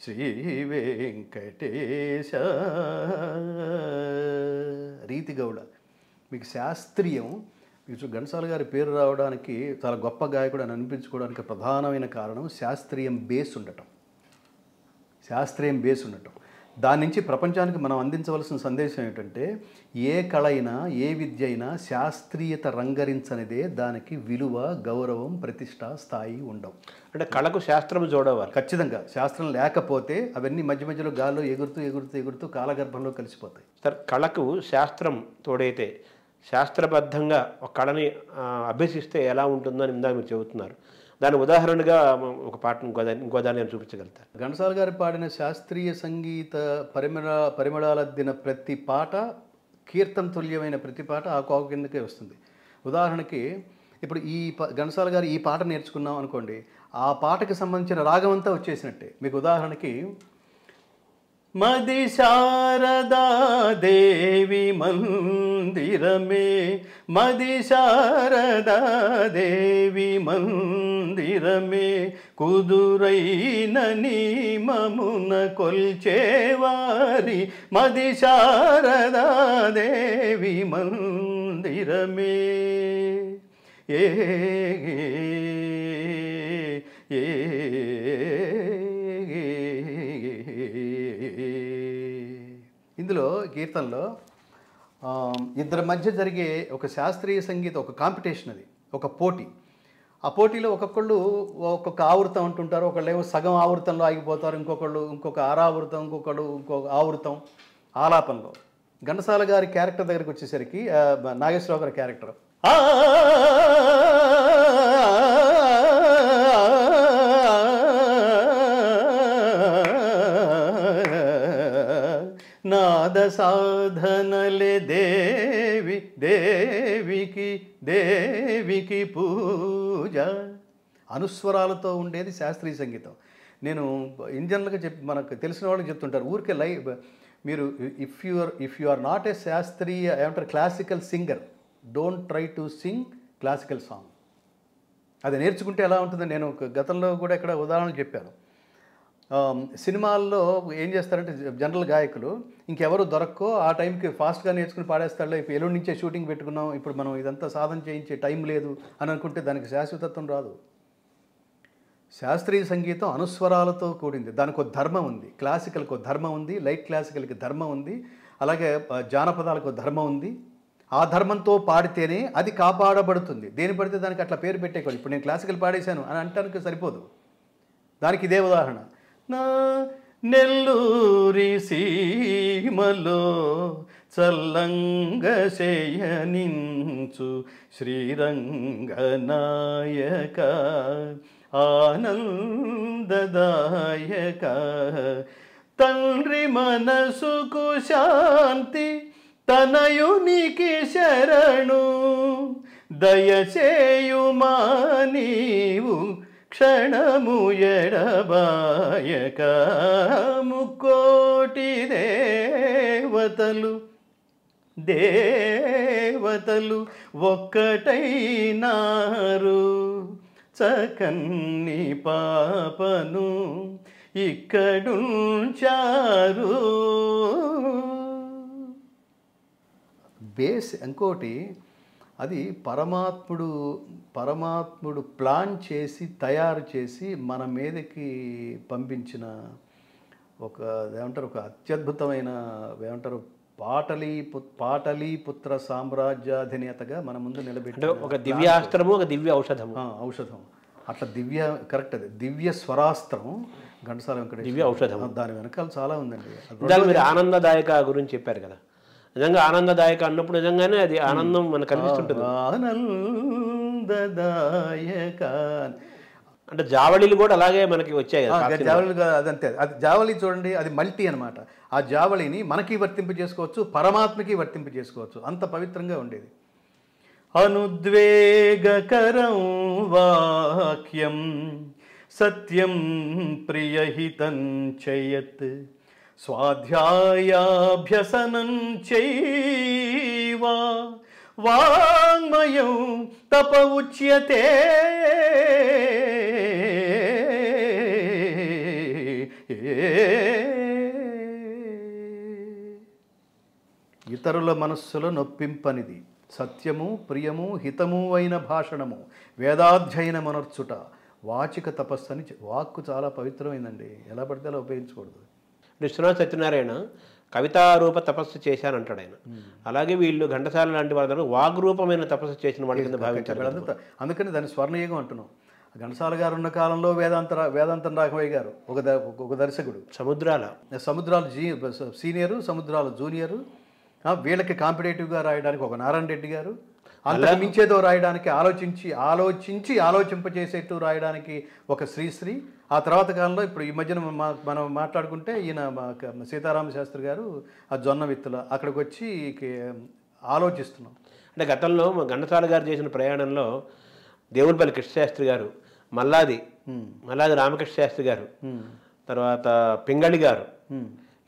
శ్రీ వెంకటేశ రీతిగౌడ మీకు శాస్త్రీయం మీకు ఘనసాల గారి పేరు రావడానికి చాలా గొప్ప గాయకుడు అని అనిపించుకోవడానికి ప్రధానమైన కారణం శాస్త్రీయం బేస్ ఉండటం శాస్త్రీయం బేస్ ఉండటం దాని నుంచి ప్రపంచానికి మనం అందించవలసిన సందేశం ఏంటంటే ఏ కళ అయినా ఏ విద్య అయినా శాస్త్రీయత రంగరించనిదే దానికి విలువ గౌరవం ప్రతిష్ట స్థాయి ఉండవు అంటే కళకు శాస్త్రం చూడవాలి ఖచ్చితంగా శాస్త్రం లేకపోతే అవన్నీ మధ్య మధ్యలో గాల్లో ఎగురుతూ ఎగురుతూ ఎగురుతూ కాలగర్భంలో కలిసిపోతాయి సార్ కళకు శాస్త్రం తోడైతే శాస్త్రబద్ధంగా ఒక కళని అభ్యసిస్తే ఎలా ఉంటుందని ఇందాక మీరు చెబుతున్నారు దాని ఉదాహరణగా ఒక పాటను గోదా గోదాని నేను చూపించగలుగుతాను ఘంటసాల గారు పాడిన శాస్త్రీయ సంగీత పరిమళ దిన ప్రతి పాట కీర్తన తుల్యమైన ప్రతి పాట ఆ కోవ కిందకే వస్తుంది ఉదాహరణకి ఇప్పుడు ఈ ఘనసాల గారు ఈ పాట నేర్చుకున్నాం అనుకోండి ఆ పాటకి సంబంధించిన రాగం అంతా వచ్చేసినట్టే మీకు ఉదాహరణకి மதிசாரதா தேவி மந்திரமே மதிசாரதா தேவி மந்திரமே குதிரை நனி மமுன கொல்ச்சேவாரி மதிசாரதா தேவி மந்திரமே ஏ ஏ ఇందులో కీర్తనలో ఇద్దరి మధ్య జరిగే ఒక శాస్త్రీయ సంగీత ఒక కాంపిటీషన్ అది ఒక పోటీ ఆ పోటీలో ఒక్కొక్కళ్ళు ఒక్కొక్క ఆవృతం అంటుంటారు ఒకళ్ళు ఏమో సగం ఆవృతంలో ఆగిపోతారు ఇంకొకళ్ళు ఇంకొక ఆరావృతం ఇంకొకళ్ళు ఇంకొక ఆవృతం ఆలాపనలో ఘంటసాల గారి క్యారెక్టర్ దగ్గరికి వచ్చేసరికి నాగేశ్వరరావు గారి క్యారెక్టర్ నాద సాధనలే దేవి దేవికి దేవికి పూజ అనుస్వరాలతో ఉండేది శాస్త్రీయ సంగీతం నేను ఇన్ జనరల్గా చెప్పి మనకు తెలిసిన వాళ్ళకి చెప్తుంటారు ఊరికే లై మీరు if you are if you are not a శాస్త్రీయ ఏమంటారు classical singer don't try to sing classical song అది నేర్చుకుంటే ఎలా ఉంటుందో నేను గతంలో కూడా ఇక్కడ ఉదాహరణలు చెప్పాను సినిమాల్లో ఏం చేస్తారంటే జనరల్ గాయకులు ఇంకెవరు దొరక్కో ఆ టైంకి ఫాస్ట్గా నేర్చుకుని పాడేస్తాడు ఇప్పుడు ఎల్లుండి నుంచే షూటింగ్ పెట్టుకున్నాం ఇప్పుడు మనం ఇదంతా సాధన చేయించే టైం లేదు అని అనుకుంటే దానికి శాశ్వతత్వం రాదు శాస్త్రీయ సంగీతం అనుస్వరాలతో కూడింది దానికి ఒక ధర్మం ఉంది క్లాసికల్కి ఒక ధర్మం ఉంది లైట్ క్లాసికల్కి ధర్మం ఉంది అలాగే జానపదాలకు ధర్మం ఉంది ఆ ధర్మంతో పాడితేనే అది కాపాడబడుతుంది దేని పడితే దానికి అట్లా పేరు పెట్టేకూడదు ఇప్పుడు నేను క్లాసికల్ పాడేశాను అని అంటానికి సరిపోదు దానికి ఇదే ఉదాహరణ నా నెల్లూరి సీమలో చల్లంగ శయనించు శ్రీరంగనాయక ఆనందదాయక తండ్రి మనసుకు శాంతి తనయునికి శరణు దయచేయుమా నీవు క్షణము ఎడబాయక ముక్కోటి దేవతలు దేవతలు ఒక్కటైనారు చకన్ని పాపను ఇక్కడుంచారు బేస్ ఇంకోటి అది పరమాత్ముడు పరమాత్ముడు ప్లాన్ చేసి తయారు చేసి మన మీదకి పంపించిన ఒక ఏమంటారు ఒక అత్యద్భుతమైన ఏమంటారు పాటలీ పాటలి పుత్ర సామ్రాజ్యాధినేతగా మన ముందు నిలబెట్టి ఒక దివ్యాస్త్రము ఒక దివ్య ఔషధం ఔషధం అట్లా దివ్య కరెక్ట్ అది దివ్య స్వరాస్త్రం ఘంటసాల దివ్య ఔషధం దాని వెనకాల చాలా ఉందండి మీరు ఆనందదాయక గురించి చెప్పారు కదా నిజంగా ఆనందదాయక అన్నప్పుడు నిజంగానే అది ఆనందం మనకు కనిపిస్తుంటుంది ఆనందదాయక అంటే జావళీలు కూడా అలాగే మనకి వచ్చాయి జావళి అదంతే అది జావళి చూడండి అది మల్టీ అనమాట ఆ జావళిని మనకి వర్తింపు చేసుకోవచ్చు పరమాత్మకి వర్తింపు చేసుకోవచ్చు అంత పవిత్రంగా ఉండేది అనుద్వేగకరం వాక్యం సత్యం ప్రియహితం చెయ్యత్ స్వాధ్యాయాభ్యసనం చేయవా వాంగ్మయం తప ఉచ్యతే ఇతరుల మనస్సులో నొప్పింపనిది సత్యము ప్రియము హితము అయిన భాషణము వేదాధ్యయన మనర్చుట వాచిక తపస్సు అని వాక్కు చాలా పవిత్రమైందండి ఎలా పడితే అలా ఉపయోగించకూడదు అంటే సత్యనారాయణ కవితారూప తపస్సు చేశాను అంటాడు ఆయన అలాగే వీళ్ళు ఘంటసాల లాంటి వాళ్ళు వాగ్రూపమైన తపస్సు చేసిన వాళ్ళ కింద భావించారు అందుకని దాన్ని స్వర్ణయుగం అంటున్నాం ఘనసాల గారు ఉన్న కాలంలో వేదాంత వేదాంతం రాఘవయ్య గారు ఒక ఒక దర్శకుడు సముద్రాల సముద్రాలు జీ సీనియరు సముద్రాలు జూనియరు వీళ్ళకి కాంపిటేటివ్గా రాయడానికి ఒక నారాయణ రెడ్డి గారు అలా మించేదో రాయడానికి ఆలోచించి ఆలోచించి ఆలోచింపచేసేట్టు రాయడానికి ఒక శ్రీశ్రీ ఆ తర్వాత కాలంలో ఇప్పుడు ఈ మధ్యన మనం మాట్లాడుకుంటే ఈయన సీతారామ శాస్త్రి గారు ఆ జొన్న విత్తుల అక్కడికి వచ్చి ఆలోచిస్తున్నాం అంటే గతంలో గండసాల గారు చేసిన ప్రయాణంలో కృష్ణ కృష్ణశాస్త్రి గారు మల్లాది మల్లాది రామకృష్ణ శాస్త్రి గారు తర్వాత పింగళి గారు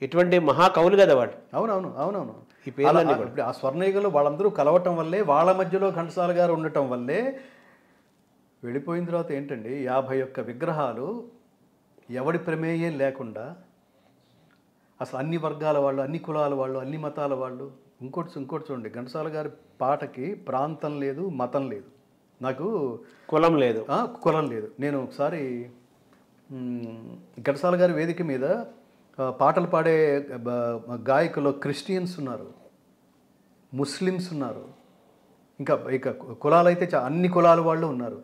ఇటువంటి మహాకవులు కదా వాళ్ళు అవునవును అవునవును ఈ పేర్లన్నీ ఇప్పుడు ఆ స్వర్ణయుగంలో వాళ్ళందరూ కలవటం వల్లే వాళ్ళ మధ్యలో ఘంటసాల గారు ఉండటం వల్లే వెళ్ళిపోయిన తర్వాత ఏంటండి యాభై ఒక్క విగ్రహాలు ఎవడి ప్రమేయం లేకుండా అసలు అన్ని వర్గాల వాళ్ళు అన్ని కులాల వాళ్ళు అన్ని మతాల వాళ్ళు ఇంకోటి ఇంకోటి చూడండి ఘంటసాల గారి పాటకి ప్రాంతం లేదు మతం లేదు నాకు కులం లేదు కులం లేదు నేను ఒకసారి ఘంటసాల గారి వేదిక మీద పాటలు పాడే గాయకులు క్రిస్టియన్స్ ఉన్నారు ముస్లిమ్స్ ఉన్నారు ఇంకా ఇక కులాలైతే అన్ని కులాల వాళ్ళు ఉన్నారు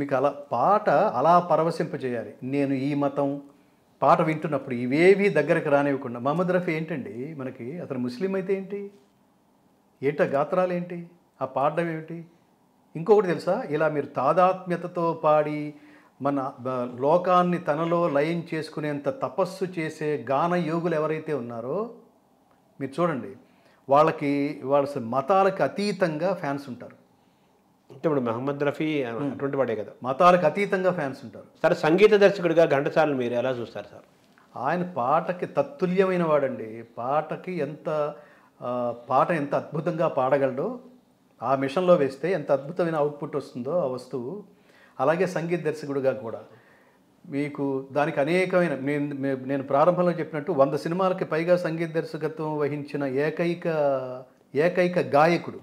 మీకు అలా పాట అలా పరవశింప చేయాలి నేను ఈ మతం పాట వింటున్నప్పుడు ఇవేవి దగ్గరకు రానివ్వకుండా మహమ్మద్ రఫీ ఏంటండి మనకి అతను ముస్లిం అయితే ఏంటి ఏట గాత్రాలు ఏంటి ఆ పాడడం ఏమిటి ఇంకొకటి తెలుసా ఇలా మీరు తాదాత్మ్యతతో పాడి మన లోకాన్ని తనలో లయం చేసుకునేంత తపస్సు చేసే గాన యోగులు ఎవరైతే ఉన్నారో మీరు చూడండి వాళ్ళకి వాళ్ళ మతాలకు అతీతంగా ఫ్యాన్స్ ఉంటారు అంటే ఇప్పుడు మహమ్మద్ రఫీ అటువంటి వాడే కదా మతాలకు అతీతంగా ఫ్యాన్స్ ఉంటారు సార్ సంగీత దర్శకుడిగా ఘంటసాలను మీరు ఎలా చూస్తారు సార్ ఆయన పాటకి తత్తుల్యమైన వాడండి పాటకి ఎంత పాట ఎంత అద్భుతంగా పాడగలడో ఆ మిషన్లో వేస్తే ఎంత అద్భుతమైన అవుట్పుట్ వస్తుందో ఆ వస్తువు అలాగే సంగీత దర్శకుడిగా కూడా మీకు దానికి అనేకమైన నేను నేను ప్రారంభంలో చెప్పినట్టు వంద సినిమాలకి పైగా సంగీత దర్శకత్వం వహించిన ఏకైక ఏకైక గాయకుడు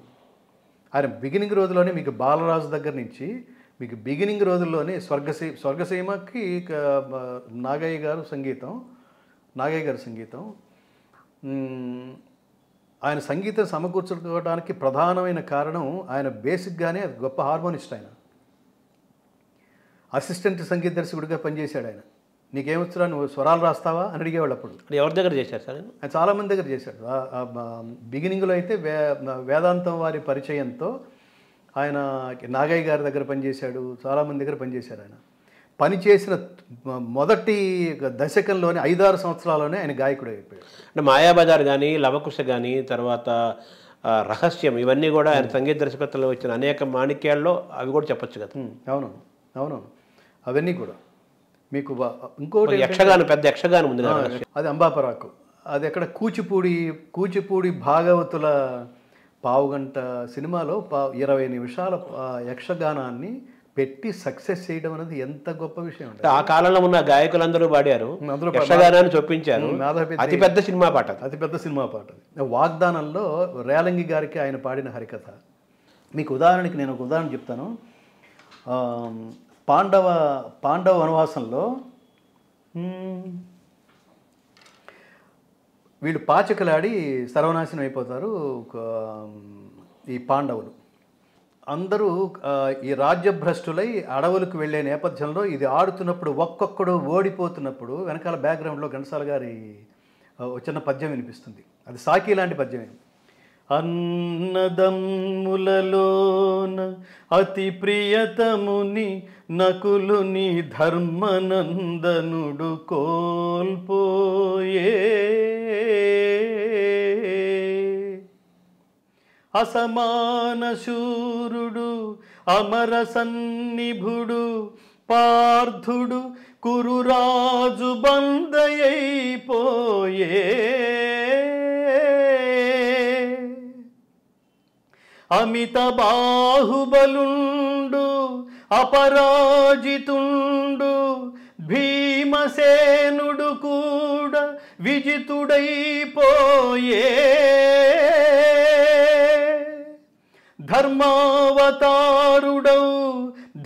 ఆయన బిగినింగ్ రోజుల్లోనే మీకు బాలరాజు దగ్గర నుంచి మీకు బిగినింగ్ రోజుల్లోనే స్వర్గసీ స్వర్గసీమకి నాగయ్య గారు సంగీతం నాగయ్య గారు సంగీతం ఆయన సంగీతం సమకూర్చుకోవడానికి ప్రధానమైన కారణం ఆయన బేసిక్గానే గొప్ప హార్మోనిస్ట్ ఆయన అసిస్టెంట్ సంగీత దర్శకుడిగా పనిచేశాడు ఆయన నీకేమొచ్చురా నువ్వు స్వరాలు రాస్తావా అని అడిగేవాళ్ళు అప్పుడు ఎవరి దగ్గర చేశారు సార్ చాలామంది దగ్గర చేశాడు బిగినింగ్లో అయితే వే వేదాంతం వారి పరిచయంతో ఆయన నాగయ్య గారి దగ్గర పనిచేశాడు చాలామంది దగ్గర పనిచేశారు ఆయన పనిచేసిన మొదటి దశకంలోనే ఐదారు సంవత్సరాల్లోనే ఆయన గాయకుడు అయిపోయాడు అంటే మాయాబజార్ కానీ లవకుశ కానీ తర్వాత రహస్యం ఇవన్నీ కూడా ఆయన సంగీత దర్శకత్వంలో వచ్చిన అనేక మాణిక్యాల్లో అవి కూడా చెప్పచ్చు కదా అవునవును అవునవును అవన్నీ కూడా మీకు ఇంకోటి యక్షగానం పెద్ద యక్షగానం ఉంది అది అంబాపరాకు అది అక్కడ కూచిపూడి కూచిపూడి భాగవతుల పావుగంట సినిమాలో పా ఇరవై నిమిషాల యక్షగానాన్ని పెట్టి సక్సెస్ చేయడం అనేది ఎంత గొప్ప విషయం ఆ కాలంలో ఉన్న గాయకులందరూ పాడారు యక్షగానాన్ని చొప్పించారు అతిపెద్ద సినిమా పాట అతిపెద్ద సినిమా పాట వాగ్దానంలో రేలంగి గారికి ఆయన పాడిన హరికథ మీకు ఉదాహరణకి నేను ఒక ఉదాహరణ చెప్తాను పాండవ పాండవ వనవాసంలో వీళ్ళు పాచకలాడి సర్వనాశనం అయిపోతారు ఈ పాండవులు అందరూ ఈ రాజ్యభ్రష్టులై అడవులకు వెళ్ళే నేపథ్యంలో ఇది ఆడుతున్నప్పుడు ఒక్కొక్కడు ఓడిపోతున్నప్పుడు వెనకాల బ్యాక్గ్రౌండ్లో ఘనసాల గారి చిన్న పద్యం వినిపిస్తుంది అది సాకి లాంటి పద్యమే అన్నదమ్ములలోన అతి ప్రియతముని నకులుని ధర్మనందనుడు కోల్పోయే అసమాన శూరుడు అమర సన్నిభుడు పార్థుడు కురురాజు బందయైపోయే అమిత బాహుబలుండు అపరాజితుండు భీమసేనుడు కూడా విజితుడైపోయే ధర్మావతారుడౌ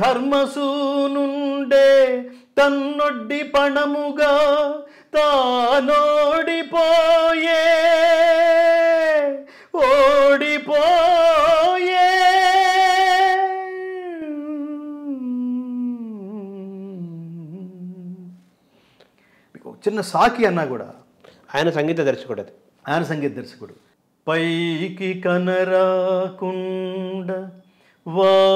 ధర్మసూనుండే తన్నొడ్డి పణముగా తానోడిపోయే ఓడిపో చిన్న సాకి అన్నా కూడా ఆయన సంగీత దర్శకుడు అది ఆయన సంగీత దర్శకుడు పైకి కనరాకుండ వాడిపోయేది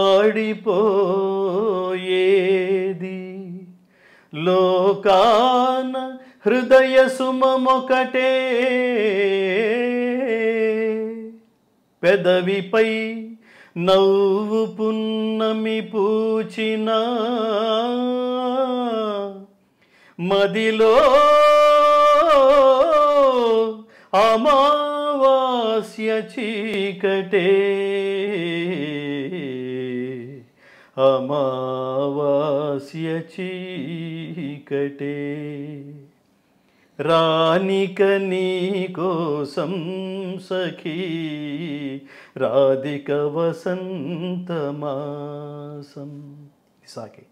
లోకాన హృదయ సుమొకటే పెదవిపై నవ్వు పున్నమి పూచినా మదిలో అమావాస్య చీకటే అమావాస్య చీకటే రానిక నీ కోసం సఖీ రాధిక వసంతమాసం సాకి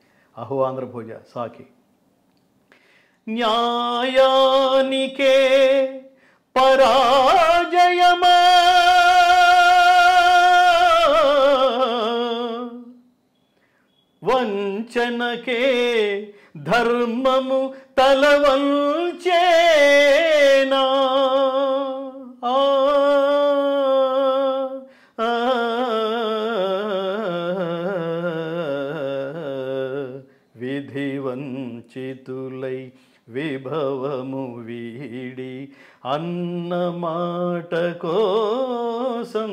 అహో ఆంధ్రభోజ సాకి న్యాయానికే పరాజయమా వంచనకే ధర్మము తలవల్చేనా ఆ విభవము వీడి అన్నమాట కోసం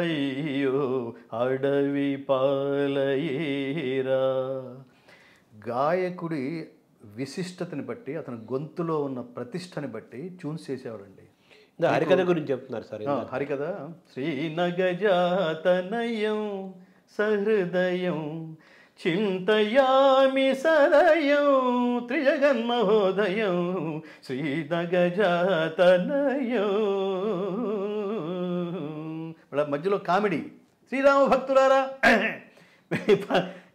అయ్యో అడవి పాలయేరా గాయకుడి విశిష్టతని బట్టి అతని గొంతులో ఉన్న ప్రతిష్టని బట్టి చూన్స్ చేసేవారండి హరికథ గురించి చెప్తున్నారు సార్ హరికథ శ్రీనగజాతనయం సహృదయం చింతయామి సరయం త్రిజగన్మహోదయం శ్రీదగజాతనయం ఇలా మధ్యలో కామెడీ శ్రీరామ భక్తులారా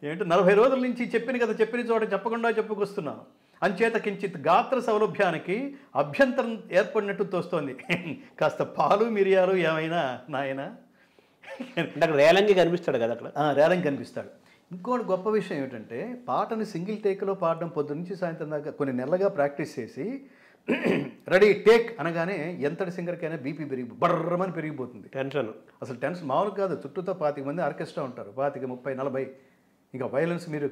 ఏంటో నలభై రోజుల నుంచి చెప్పిన కదా చెప్పిన చోట చెప్పకుండా చెప్పుకొస్తున్నాను అంచేత కించిత్ గాత్ర సౌలభ్యానికి అభ్యంతరం ఏర్పడినట్టు తోస్తోంది కాస్త పాలు మిరియాలు ఏమైనా నాయన అక్కడ రేలంగి కనిపిస్తాడు కదా అక్కడ రేలంగి కనిపిస్తాడు ఇంకోటి గొప్ప విషయం ఏమిటంటే పాటని సింగిల్ టేక్లో పాడడం పొద్దు నుంచి సాయంత్రం దాకా కొన్ని నెలలుగా ప్రాక్టీస్ చేసి రెడీ టేక్ అనగానే ఎంతటి సింగర్కైనా బీపీ పెరిగి బర్రమని పెరిగిపోతుంది టెన్షన్ అసలు టెన్షన్ మామూలు కాదు చుట్టూతో పాతిక మంది ఆర్కెస్ట్రా ఉంటారు పాతిక ముప్పై నలభై ఇంకా వైలెన్స్ మీరు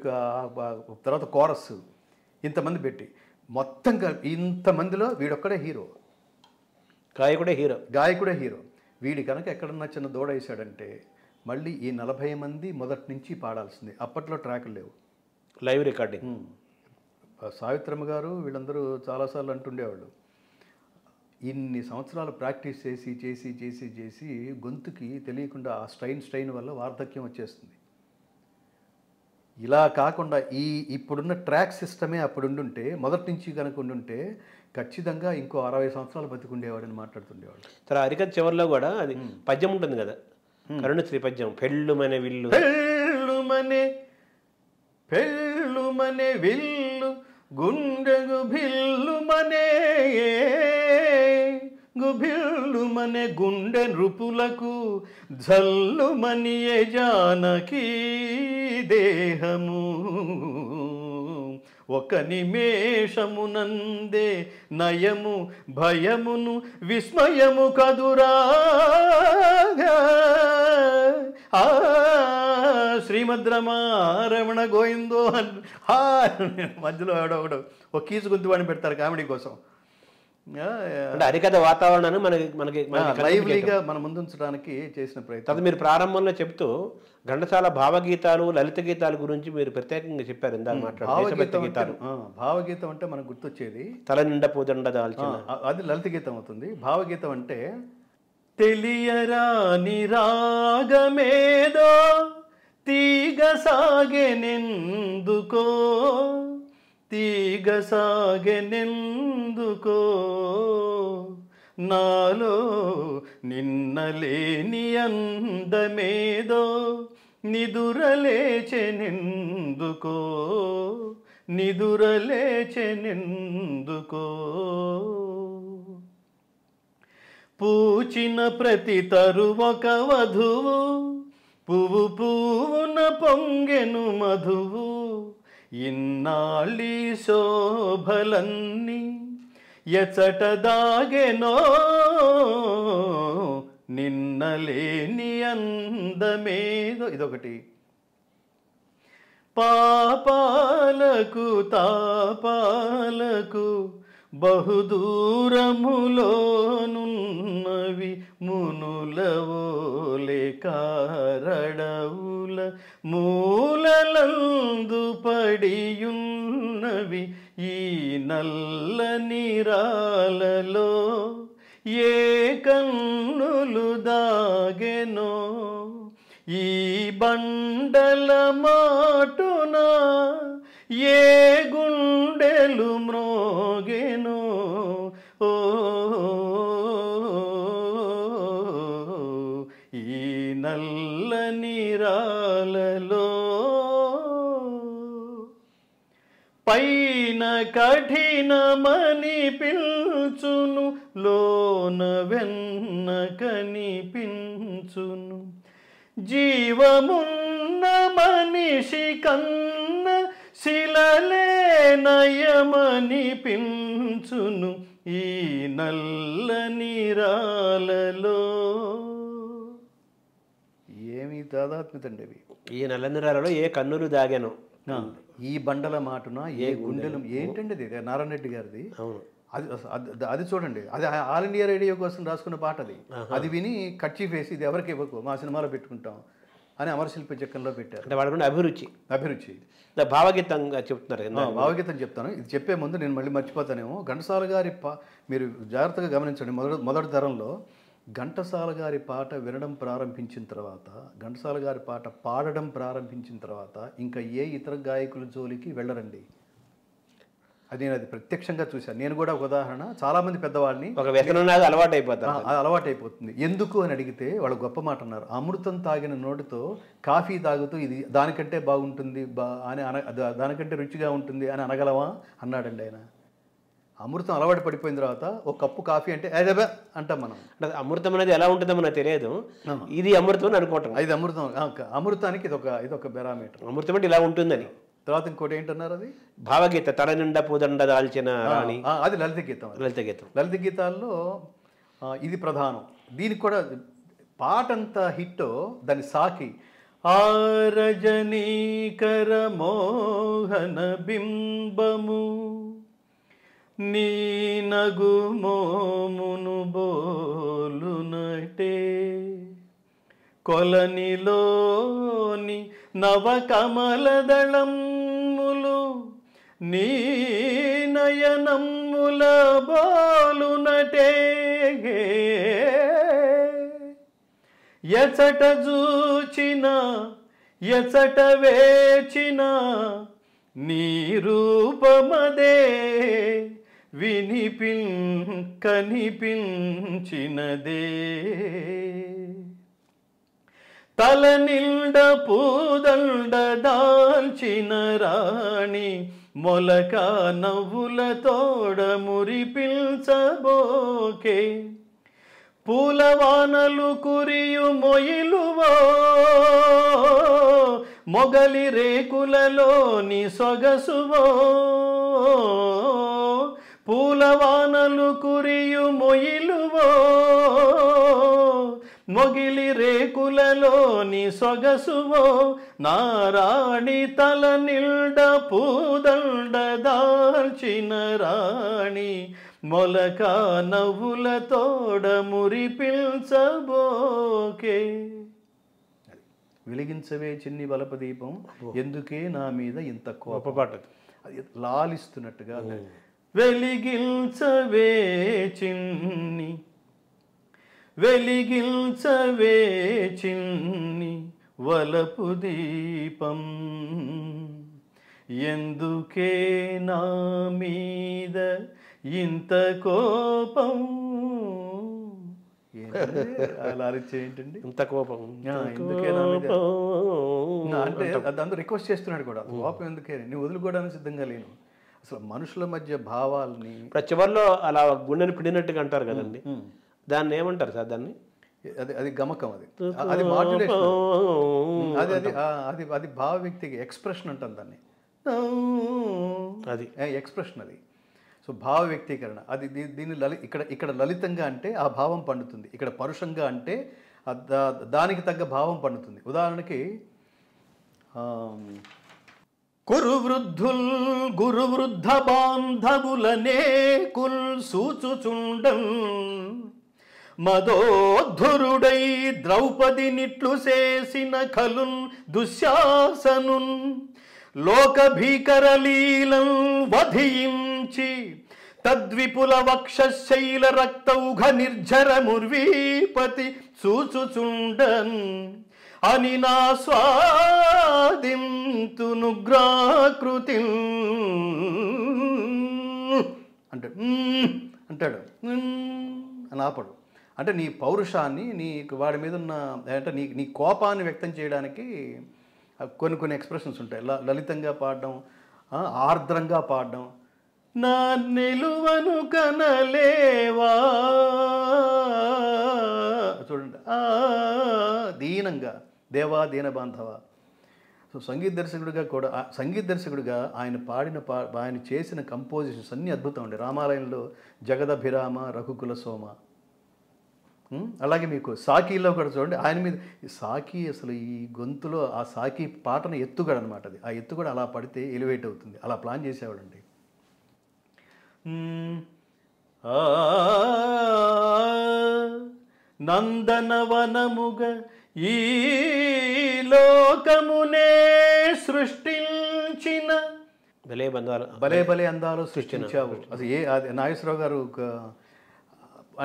తర్వాత కోరస్ ఇంతమంది పెట్టి మొత్తం ఇంతమందిలో వీడొక్కడే హీరో గాయకుడే హీరో గాయకుడే హీరో వీడి కనుక ఎక్కడన్నా చిన్న దూడ వేసాడంటే మళ్ళీ ఈ నలభై మంది మొదటి నుంచి పాడాల్సింది అప్పట్లో ట్రాక్లు లేవు లైవ్ రికార్డింగ్ సావిత్రమ్మ గారు వీళ్ళందరూ చాలాసార్లు అంటుండేవాళ్ళు ఇన్ని సంవత్సరాలు ప్రాక్టీస్ చేసి చేసి చేసి చేసి గొంతుకి తెలియకుండా ఆ స్ట్రైన్ స్ట్రైన్ వల్ల వార్ధక్యం వచ్చేస్తుంది ఇలా కాకుండా ఈ ఇప్పుడున్న ట్రాక్ సిస్టమే అప్పుడు ఉండుంటే మొదటి నుంచి కనుక ఉండుంటే ఖచ్చితంగా ఇంకో అరవై సంవత్సరాలు బతికుండేవాడని మాట్లాడుతుండేవాడు సరే అరికత్ చివరిలో కూడా అది పద్యం ఉంటుంది కదా కరుణ త్రిపద్యం పెళ్ళుమనే విల్లు పెళ్ళుమనే పెళ్ళుమనే విల్లు గుండెగు భిల్లుమనే గుభిల్లుమనే గుండె నృపులకు జల్లుమనియే జానకి దేహము ఒక నిమేషమునందే నయము భయమును విస్మయము కదురా ఆ రమారమణ గోయిందో అని మధ్యలో ఎవడో ఒక కీచు గుంతువాడిని పెడతారు కామెడీ కోసం అంటే హరికథ వాతావరణాన్ని మనకి మనకి లైవ్లీగా మన ముందుంచడానికి చేసిన ప్రయత్నం అది మీరు ప్రారంభంలో చెప్తూ ఘంటసాల భావగీతాలు లలిత గీతాల గురించి మీరు ప్రత్యేకంగా చెప్పారు ఇందాక మాట్లాడారు భావగీతం అంటే మనకు గుర్తొచ్చేది తల నిండా అది లలిత గీతం అవుతుంది భావగీతం అంటే తెలియరాని రాగమేదో తీగ సాగే నిందుకో తీగ తీగసాగెనెందుకో నాలో నిన్న లేని అందమేదో నిదురలేచెనెందుకో నిదురలేచెనెందుకో పూచిన ప్రతి తరువక వధువు పువ్వు పువ్వున పొంగెను మధువు ఇన్నాళ్ళీ శోభలన్నీ ఎచట దాగెనో నిన్నలేని అందమేదో ఇదొకటి పాపాలకు తాపాలకు బహుదూరములోనున్నవి మునులవోలే కారడవుల మూలలందు పడియున్నవి ఈ నల్ల నిరాలలో ఏ కన్నులు దాగెనో ఈ బండల మాటున ఏ గుండెలు మ్రోగెనో కఠినమని పిల్చును లోన వెన్న కనిపించును జీవమున్న మనిషి కన్న శిలలే నయమని పించును ఈ నల్ల నిరాలలో ఏమి దాదాత్మ్యతండి అవి ఈ నల్ల నిరాలలో ఏ కన్నులు దాగాను ఈ బండల మాటన ఏ గుండెలు ఏంటండి ఇది నారాయణ రెడ్డి గారిది అది అది చూడండి అది ఆల్ ఇండియా రేడియో కోసం రాసుకున్న పాట అది అది విని చీఫ్ వేసి ఇది ఎవరికి ఇవ్వకు మా సినిమాలో పెట్టుకుంటాం అని అమరశిల్పి చక్రంలో పెట్టారు అంటే వాళ్ళకుండా అభిరుచి అభిరుచి భావగీతంగా చెప్తున్నారు భావగీతం చెప్తాను ఇది చెప్పే ముందు నేను మళ్ళీ మర్చిపోతానేమో ఘంటసాల గారి మీరు జాగ్రత్తగా గమనించండి మొదటి మొదటి తరంలో ఘంటసాల గారి పాట వినడం ప్రారంభించిన తర్వాత ఘంటసాల గారి పాట పాడడం ప్రారంభించిన తర్వాత ఇంకా ఏ ఇతర గాయకుల జోలికి వెళ్ళరండి అది నేను అది ప్రత్యక్షంగా చూశాను నేను కూడా ఒక ఉదాహరణ చాలామంది పెద్దవాళ్ళని ఒక వ్యసనం అలవాటు అయిపోతుంది అలవాటు అయిపోతుంది ఎందుకు అని అడిగితే వాళ్ళు గొప్ప మాట అన్నారు అమృతం తాగిన నోటితో కాఫీ తాగుతూ ఇది దానికంటే బాగుంటుంది బా అని అన దానికంటే రుచిగా ఉంటుంది అని అనగలవా అన్నాడండి ఆయన అమృతం అలవాటు పడిపోయిన తర్వాత ఒక కప్పు కాఫీ అంటే అదే అంటాం మనం అంటే అమృతం అనేది ఎలా ఉంటుందో మనకు తెలియదు ఇది అమృతం అని అనుకుంటాం ఇది అమృతం అమృతానికి ఇది ఒక ఇది ఒక బెరామీటర్ అమృతం అంటే ఇలా ఉంటుందని తర్వాత ఇంకోటి ఏంటన్నారు అది భావగీత తల నిండా పూదండ దాల్చిన రాణి అది లలిత గీతం లలిత గీతం లలిత గీతాల్లో ఇది ప్రధానం దీనికి కూడా పాట అంత హిట్ దాని సాకి ఆరజనీకర మోహన బింబము నీ నగుమోమును బోలునటే కొలనిలోని నవకమలదళములు నీ నయనమ్ముల బోలునటే ఎచట చూచిన ఎచట వేచిన నీ రూపమదే వినిపిన్ కనిపించినదే తల నిల్డ పూదండ దాల్చిన రాణి మొలక నవ్వుల తోడ మురిపించబోకే పూలవానలు కురియు మొయిలువో మొగలి రేకులలోని సొగసువో పూలవానలు కురియు మొయిలువో మొగిలి రేకులలోని సొగసువో నారాణి తల నిల్డ పూదండ రాణి మొలక నవ్వుల తోడ పిల్చబోకే వెలిగించవే చిన్ని బలపదీపం ఎందుకే నా మీద ఇంత కోపపాట అది లాలిస్తున్నట్టుగా వెలిగిల్చవే చిన్ని వెలిగిల్చవే చిన్ని వలపు దీపం ఎందుకే నా మీద ఇంత కోపం ఇంత కోపం ఎందుకే నా అంటే అందరూ రిక్వెస్ట్ చేస్తున్నాడు కూడా కోపం ఎందుకే నువ్వు వదులుకోవడానికి సిద్ధంగా లేను అసలు మనుషుల మధ్య భావాలని చివరిలో అలా గుండెని పిండినట్టుగా అంటారు కదండి దాన్ని ఏమంటారు సార్ దాన్ని అది అది గమకం అది అది అది అది అది అది భావ వ్యక్తికి ఎక్స్ప్రెషన్ అంటాం దాన్ని అది ఎక్స్ప్రెషన్ అది సో భావ వ్యక్తీకరణ అది దీన్ని లలి ఇక్కడ ఇక్కడ లలితంగా అంటే ఆ భావం పండుతుంది ఇక్కడ పరుషంగా అంటే దానికి తగ్గ భావం పండుతుంది ఉదాహరణకి కురు వృద్ధుల్ గురు వృద్ధ బాంధవులనే కుల్ సూచుచుండం మదోద్ధురుడై నిట్లు చేసిన కలున్ దుశ్శాసనున్ లోక భీకర లీలం వధించి తద్విపుల వక్షశైల రక్తౌఘ నిర్జర ముర్వీపతి సూచుచుండన్ అని నా స్వాదింతునుగ్రాకృతి అంటాడు అంటాడు అని ఆపడు అంటే నీ పౌరుషాన్ని నీకు వాడి మీద ఉన్న అంటే నీ నీ కోపాన్ని వ్యక్తం చేయడానికి కొన్ని కొన్ని ఎక్స్ప్రెషన్స్ ఉంటాయి లలితంగా పాడడం ఆర్ద్రంగా పాడడం నా నిలువను కనలేవా చూడండి దీనంగా దేవా దీన బాంధవ సో సంగీత దర్శకుడిగా కూడా సంగీత దర్శకుడిగా ఆయన పాడిన పా ఆయన చేసిన కంపోజిషన్స్ అన్నీ అద్భుతం అండి రామాలయంలో జగదభిరామ రఘుకుల సోమ అలాగే మీకు సాకీలో కూడా చూడండి ఆయన మీద సాకి అసలు ఈ గొంతులో ఆ సాకి పాటను ఎత్తుగడ అనమాట అది ఆ కూడా అలా పడితే ఎలివేట్ అవుతుంది అలా ప్లాన్ చేసేవాడండి నందనవనముగ ఈ లోకమునే సృష్టించిన భలే బంధాలు భలే భలే అందాలు సృష్టించావు అది ఏ నాగేశ్వరరావు గారు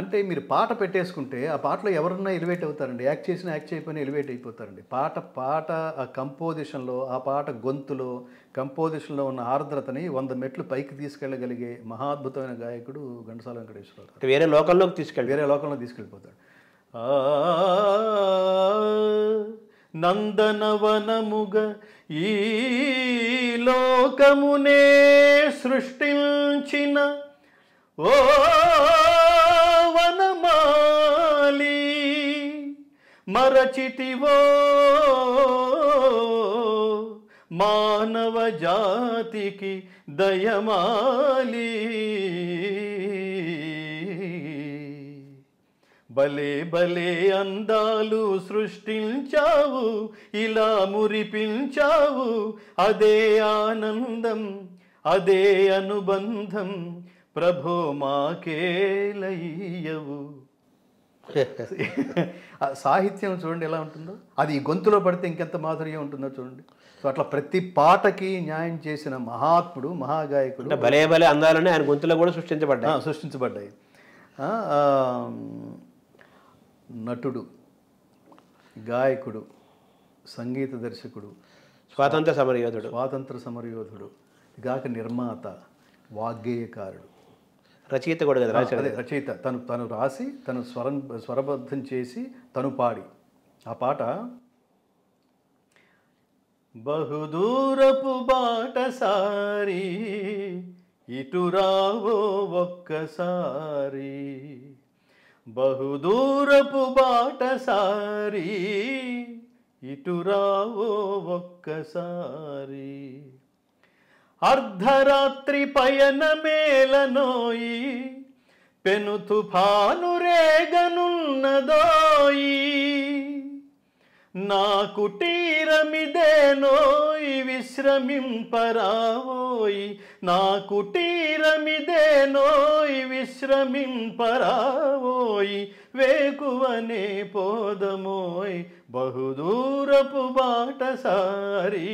అంటే మీరు పాట పెట్టేసుకుంటే ఆ పాటలో ఎవరన్నా ఎలివేట్ అవుతారండి యాక్ట్ చేసిన యాక్ట్ చేయకపోయినా ఎలివేట్ అయిపోతారండి పాట పాట ఆ కంపోజిషన్లో ఆ పాట గొంతులో కంపోజిషన్లో ఉన్న ఆర్ద్రతని వంద మెట్లు పైకి తీసుకెళ్ళగలిగే మహాద్భుతమైన గాయకుడు ఘంటసాల వెంకటేశ్వరరావు వేరే లోకల్లోకి తీసుకెళ్ళి వేరే లోకంలో తీసుకెళ్ళిపోతాడు నందనవనముగ ఈ లోకమునే సృష్టించిన ఓ వనమాలి మరచితివో మానవ జాతికి దయమాలి భలే భలే అందాలు సృష్టించావు ఇలా మురిపించావు అదే ఆనందం అదే అనుబంధం ప్రభో మాకేలయ్యవు సాహిత్యం చూడండి ఎలా ఉంటుందో అది గొంతులో పడితే ఇంకెంత మాధుర్యం ఉంటుందో చూడండి సో అట్లా ప్రతి పాటకి న్యాయం చేసిన మహాత్ముడు మహాగాయకుడు భలే భలే అందాలని ఆయన గొంతులో కూడా సృష్టించబడ్డాయి సృష్టించబడ్డాయి నటుడు గాయకుడు సంగీత దర్శకుడు స్వాతంత్ర సమరయోధుడు స్వాతంత్ర సమరయోధుడు గాక నిర్మాత వాగ్గేయకారుడు రచయిత కూడా కదా అదే రచయిత తను తను రాసి తను స్వరం స్వరబద్ధం చేసి తను పాడి ఆ పాట బహుదూరపు సారీ ఇటు రావో ఒక్కసారి బహుదూరపు బాటసారి ఇటురావో ఒక్కసారి అర్ధరాత్రి పయన పయనమేలనోయి పెను తుఫాను రేగనున్నదోయి నా కుటీరమిదేనోయి విశ్రమింపరావోయి నా కుటీరమిదేనోయి విశ్రమింపరావోయి వేకువనే పోదమోయ్ బహుదూరపు బాటసారి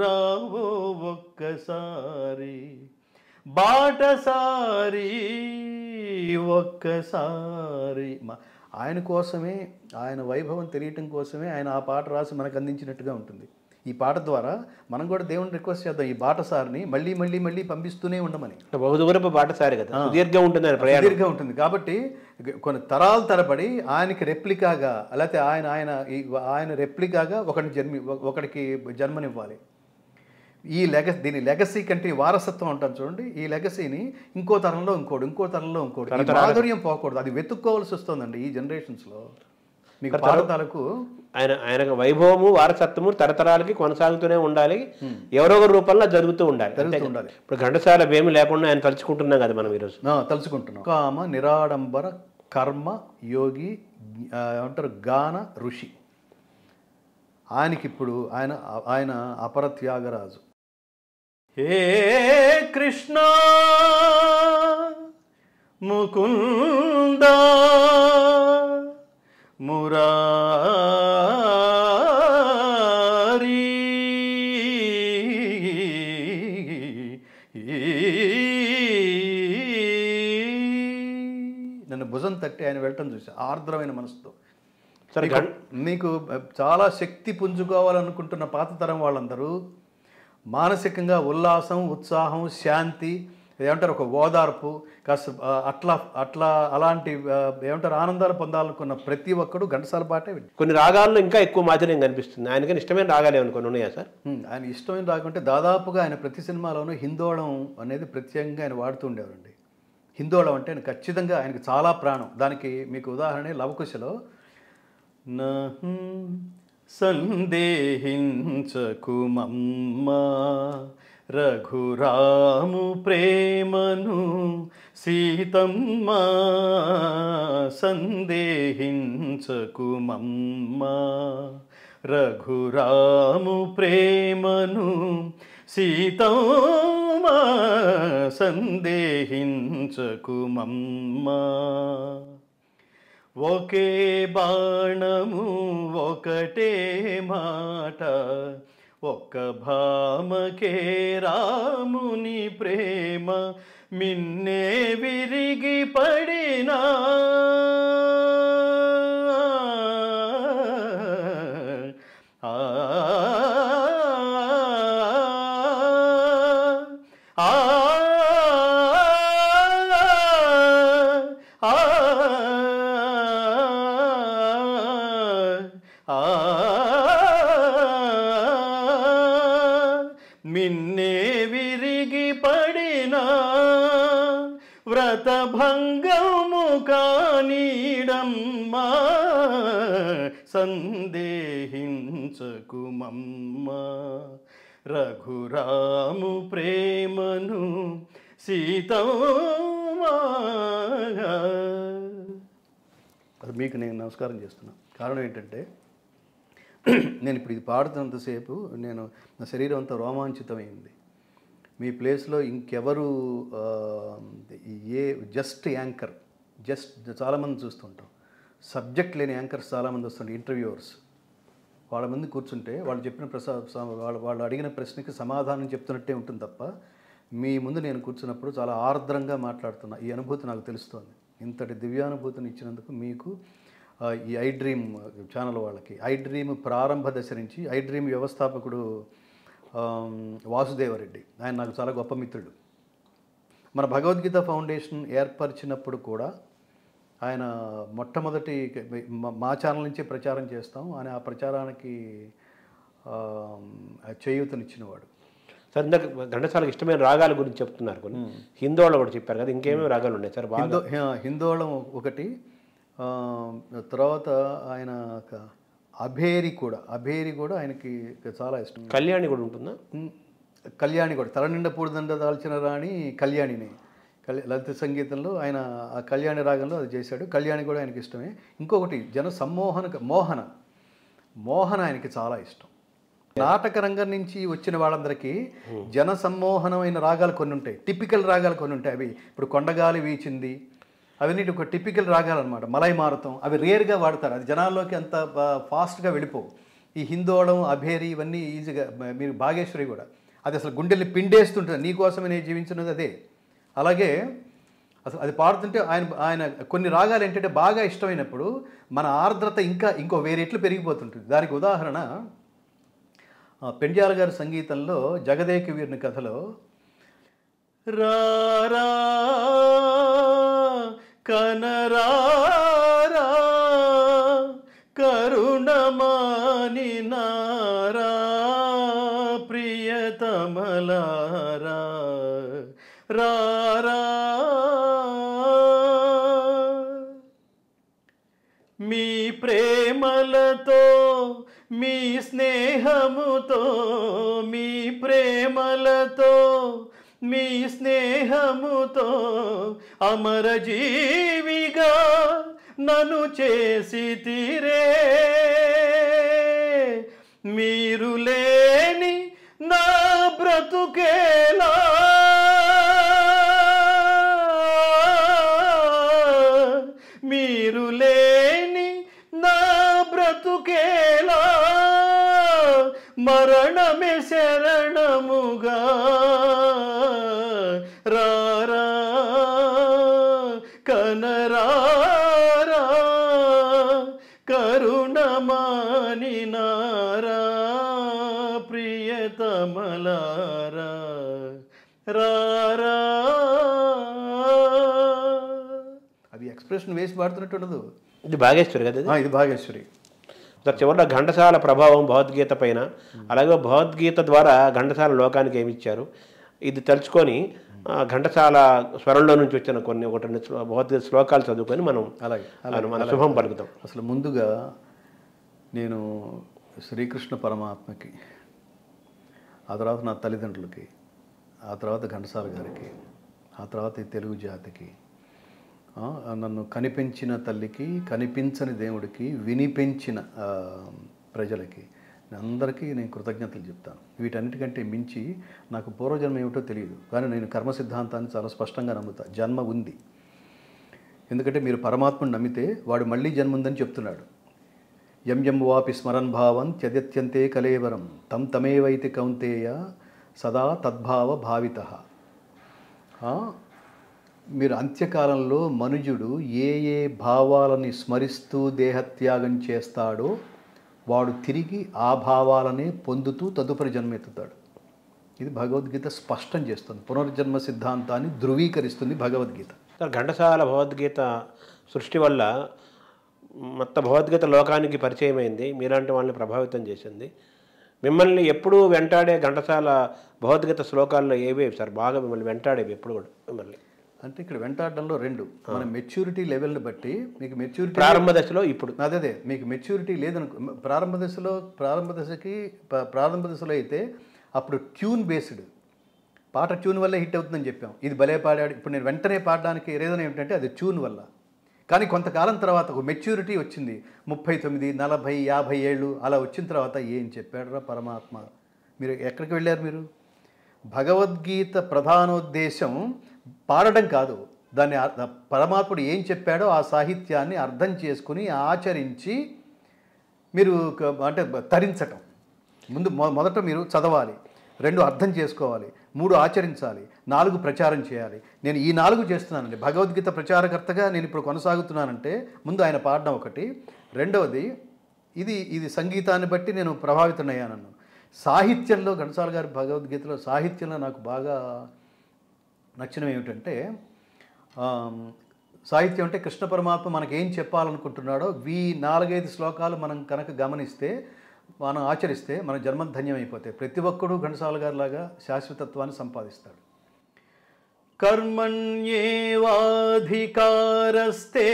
రావో ఒక్కసారి బాటసారి ఒక్కసారి ఆయన కోసమే ఆయన వైభవం తెలియటం కోసమే ఆయన ఆ పాట రాసి మనకు అందించినట్టుగా ఉంటుంది ఈ పాట ద్వారా మనం కూడా దేవుని రిక్వెస్ట్ చేద్దాం ఈ సార్ని మళ్ళీ మళ్ళీ మళ్ళీ పంపిస్తూనే ఉండమని బహుదూరపు బాటసారి కదా దీర్ఘంగా ఉంటుంది దీర్ఘంగా ఉంటుంది కాబట్టి కొన్ని తరాలు తరబడి ఆయనకి రెప్లికాగా లేకపోతే ఆయన ఆయన ఆయన రెప్లికాగా ఒకటి జన్మి ఒకడికి జన్మనివ్వాలి ఈ లెగ దీని లెగసీ కంటే వారసత్వం అంటాను చూడండి ఈ లెగసీని ఇంకో తరంలో ఇంకోటి ఇంకో తరంలో ఇంకోటి ఆధుర్యం పోకూడదు అది వెతుక్కోవాల్సి వస్తుందండి ఈ జనరేషన్స్లో మీకు భారతాలకు ఆయన ఆయన వైభవము వారసత్వము తరతరాలకి కొనసాగుతూనే ఉండాలి ఎవరో ఒకరి రూపంలో జరుగుతూ ఉండాలి ఉండాలి ఇప్పుడు ఘంటసాల ఏమి లేకుండా ఆయన తలుచుకుంటున్నాం కదా మనం ఈరోజు తలుచుకుంటున్నాం కామ నిరాడంబర కర్మ యోగి ఏమంటారు గాన ఋషి ఆయనకిప్పుడు ఆయన ఆయన అపర త్యాగరాజు హే కృష్ణ ముకుంద మురారీ నన్ను భుజం తట్టి ఆయన వెళ్ళటం చూసి ఆర్ద్రమైన మనసుతో సరే మీకు చాలా శక్తి పుంజుకోవాలనుకుంటున్న పాత తరం వాళ్ళందరూ మానసికంగా ఉల్లాసం ఉత్సాహం శాంతి ఏమంటారు ఒక ఓదార్పు కాస్త అట్లా అట్లా అలాంటి ఏమంటారు ఆనందాలు పొందాలనుకున్న ప్రతి ఒక్కడు ఘంటసాల పాటే కొన్ని రాగాల్లో ఇంకా ఎక్కువ మాధుర్యం కనిపిస్తుంది ఆయనకని ఇష్టమైన రాగాలే అనుకోని ఉన్నాయా సార్ ఆయన ఇష్టమైన రాగంటే దాదాపుగా ఆయన ప్రతి సినిమాలోనూ హిందోళం అనేది ప్రత్యేకంగా ఆయన వాడుతూ ఉండేవారండి హిందోళం అంటే ఆయన ఖచ్చితంగా ఆయనకు చాలా ప్రాణం దానికి మీకు ఉదాహరణ లవకుశలో సందేహించకుమమ్మా రఘురాము ప్రేమను సీతమ్మ సందేహించకుమమ్మ రఘురాము ప్రేమను సీతమ్మ సందేహించకుమమ్మ ఒకే బాణము ఒకటే మాట ఒక్క భామకే రాముని ప్రేమ మిన్నే విరిగి పడినా ఆ రఘురాము ప్రేమను సీత అది మీకు నేను నమస్కారం చేస్తున్నాను కారణం ఏంటంటే నేను ఇప్పుడు ఇది పాడుతున్నంతసేపు నేను నా శరీరం అంతా రోమాంచితమైంది మీ ప్లేస్లో ఇంకెవరు ఏ జస్ట్ యాంకర్ జస్ట్ చాలామంది చూస్తుంటాం సబ్జెక్ట్ లేని యాంకర్స్ చాలామంది వస్తుంటారు ఇంటర్వ్యూవర్స్ వాళ్ళ మంది కూర్చుంటే వాళ్ళు చెప్పిన ప్రసా వాళ్ళు వాళ్ళు అడిగిన ప్రశ్నకి సమాధానం చెప్తున్నట్టే ఉంటుంది తప్ప మీ ముందు నేను కూర్చున్నప్పుడు చాలా ఆర్ద్రంగా మాట్లాడుతున్నా ఈ అనుభూతి నాకు తెలుస్తోంది ఇంతటి దివ్యానుభూతిని ఇచ్చినందుకు మీకు ఈ ఐ డ్రీమ్ ఛానల్ వాళ్ళకి ఐ డ్రీమ్ ప్రారంభ దశ నుంచి ఐ డ్రీమ్ వ్యవస్థాపకుడు వాసుదేవరెడ్డి ఆయన నాకు చాలా గొప్ప మిత్రుడు మన భగవద్గీత ఫౌండేషన్ ఏర్పరిచినప్పుడు కూడా ఆయన మొట్టమొదటి మా ఛానల్ నుంచి ప్రచారం చేస్తాం ఆయన ఆ ప్రచారానికి చేయూతనిచ్చినవాడు సార్ ఇందాక ఘంటసాలకు ఇష్టమైన రాగాల గురించి చెప్తున్నారు కొన్ని హిందోళం కూడా చెప్పారు కదా ఇంకేమేమి రాగాలు ఉన్నాయి సార్ హిందో హిందోళం ఒకటి తర్వాత ఆయన అభేరి కూడా అభేరి కూడా ఆయనకి చాలా ఇష్టం కళ్యాణి కూడా ఉంటుందా కళ్యాణి కూడా తల నిండా పూడిదండ దాల్చిన రాణి కళ్యాణిని లలిత సంగీతంలో ఆయన ఆ కళ్యాణి రాగంలో అది చేశాడు కళ్యాణి కూడా ఆయనకి ఇష్టమే ఇంకొకటి జన సమ్మోహన మోహన మోహన ఆయనకి చాలా ఇష్టం నాటక రంగం నుంచి వచ్చిన వాళ్ళందరికీ జన సమ్మోహనమైన రాగాలు కొన్ని ఉంటాయి టిపికల్ రాగాలు కొన్ని ఉంటాయి అవి ఇప్పుడు కొండగాలి వీచింది అవన్నీ ఒక టిపికల్ రాగాలు అనమాట మలై మారుతం అవి రేర్గా వాడతారు అది జనాల్లోకి అంత ఫాస్ట్గా వెళ్ళిపోవు ఈ హిందోళం అభేరి ఇవన్నీ ఈజీగా మీరు భాగేశ్వరి కూడా అది అసలు గుండెల్ని పిండేస్తుంటుంది నీకోసమే నేను జీవించినది అదే అలాగే అసలు అది పాడుతుంటే ఆయన ఆయన కొన్ని రాగాలు ఏంటంటే బాగా ఇష్టమైనప్పుడు మన ఆర్ద్రత ఇంకా ఇంకో వేరేట్లు పెరిగిపోతుంటుంది దానికి ఉదాహరణ పెండియాల గారి సంగీతంలో జగదేక వీరుని కథలో రా కనరా బలముతో మీ ప్రేమలతో మీ స్నేహముతో అమరజీవిగా నను చేసి తీరే మీరు లేని నా బ్రతుకేలా మరణమే శరణముగా రారా కనరారా కరుణమానినారా ప్రియతమలారా రారా అది ఎక్స్ప్రెషన్ వేసి పాడుతున్నట్టు ఉండదు ఇది భాగేశ్వరి కదా ఇది భాగేశ్వరి సార్ చివరిలో ఘంటసాల ప్రభావం భగవద్గీత పైన అలాగే భగవద్గీత ద్వారా ఘంటసాల లోకానికి ఏమిచ్చారు ఇది తలుచుకొని ఘంటసాల స్వరంలో నుంచి వచ్చిన కొన్ని ఒకటి రెండు భగవద్గీత శ్లోకాలు చదువుకొని మనం అలాగే మన శుభం పలుకుతాం అసలు ముందుగా నేను శ్రీకృష్ణ పరమాత్మకి ఆ తర్వాత నా తల్లిదండ్రులకి ఆ తర్వాత ఘంటసాల గారికి ఆ తర్వాత ఈ తెలుగు జాతికి నన్ను కనిపించిన తల్లికి కనిపించని దేవుడికి వినిపించిన ప్రజలకి అందరికీ నేను కృతజ్ఞతలు చెప్తాను వీటన్నిటికంటే మించి నాకు పూర్వజన్మ ఏమిటో తెలియదు కానీ నేను కర్మ సిద్ధాంతాన్ని చాలా స్పష్టంగా నమ్ముతా జన్మ ఉంది ఎందుకంటే మీరు పరమాత్మను నమ్మితే వాడు మళ్ళీ జన్మ ఉందని చెప్తున్నాడు ఎం ఎం వాపి స్మరణ్ భావం త్యజత్యంతే కలేవరం తం తమేవైతి కౌంతేయ సదా తద్భావ భావిత మీరు అంత్యకాలంలో మనుజుడు ఏ ఏ భావాలని స్మరిస్తూ దేహత్యాగం చేస్తాడో వాడు తిరిగి ఆ భావాలనే పొందుతూ తదుపరి జన్మ ఎత్తుతాడు ఇది భగవద్గీత స్పష్టం చేస్తుంది పునర్జన్మ సిద్ధాంతాన్ని ధృవీకరిస్తుంది భగవద్గీత ఘంటసాల భగవద్గీత సృష్టి వల్ల మొత్తం భగవద్గీత లోకానికి పరిచయమైంది మీలాంటి వాళ్ళని ప్రభావితం చేసింది మిమ్మల్ని ఎప్పుడూ వెంటాడే ఘంటసాల భగవద్గీత శ్లోకాల్లో ఏవేవి సార్ బాగా మిమ్మల్ని వెంటాడేవి ఎప్పుడు కూడా మిమ్మల్ని అంటే ఇక్కడ వెంటాడడంలో రెండు మన మెచ్యూరిటీ లెవెల్ని బట్టి మీకు మెచ్యూరిటీ ప్రారంభ దశలో ఇప్పుడు అదే మీకు మెచ్యూరిటీ లేదనుకో ప్రారంభ దశలో ప్రారంభ దశకి ప్రారంభ దశలో అయితే అప్పుడు ట్యూన్ బేస్డ్ పాట ట్యూన్ వల్ల హిట్ అవుతుందని చెప్పాం ఇది భలే పాడాడు ఇప్పుడు నేను వెంటనే పాడడానికి రీజన్ ఏమిటంటే అది ట్యూన్ వల్ల కానీ కొంతకాలం తర్వాత ఒక మెచ్యూరిటీ వచ్చింది ముప్పై తొమ్మిది నలభై యాభై ఏళ్ళు అలా వచ్చిన తర్వాత ఏం చెప్పాడరా పరమాత్మ మీరు ఎక్కడికి వెళ్ళారు మీరు భగవద్గీత ప్రధానోద్దేశం పాడడం కాదు దాన్ని పరమాత్ముడు ఏం చెప్పాడో ఆ సాహిత్యాన్ని అర్థం చేసుకుని ఆచరించి మీరు అంటే తరించటం ముందు మొదట మీరు చదవాలి రెండు అర్థం చేసుకోవాలి మూడు ఆచరించాలి నాలుగు ప్రచారం చేయాలి నేను ఈ నాలుగు చేస్తున్నానండి భగవద్గీత ప్రచారకర్తగా నేను ఇప్పుడు కొనసాగుతున్నానంటే ముందు ఆయన పాడడం ఒకటి రెండవది ఇది ఇది సంగీతాన్ని బట్టి నేను ప్రభావితమయ్యానన్నాను సాహిత్యంలో ఘనసాల గారి భగవద్గీతలో సాహిత్యంలో నాకు బాగా నచ్చినవి ఏమిటంటే సాహిత్యం అంటే కృష్ణ పరమాత్మ మనకేం చెప్పాలనుకుంటున్నాడో ఈ నాలుగైదు శ్లోకాలు మనం కనుక గమనిస్తే మనం ఆచరిస్తే మన జన్మం ధన్యమైపోతాయి ప్రతి ఒక్కడు ఘంటసాల గారిలాగా శాశ్వతత్వాన్ని సంపాదిస్తాడు కర్మణ్యేవాధికారస్తే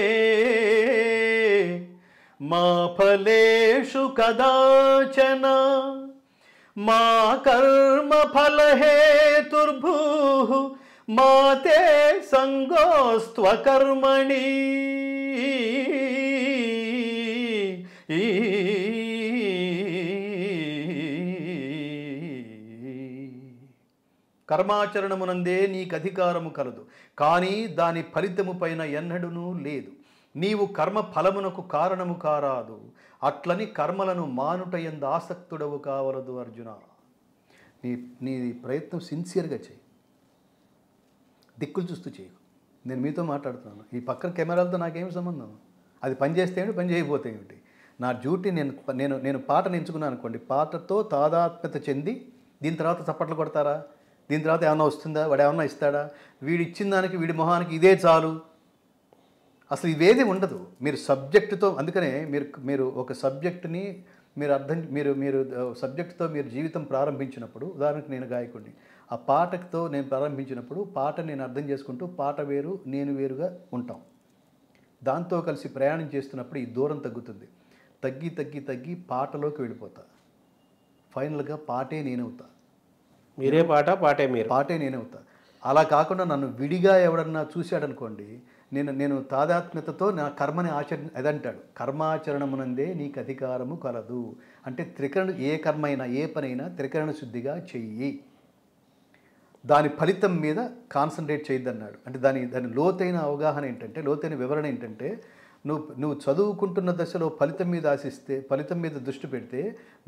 మా ఫలేషు కదాచన మా కర్మ ఫలహే తుర్భూ మాతే సంగోస్త్వకర్మణి కర్మాచరణమునందే నీకు అధికారము కలదు కానీ దాని ఫలితము పైన ఎన్నడునూ లేదు నీవు కర్మ ఫలమునకు కారణము కారాదు అట్లని కర్మలను మానుట ఎందు ఆసక్తుడవు కావలదు అర్జున నీ నీ ప్రయత్నం సిన్సియర్గా చేయి దిక్కులు చూస్తూ చేయకు నేను మీతో మాట్లాడుతున్నాను ఈ పక్కన కెమెరాలతో నాకేమి సంబంధం అది పని చేస్తే ఏమిటి పని చేయకపోతే ఏమిటి నా డ్యూటీ నేను నేను నేను పాటను ఎంచుకున్నాను అనుకోండి పాటతో తాదాత్మ్యత చెంది దీని తర్వాత చప్పట్లు కొడతారా దీని తర్వాత ఏమన్నా వస్తుందా వాడు ఏమన్నా ఇస్తాడా వీడు ఇచ్చిన దానికి వీడి మొహానికి ఇదే చాలు అసలు ఇవేది ఉండదు మీరు సబ్జెక్టుతో అందుకనే మీరు మీరు ఒక సబ్జెక్టుని మీరు అర్థం మీరు మీరు సబ్జెక్టుతో మీరు జీవితం ప్రారంభించినప్పుడు ఉదాహరణకు నేను గాయకుడిని ఆ పాటతో నేను ప్రారంభించినప్పుడు పాట నేను అర్థం చేసుకుంటూ పాట వేరు నేను వేరుగా ఉంటాం దాంతో కలిసి ప్రయాణం చేస్తున్నప్పుడు ఈ దూరం తగ్గుతుంది తగ్గి తగ్గి తగ్గి పాటలోకి వెళ్ళిపోతా ఫైనల్గా పాటే నేనవుతా మీరే పాట పాటే మీరు పాటే నేనవుతా అలా కాకుండా నన్ను విడిగా ఎవడన్నా చూశాడనుకోండి నేను నేను తాదాత్మ్యతతో నా కర్మని ఆచరణ అదంటాడు కర్మాచరణమునందే నీకు అధికారము కలదు అంటే త్రికరణ ఏ కర్మ అయినా ఏ పనైనా త్రికరణ శుద్ధిగా చెయ్యి దాని ఫలితం మీద కాన్సన్ట్రేట్ చేయొద్దన్నాడు అంటే దాని దాని లోతైన అవగాహన ఏంటంటే లోతైన వివరణ ఏంటంటే నువ్వు నువ్వు చదువుకుంటున్న దశలో ఫలితం మీద ఆశిస్తే ఫలితం మీద దృష్టి పెడితే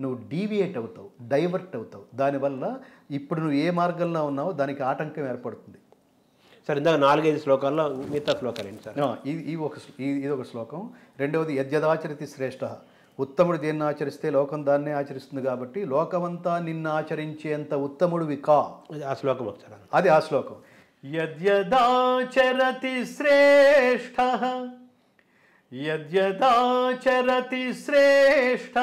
నువ్వు డీవియేట్ అవుతావు డైవర్ట్ అవుతావు దానివల్ల ఇప్పుడు నువ్వు ఏ మార్గంలో ఉన్నావో దానికి ఆటంకం ఏర్పడుతుంది సార్ ఇందాక నాలుగైదు శ్లోకాల్లో మిగతా శ్లోకాలు ఏంటి సార్ ఇది ఒక ఇది ఒక శ్లోకం రెండవది యద్యదాచరితి శ్రేష్ఠ ఉత్తముడు దేన్ని ఆచరిస్తే లోకం దాన్నే ఆచరిస్తుంది కాబట్టి లోకమంతా నిన్ను ఆచరించేంత ఉత్తముడివి కా ఆ శ్లోకం వచ్చారు అది ఆ శ్లోకం యద్యదాచరతి శ్రేష్ట యద్యదాచరతి శ్రేష్ఠ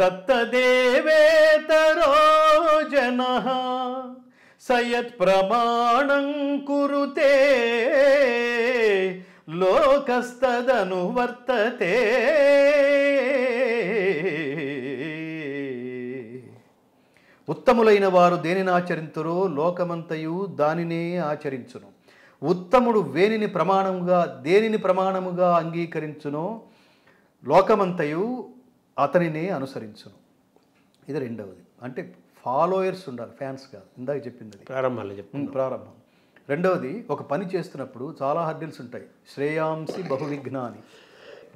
తత్తదేవేతరో జన సయత్ ప్రమాణం కురుతే లోకస్తదను వర్తతే ఉత్తములైన వారు దేనిని ఆచరించరో లోకమంతయు దానినే ఆచరించును ఉత్తముడు వేనిని ప్రమాణముగా దేనిని ప్రమాణముగా అంగీకరించునో లోకమంతయు అతనినే అనుసరించును ఇది రెండవది అంటే ఫాలోయర్స్ ఉండాలి ఫ్యాన్స్ కాదు ఇందాక చెప్పింది ప్రారంభాలు చెప్పండి ప్రారంభం రెండవది ఒక పని చేస్తున్నప్పుడు చాలా హర్డిల్స్ ఉంటాయి శ్రేయాంసి బహువిఘ్నాని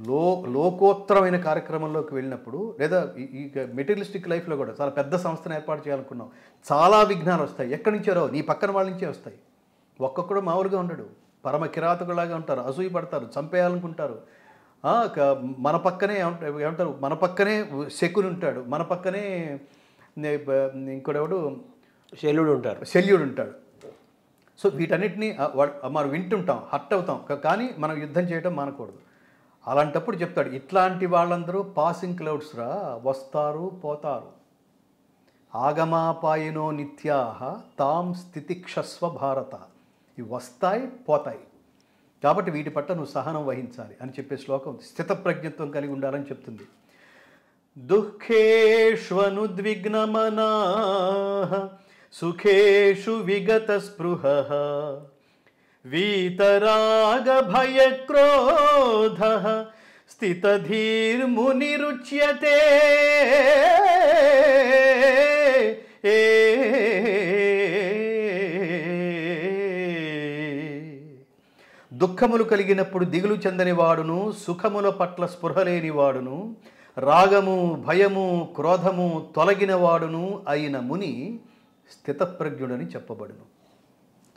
లో లోకోత్తరమైన కార్యక్రమంలోకి వెళ్ళినప్పుడు లేదా ఈ మెటీరియలిస్టిక్ లైఫ్లో కూడా చాలా పెద్ద సంస్థను ఏర్పాటు చేయాలనుకున్నాం చాలా విఘ్నాలు వస్తాయి ఎక్కడి నుంచో రావు నీ పక్కన వాళ్ళ నుంచే వస్తాయి ఒక్కొక్కడు మామూలుగా ఉండడు పరమ కిరాతకులాగా ఉంటారు అసూయ పడతారు చంపేయాలనుకుంటారు మన పక్కనే ఏమంటారు మన పక్కనే శకుని ఉంటాడు మన పక్కనే ఇంకోడెవడు శల్యుడు ఉంటాడు శల్యుడు ఉంటాడు సో వీటన్నిటిని మనం వింటుంటాం హర్ట్ అవుతాం కానీ మనం యుద్ధం చేయడం మానకూడదు అలాంటప్పుడు చెప్తాడు ఇట్లాంటి వాళ్ళందరూ పాసింగ్ క్లౌడ్స్ రా వస్తారు పోతారు ఆగమాపాయనో నిత్యాహ తాం స్థితిక్షస్వ భారత ఇవి వస్తాయి పోతాయి కాబట్టి వీటి పట్ల నువ్వు సహనం వహించాలి అని చెప్పే శ్లోకం స్థితప్రజ్ఞత్వం కలిగి ఉండాలని చెప్తుంది దుఃఖేష్వనుద్విగ్నమనా సుఖేషు విగత స్పృహ वीतरागभयक्रोध స్థితధీర్మునిరుచ్యతే దుఃఖములు కలిగినప్పుడు దిగులు చెందని వాడును సుఖముల పట్ల స్పృహలేనివాడును రాగము భయము క్రోధము తొలగినవాడును అయిన ముని స్థితప్రజ్ఞుడని చెప్పబడును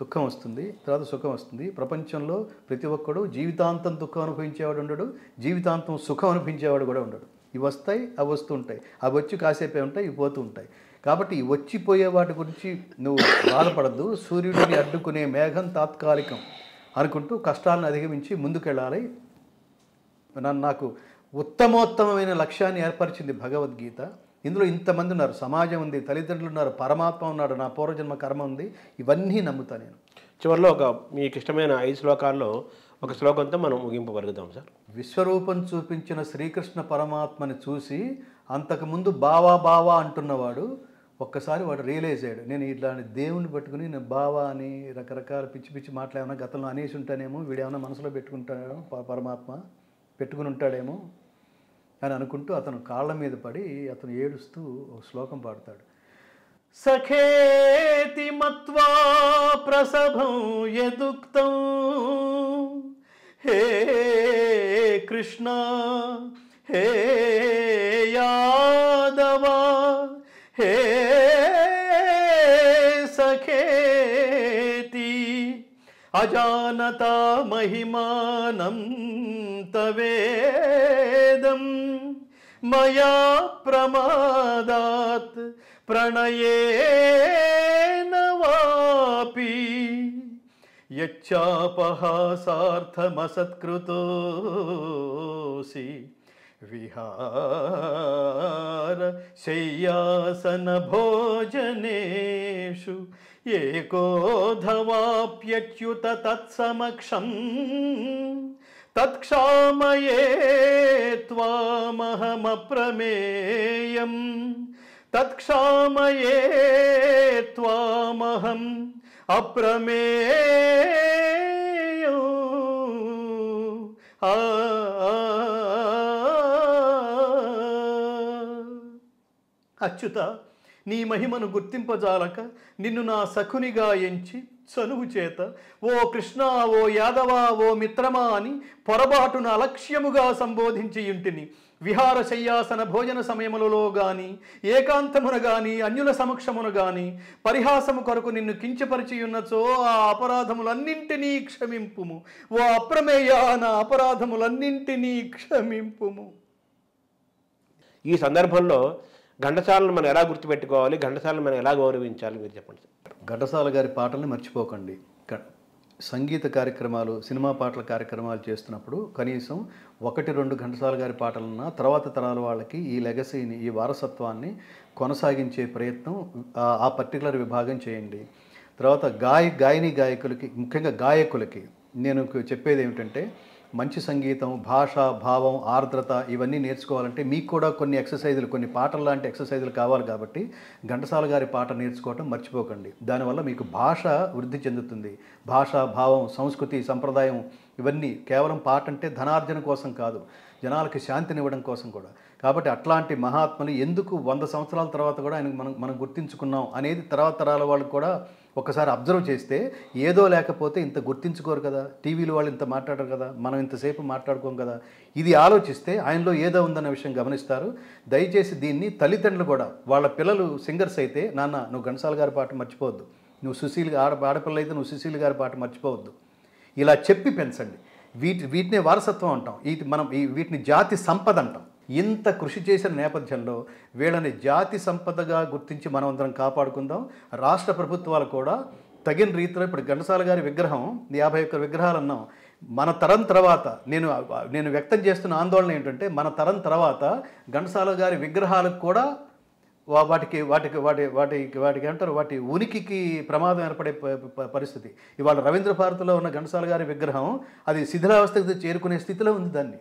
దుఃఖం వస్తుంది తర్వాత సుఖం వస్తుంది ప్రపంచంలో ప్రతి ఒక్కడు జీవితాంతం దుఃఖం అనుభవించేవాడు ఉండడు జీవితాంతం సుఖం అనుభవించేవాడు కూడా ఉండడు ఇవి వస్తాయి అవి వస్తూ ఉంటాయి అవి వచ్చి కాసేపే ఉంటాయి ఇవి పోతూ ఉంటాయి కాబట్టి వచ్చిపోయే వాటి గురించి నువ్వు బాధపడద్దు సూర్యుడిని అడ్డుకునే మేఘం తాత్కాలికం అనుకుంటూ కష్టాలను అధిగమించి ముందుకెళ్ళాలి నన్ను నాకు ఉత్తమోత్తమైన లక్ష్యాన్ని ఏర్పరిచింది భగవద్గీత ఇందులో ఇంతమంది ఉన్నారు సమాజం ఉంది తల్లిదండ్రులు ఉన్నారు పరమాత్మ ఉన్నాడు నా పూర్వజన్మ కర్మ ఉంది ఇవన్నీ నమ్ముతా నేను చివరిలో ఒక మీకు ఇష్టమైన ఐదు శ్లోకాల్లో ఒక శ్లోకంతో మనం ముగింపు సార్ విశ్వరూపం చూపించిన శ్రీకృష్ణ పరమాత్మని చూసి అంతకుముందు బావా బావా అంటున్నవాడు ఒక్కసారి వాడు రియలైజ్ అయ్యాడు నేను ఇట్లాంటి దేవుని పట్టుకుని నేను బావా అని రకరకాల పిచ్చి పిచ్చి మాట్లాడేమన్నా గతంలో అనేసి ఉంటానేమో వీడేమన్నా మనసులో పెట్టుకుంటాడేమో పరమాత్మ పెట్టుకుని ఉంటాడేమో అని అనుకుంటూ అతను కాళ్ళ మీద పడి అతను ఏడుస్తూ ఒక శ్లోకం పాడతాడు సఖేతి మత్వా ప్రసభం ఎదుక్తం హే కృష్ణ హే యాదవా హే సఖేతి అజానత మహిమానం वेदम् मया प्रमादात् प्रणये न वापि यच्चापहासार्थमसत्कृतोऽसि सार्थमसत्कृतोऽसि एको धवाप्यच्युत तत्समक्षम् తత్క్షామయే త్వామహమప్రమేయం తత్క్షామయే ఆ అచ్యుత నీ మహిమను గుర్తింపజాలక నిన్ను నా సఖునిగా ఎంచి చనువు చేత ఓ కృష్ణ ఓ యాదవ ఓ మిత్రమా అని పొరబాటున అలక్ష్యముగా సంబోధించి ఇంటిని విహార శయ్యాసన భోజన సమయములలో గాని ఏకాంతమున గాని అన్యుల సమక్షమున గాని పరిహాసము కొరకు నిన్ను కించపరిచియున్నచో ఆ అపరాధములన్నింటినీ క్షమింపుము ఓ అప్రమేయ నా అపరాధములన్నింటినీ క్షమింపుము ఈ సందర్భంలో ఘంటసాలను మనం ఎలా గుర్తుపెట్టుకోవాలి ఘంటసాలను మనం ఎలా గౌరవించాలి మీరు చెప్పండి ఘంటసాల గారి పాటల్ని మర్చిపోకండి సంగీత కార్యక్రమాలు సినిమా పాటల కార్యక్రమాలు చేస్తున్నప్పుడు కనీసం ఒకటి రెండు ఘంటసాల గారి పాటలన్నా తర్వాత తరాల వాళ్ళకి ఈ లెగసీని ఈ వారసత్వాన్ని కొనసాగించే ప్రయత్నం ఆ పర్టికులర్ విభాగం చేయండి తర్వాత గాయ గాయని గాయకులకి ముఖ్యంగా గాయకులకి నేను చెప్పేది ఏమిటంటే మంచి సంగీతం భాష భావం ఆర్ద్రత ఇవన్నీ నేర్చుకోవాలంటే మీకు కూడా కొన్ని ఎక్సర్సైజులు కొన్ని పాటలు లాంటి ఎక్సర్సైజులు కావాలి కాబట్టి ఘంటసాల గారి పాట నేర్చుకోవటం మర్చిపోకండి దానివల్ల మీకు భాష వృద్ధి చెందుతుంది భాష భావం సంస్కృతి సంప్రదాయం ఇవన్నీ కేవలం పాట అంటే ధనార్జన కోసం కాదు జనాలకి శాంతినివ్వడం కోసం కూడా కాబట్టి అట్లాంటి మహాత్ములు ఎందుకు వంద సంవత్సరాల తర్వాత కూడా ఆయన మనం మనం గుర్తించుకున్నాం అనేది తర్వాత తరాల వాళ్ళు కూడా ఒకసారి అబ్జర్వ్ చేస్తే ఏదో లేకపోతే ఇంత గుర్తించుకోరు కదా టీవీలో వాళ్ళు ఇంత మాట్లాడరు కదా మనం ఇంతసేపు మాట్లాడుకోం కదా ఇది ఆలోచిస్తే ఆయనలో ఏదో ఉందన్న విషయం గమనిస్తారు దయచేసి దీన్ని తల్లిదండ్రులు కూడా వాళ్ళ పిల్లలు సింగర్స్ అయితే నాన్న నువ్వు ఘనసాల గారి పాట మర్చిపోవద్దు నువ్వు సుశీల్ ఆడ ఆడపిల్ల అయితే నువ్వు సుశీల్ గారి పాట మర్చిపోవద్దు ఇలా చెప్పి పెంచండి వీటి వీటినే వారసత్వం అంటాం ఇది మనం వీటిని జాతి సంపద అంటాం ఇంత కృషి చేసిన నేపథ్యంలో వీళ్ళని జాతి సంపదగా గుర్తించి మనమందరం కాపాడుకుందాం రాష్ట్ర ప్రభుత్వాలు కూడా తగిన రీతిలో ఇప్పుడు ఘంటసాల గారి విగ్రహం యాభై ఒక్క విగ్రహాలు అన్నాం మన తరం తర్వాత నేను నేను వ్యక్తం చేస్తున్న ఆందోళన ఏంటంటే మన తరం తర్వాత ఘంటసాల గారి విగ్రహాలకు కూడా వాటికి వాటికి వాటి వాటికి వాటికి అంటారు వాటి ఉనికికి ప్రమాదం ఏర్పడే పరిస్థితి ఇవాళ రవీంద్ర భారతిలో ఉన్న ఘంటసాల గారి విగ్రహం అది శిథిలావస్థకి చేరుకునే స్థితిలో ఉంది దాన్ని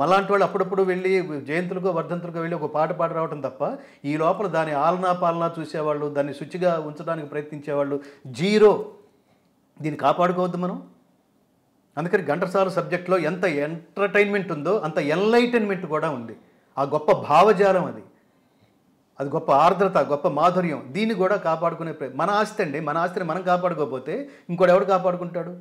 మళ్ళాంటి వాళ్ళు అప్పుడప్పుడు వెళ్ళి జయంతులుగా వర్ధంతులుగా వెళ్ళి ఒక పాట పాట రావడం తప్ప ఈ లోపల దాని ఆలనా పాలనా చూసేవాళ్ళు దాన్ని శుచిగా ఉంచడానికి ప్రయత్నించేవాళ్ళు జీరో దీన్ని కాపాడుకోవద్దు మనం అందుకని ఘంటసాల సబ్జెక్ట్లో ఎంత ఎంటర్టైన్మెంట్ ఉందో అంత ఎన్లైటైన్మెంట్ కూడా ఉంది ఆ గొప్ప భావజాలం అది అది గొప్ప ఆర్ద్రత గొప్ప మాధుర్యం దీన్ని కూడా కాపాడుకునే మన ఆస్తి అండి మన ఆస్తిని మనం కాపాడుకోకపోతే ఇంకోటి ఎవడు కాపాడుకుంటాడు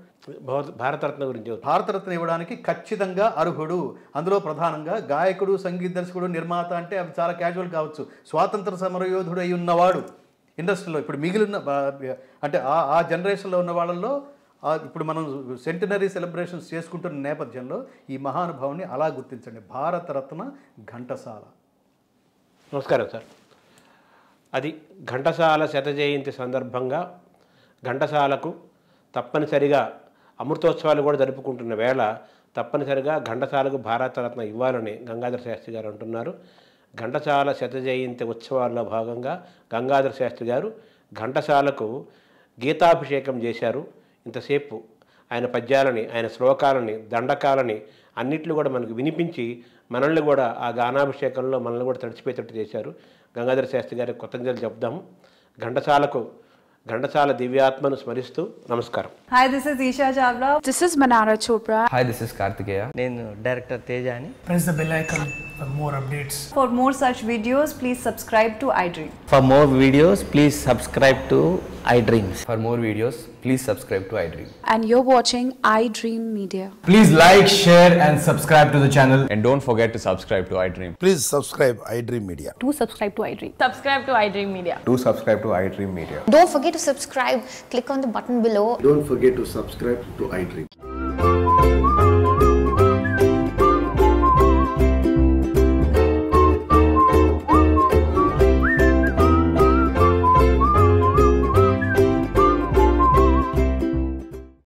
భారతరత్న గురించి భారతరత్న ఇవ్వడానికి ఖచ్చితంగా అర్హుడు అందులో ప్రధానంగా గాయకుడు సంగీత దర్శకుడు నిర్మాత అంటే అవి చాలా క్యాజువల్ కావచ్చు స్వాతంత్ర సమరయోధుడు అయి ఉన్నవాడు ఇండస్ట్రీలో ఇప్పుడు మిగిలిన అంటే ఆ ఆ జనరేషన్లో ఉన్న వాళ్ళల్లో ఇప్పుడు మనం సెంటినరీ సెలబ్రేషన్స్ చేసుకుంటున్న నేపథ్యంలో ఈ మహానుభావుని అలా గుర్తించండి భారతరత్న ఘంటసాల నమస్కారం సార్ అది ఘంటసాల శత జయంతి సందర్భంగా ఘంటసాలకు తప్పనిసరిగా అమృతోత్సవాలు కూడా జరుపుకుంటున్న వేళ తప్పనిసరిగా ఘంటసాలకు భారతరత్న ఇవ్వాలని గంగాధర శాస్త్రి గారు అంటున్నారు ఘంటసాల శత జయంతి ఉత్సవాల్లో భాగంగా గంగాధర శాస్త్రి గారు ఘంటసాలకు గీతాభిషేకం చేశారు ఇంతసేపు ఆయన పద్యాలని ఆయన శ్లోకాలని దండకాలని అన్నిట్లు కూడా మనకు వినిపించి మనల్ని కూడా ఆ గానాభిషేకంలో మనల్ని కూడా తడిచిపోయేటట్టు చేశారు గంగాధర శాస్త్రి గారికి కృతజ్ఞతలు చెప్దాము ఘంటసాలకు ఘంటసాల దివ్యాత్మను స్మరిస్తూ నమస్కారం hi this is Isha Chawla this is Mannara Chopra hi this is Karthikeya నేను డైరెక్టర్ తేజాని press the bell icon for more updates for more such videos please subscribe to I dream for more videos please subscribe to I dreams for more videos please subscribe to iDream. And you're watching iDream Media. Please like, share and subscribe to the channel. And don't forget to subscribe to iDream. Please subscribe iDream Media. Do subscribe to iDream. Subscribe to iDream Media. Do subscribe to iDream Media. Don't forget to subscribe. Click on the button below. Don't forget to subscribe to iDream.